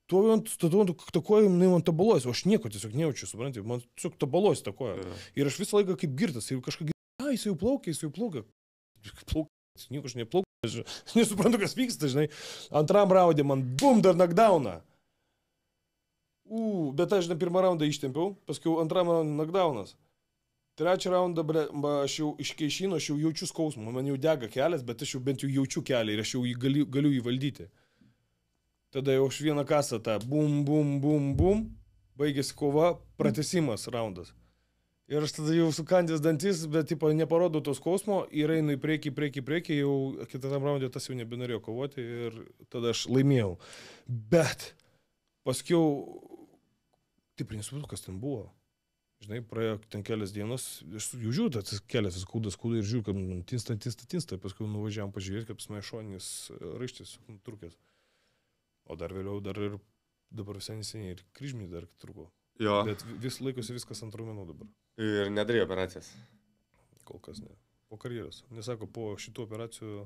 tuo ant statau ant takojo, jinai man tabaluosi, o aš nieko tiesiog nejaučiu, suprantate, man tiesiog tabaluosi takojo. Ja. Ir aš visą laiką kaip girtas, jeigu kažką girdžiu, a, jis jau plaukia, jis jau plaukia. Plaukia, nieko aš neplaukiu, aš nesuprantu, kas vyksta, žinai. Antram raudė man bum dar nakdauną. U, bet aš, žinai, pirmą raundą ištempiau, paskui antram raundą nakdaunas. Trečią raundą, bre, aš jau iš keišino, aš jau jaučiu skausmą, man jau dega kelias, bet aš jau bent jau jaučiu kelią ir aš jau jį galiu, galiu įvaldyti. Tada jau už vieną kasą tą bum, bum, bum, bum, baigėsi kova, pratesimas raundas. Ir aš tada jau sukandęs dantis, bet tipo, neparodau to skausmo ir einu į priekį, priekį, priekį, jau kitame raunde tas jau nebenorėjo kovoti ir tada aš laimėjau. Bet paskiau, taip ir nesupratau, kas ten buvo. Žinai, praėjo ten kelias dienas, aš jų žiūriu, tas kelias skauda, skauda ir žiūriu, kad man nu, nu, tinsta, tinsta, tinsta, paskui nuvažiavam pažiūrėti, kaip smaišoninis e, raištis, trukęs. O dar vėliau, dar ir dabar visai neseniai ir kryžmį dar truko. Jo. Bet vis laikosi viskas antrų minų dabar. Ir nedarė operacijas. Kol kas ne. Po karjeros. Nesako, po šitų operacijų e,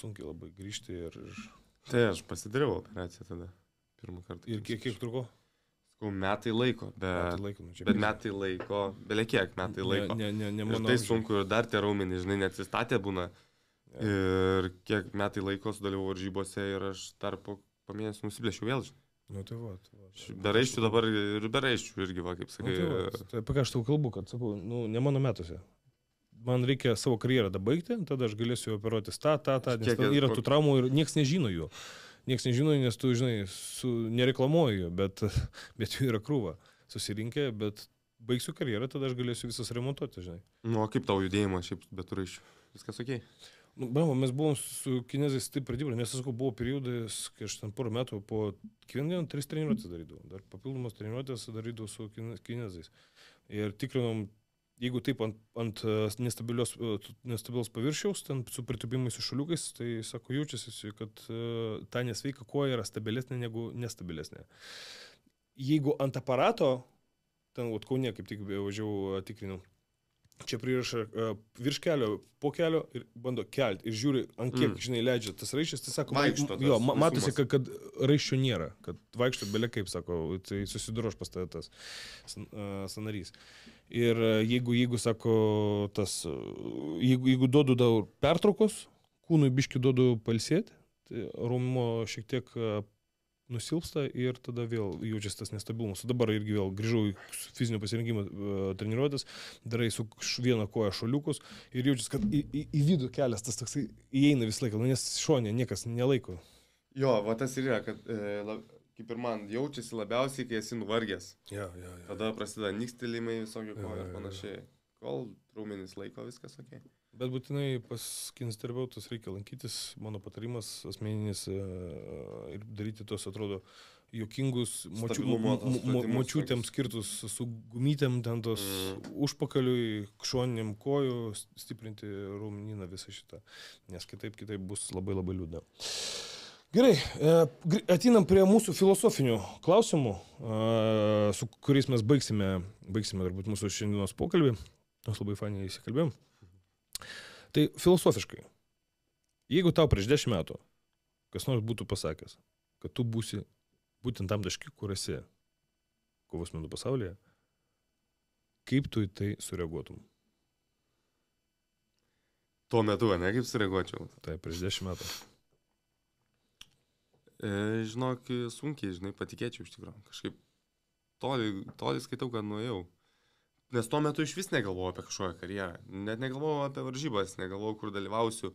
sunkiai labai grįžti ir... Tai aš pasidariau operaciją tada. Pirmą kartą. Ir kiek, kiek truko? metai laiko, bet metai laiko, nu, bet bėra. metai laiko, belie kiek metai laiko. Ne, ne, ne, ne manau, ir tai sunku ir dar tie raumenys, žinai, neatsistatė būna. Ja. Ir kiek metai laiko sudalyvau varžybose ir aš dar po pamėnesį nusiplėšiau vėl, žinai. Nu tai va. Tai va tai beraiščių dabar ir beraiščių irgi, va, kaip nu, sakai. Nu, tai, va, e, tai apie ką aš tau kalbu, kad sakau, nu, ne mano metuose man reikia savo karjerą dabaigti, tada aš galėsiu operuotis tą, tą, tą, nes Kiek, yra tų traumų ir niekas nežino jų niekas nežino, nes tu, žinai, su, nereklamuoju, bet, bet jų yra krūva susirinkę, bet baigsiu karjerą, tada aš galėsiu visas remontuoti, žinai. Nu, o kaip tau judėjimas, šiaip bet turaišiu? Viskas ok? Nu, bravo, mes buvom su kinezais taip pradėję, nes, sakau, buvo periodas, kai aš ten porą metų po kiekvieną dieną tris treniruotės darydavau, dar papildomas treniruotės darydavau su kinezais. Ir tikrinom Jeigu taip ant, ant e, nestabilios, e, nestabilios paviršiaus, ten su pritupimais ir šuliukais, tai sako, jaučiasi, kad e, ta nesveika koja yra stabilesnė negu nestabilesnė. Jeigu ant aparato, ten Utkaunė kaip tik važiavau tikrinau, čia pririša virš kelio, po kelio ir bando kelti. Ir žiūri, ant kiek, mm. žinai, leidžia tas raištis, tai sako, vaikšto. Jo, ma matosi, kad, kad raiščių nėra, kad vaikšto belie kaip, sako, tai susidrož pas tas sanarys. Uh, Ir e, jeigu, jeigu sako, tas, e, jeigu, jeigu duodu daug pertraukos, kūnui biški duodu palsėti, tai rūmo šiek tiek e, nusilpsta ir tada vėl jaučiasi tas nestabilumas. O dabar irgi vėl grįžau į fizinio pasirinkimo treniruotės, darai su viena koja šoliukus ir jaučiasi, kad į, į, į vidų kelias tas toksai įeina visą laiką, nu, nes šonė niekas nelaiko. Jo, va tas ir yra, kad e, lab, kaip ir man, jaučiasi labiausiai, kai esi nuvargęs. Ja, ja, ja. Tada prasideda nikstelimai visokių kojų ja, ja, ja. ir panašiai. Kol raumenys laiko viskas ok. Bet būtinai pas kinesterapeutus reikia lankytis, mano patarimas asmeninis e, e, ir daryti tos, atrodo, juokingus močių, mo, močiutėms skirtus su gumytėm ten tos mm. užpakaliui, šoniniam kojų, stiprinti raumenyną visą šitą. Nes kitaip, kitaip bus labai labai liūdna. Gerai, e, atinam prie mūsų filosofinių klausimų, e, su kuriais mes baigsime, baigsime turbūt mūsų šiandienos pokalbį. Mes labai faniai įsikalbėjom. Tai filosofiškai, jeigu tau prieš dešimt metų kas nors būtų pasakęs, kad tu būsi būtent tam taškį, kur esi kovos menų pasaulyje, kaip tu į tai sureaguotum? Tuo metu, ne kaip sureaguočiau? Taip, prieš dešimt metų. E, žinok, sunkiai, žinai, patikėčiau iš tikrųjų. Kažkaip toli, toli skaitau, kad nuėjau. Nes tuo metu iš vis negalvojau apie kažkokią karjerą. Net negalvojau apie varžybas, negalvojau, kur dalyvausiu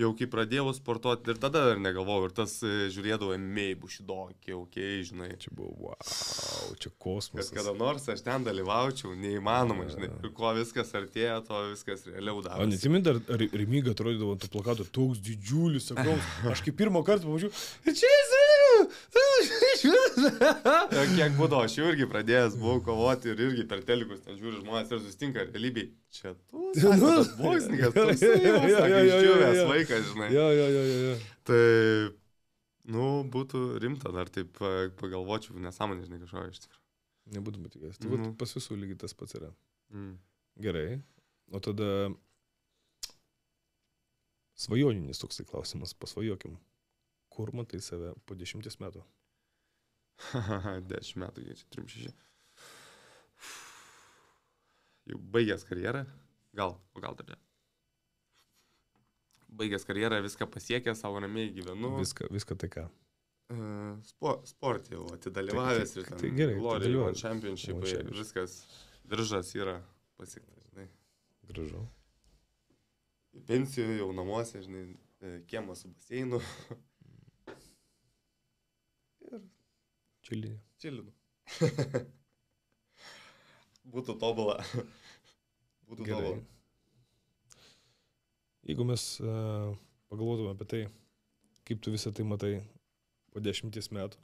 jau kai pradėjau sportuoti ir tada dar negalvojau, ir tas e, žiūrėdavau, mei, bušidokį, okei, okay, žinai. Čia buvo, wow, čia kosmosas. Kad kada nors aš ten dalyvaučiau, neįmanoma, žinai, kuo viskas artėja, to viskas realiau daro. O nesimint, dar Remyga atrodydavo ant plakato toks didžiulis, sakau, aš kaip pirmą kartą pamačiau, ir čia jis, Kiek būdavo, aš jau irgi pradėjęs buvau kovoti ir irgi per telikus ten žiūri žmonės ir sustinka realybėj. Čia tu, nu, boksininkas, tu esi iščiūvęs vaikas, žinai. Jo, jo, jo, jo. Tai, nu, būtų rimta dar taip pagalvočiau, nesąmonė, žinai, kažko iš tikrųjų. Nebūtum tikęs. Tai mm. Nu. pas visų lygiai tas pats yra. Mm. Gerai. O tada svajoninis toksai klausimas, pasvajokim. Kur matai save po dešimties metų? Dešimt metų, jie čia trim šeši. Jau baigęs karjerą, gal, o gal dar ne. Baigęs karjerą, viską pasiekęs, savo ramiai gyvenu. Viską, viską tai ką? E, spo, sport jau atidalyvavęs tai, tai, tai, ir ten. Tai gerai. Glory, Championship, viskas, diržas yra pasiektas, žinai. Gražu. Pensijų jau namuose, žinai, e, kiemas su baseinu. Čilinį. Čilinį. Nu. Būtų tobulą. Būtų Gerai. tobulą. Jeigu mes uh, pagalvotume apie tai, kaip tu visą tai matai po dešimties metų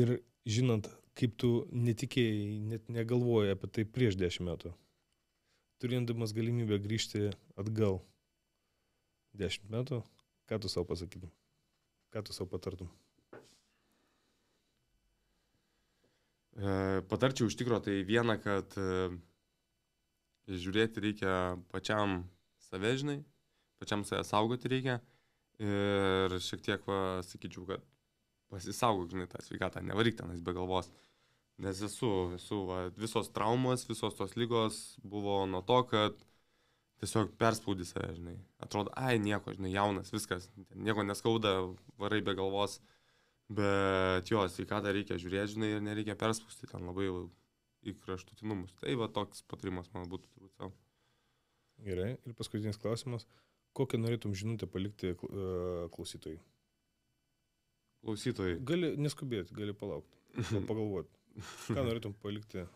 ir žinant, kaip tu netikėjai, net negalvojai apie tai prieš dešimt metų, turėdamas galimybę grįžti atgal dešimt metų, ką tu savo pasakytum, ką tu savo patartum? E, patarčiau iš tikrųjų tai vieną, kad e, žiūrėti reikia pačiam save, žinai, pačiam save saugoti reikia. Ir šiek tiek, va, sakyčiau, kad pasisaugok, žinai, tą sveikatą, nevaryk tenais be galvos. Nes esu, esu va, visos traumos, visos tos lygos buvo nuo to, kad tiesiog perspaudė save, žinai. Atrodo, ai, nieko, žinai, jaunas, viskas, nieko neskauda, varai be galvos. Uh, Bet jo, sveikatą reikia žiūrėti, žinai, ir nereikia perspūsti ten labai į kraštutinumus. Tai va toks patarimas man būtų turbūt savo. Gerai, ir paskutinis klausimas. Kokią norėtum žinutę palikti e, klausytojai? Klausytojai. Gali neskubėti, gali palaukti, pagalvoti. Ką norėtum palikti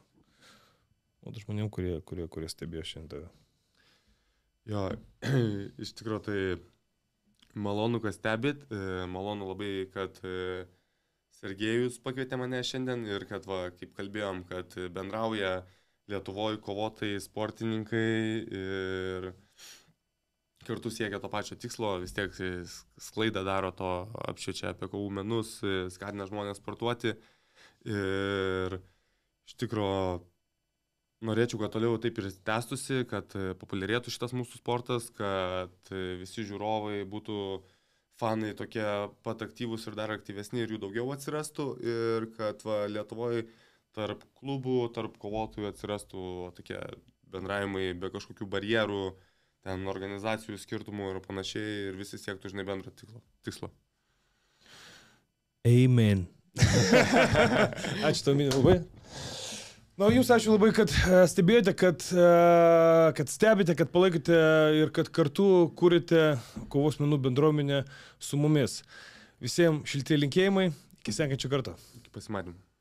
O žmonėm, kurie, kurie, kurie stebėjo šiandien tave. Jo, iš tikrųjų tai Malonu, kad stebit, e, malonu labai, kad e, Sergejus pakvietė mane šiandien ir kad, va, kaip kalbėjom, kad bendrauja Lietuvoje kovotojai, sportininkai ir kartu siekia to pačio tikslo, vis tiek sklaida daro to apšviečia apie kovų menus, skatina žmonės sportuoti ir iš tikrųjų Norėčiau, kad toliau taip ir tęstusi, kad e, populiarėtų šitas mūsų sportas, kad e, visi žiūrovai būtų fanai tokie pat aktyvūs ir dar aktyvesni ir jų daugiau atsirastų ir kad va, Lietuvoje tarp klubų, tarp kovotojų atsirastų tokie bendravimai be kažkokių barjerų, ten organizacijų skirtumų ir panašiai ir visi siektų, žinai, bendro tikslo. Amen. Ačiū, Tomi, labai. Na, jūs ačiū labai, kad e, stebėjote, kad, e, kad stebite, kad palaikote ir kad kartu kūrite kovos menų bendruomenę su mumis. Visiems šilti linkėjimai, iki senkančio karto. Iki pasimatymų.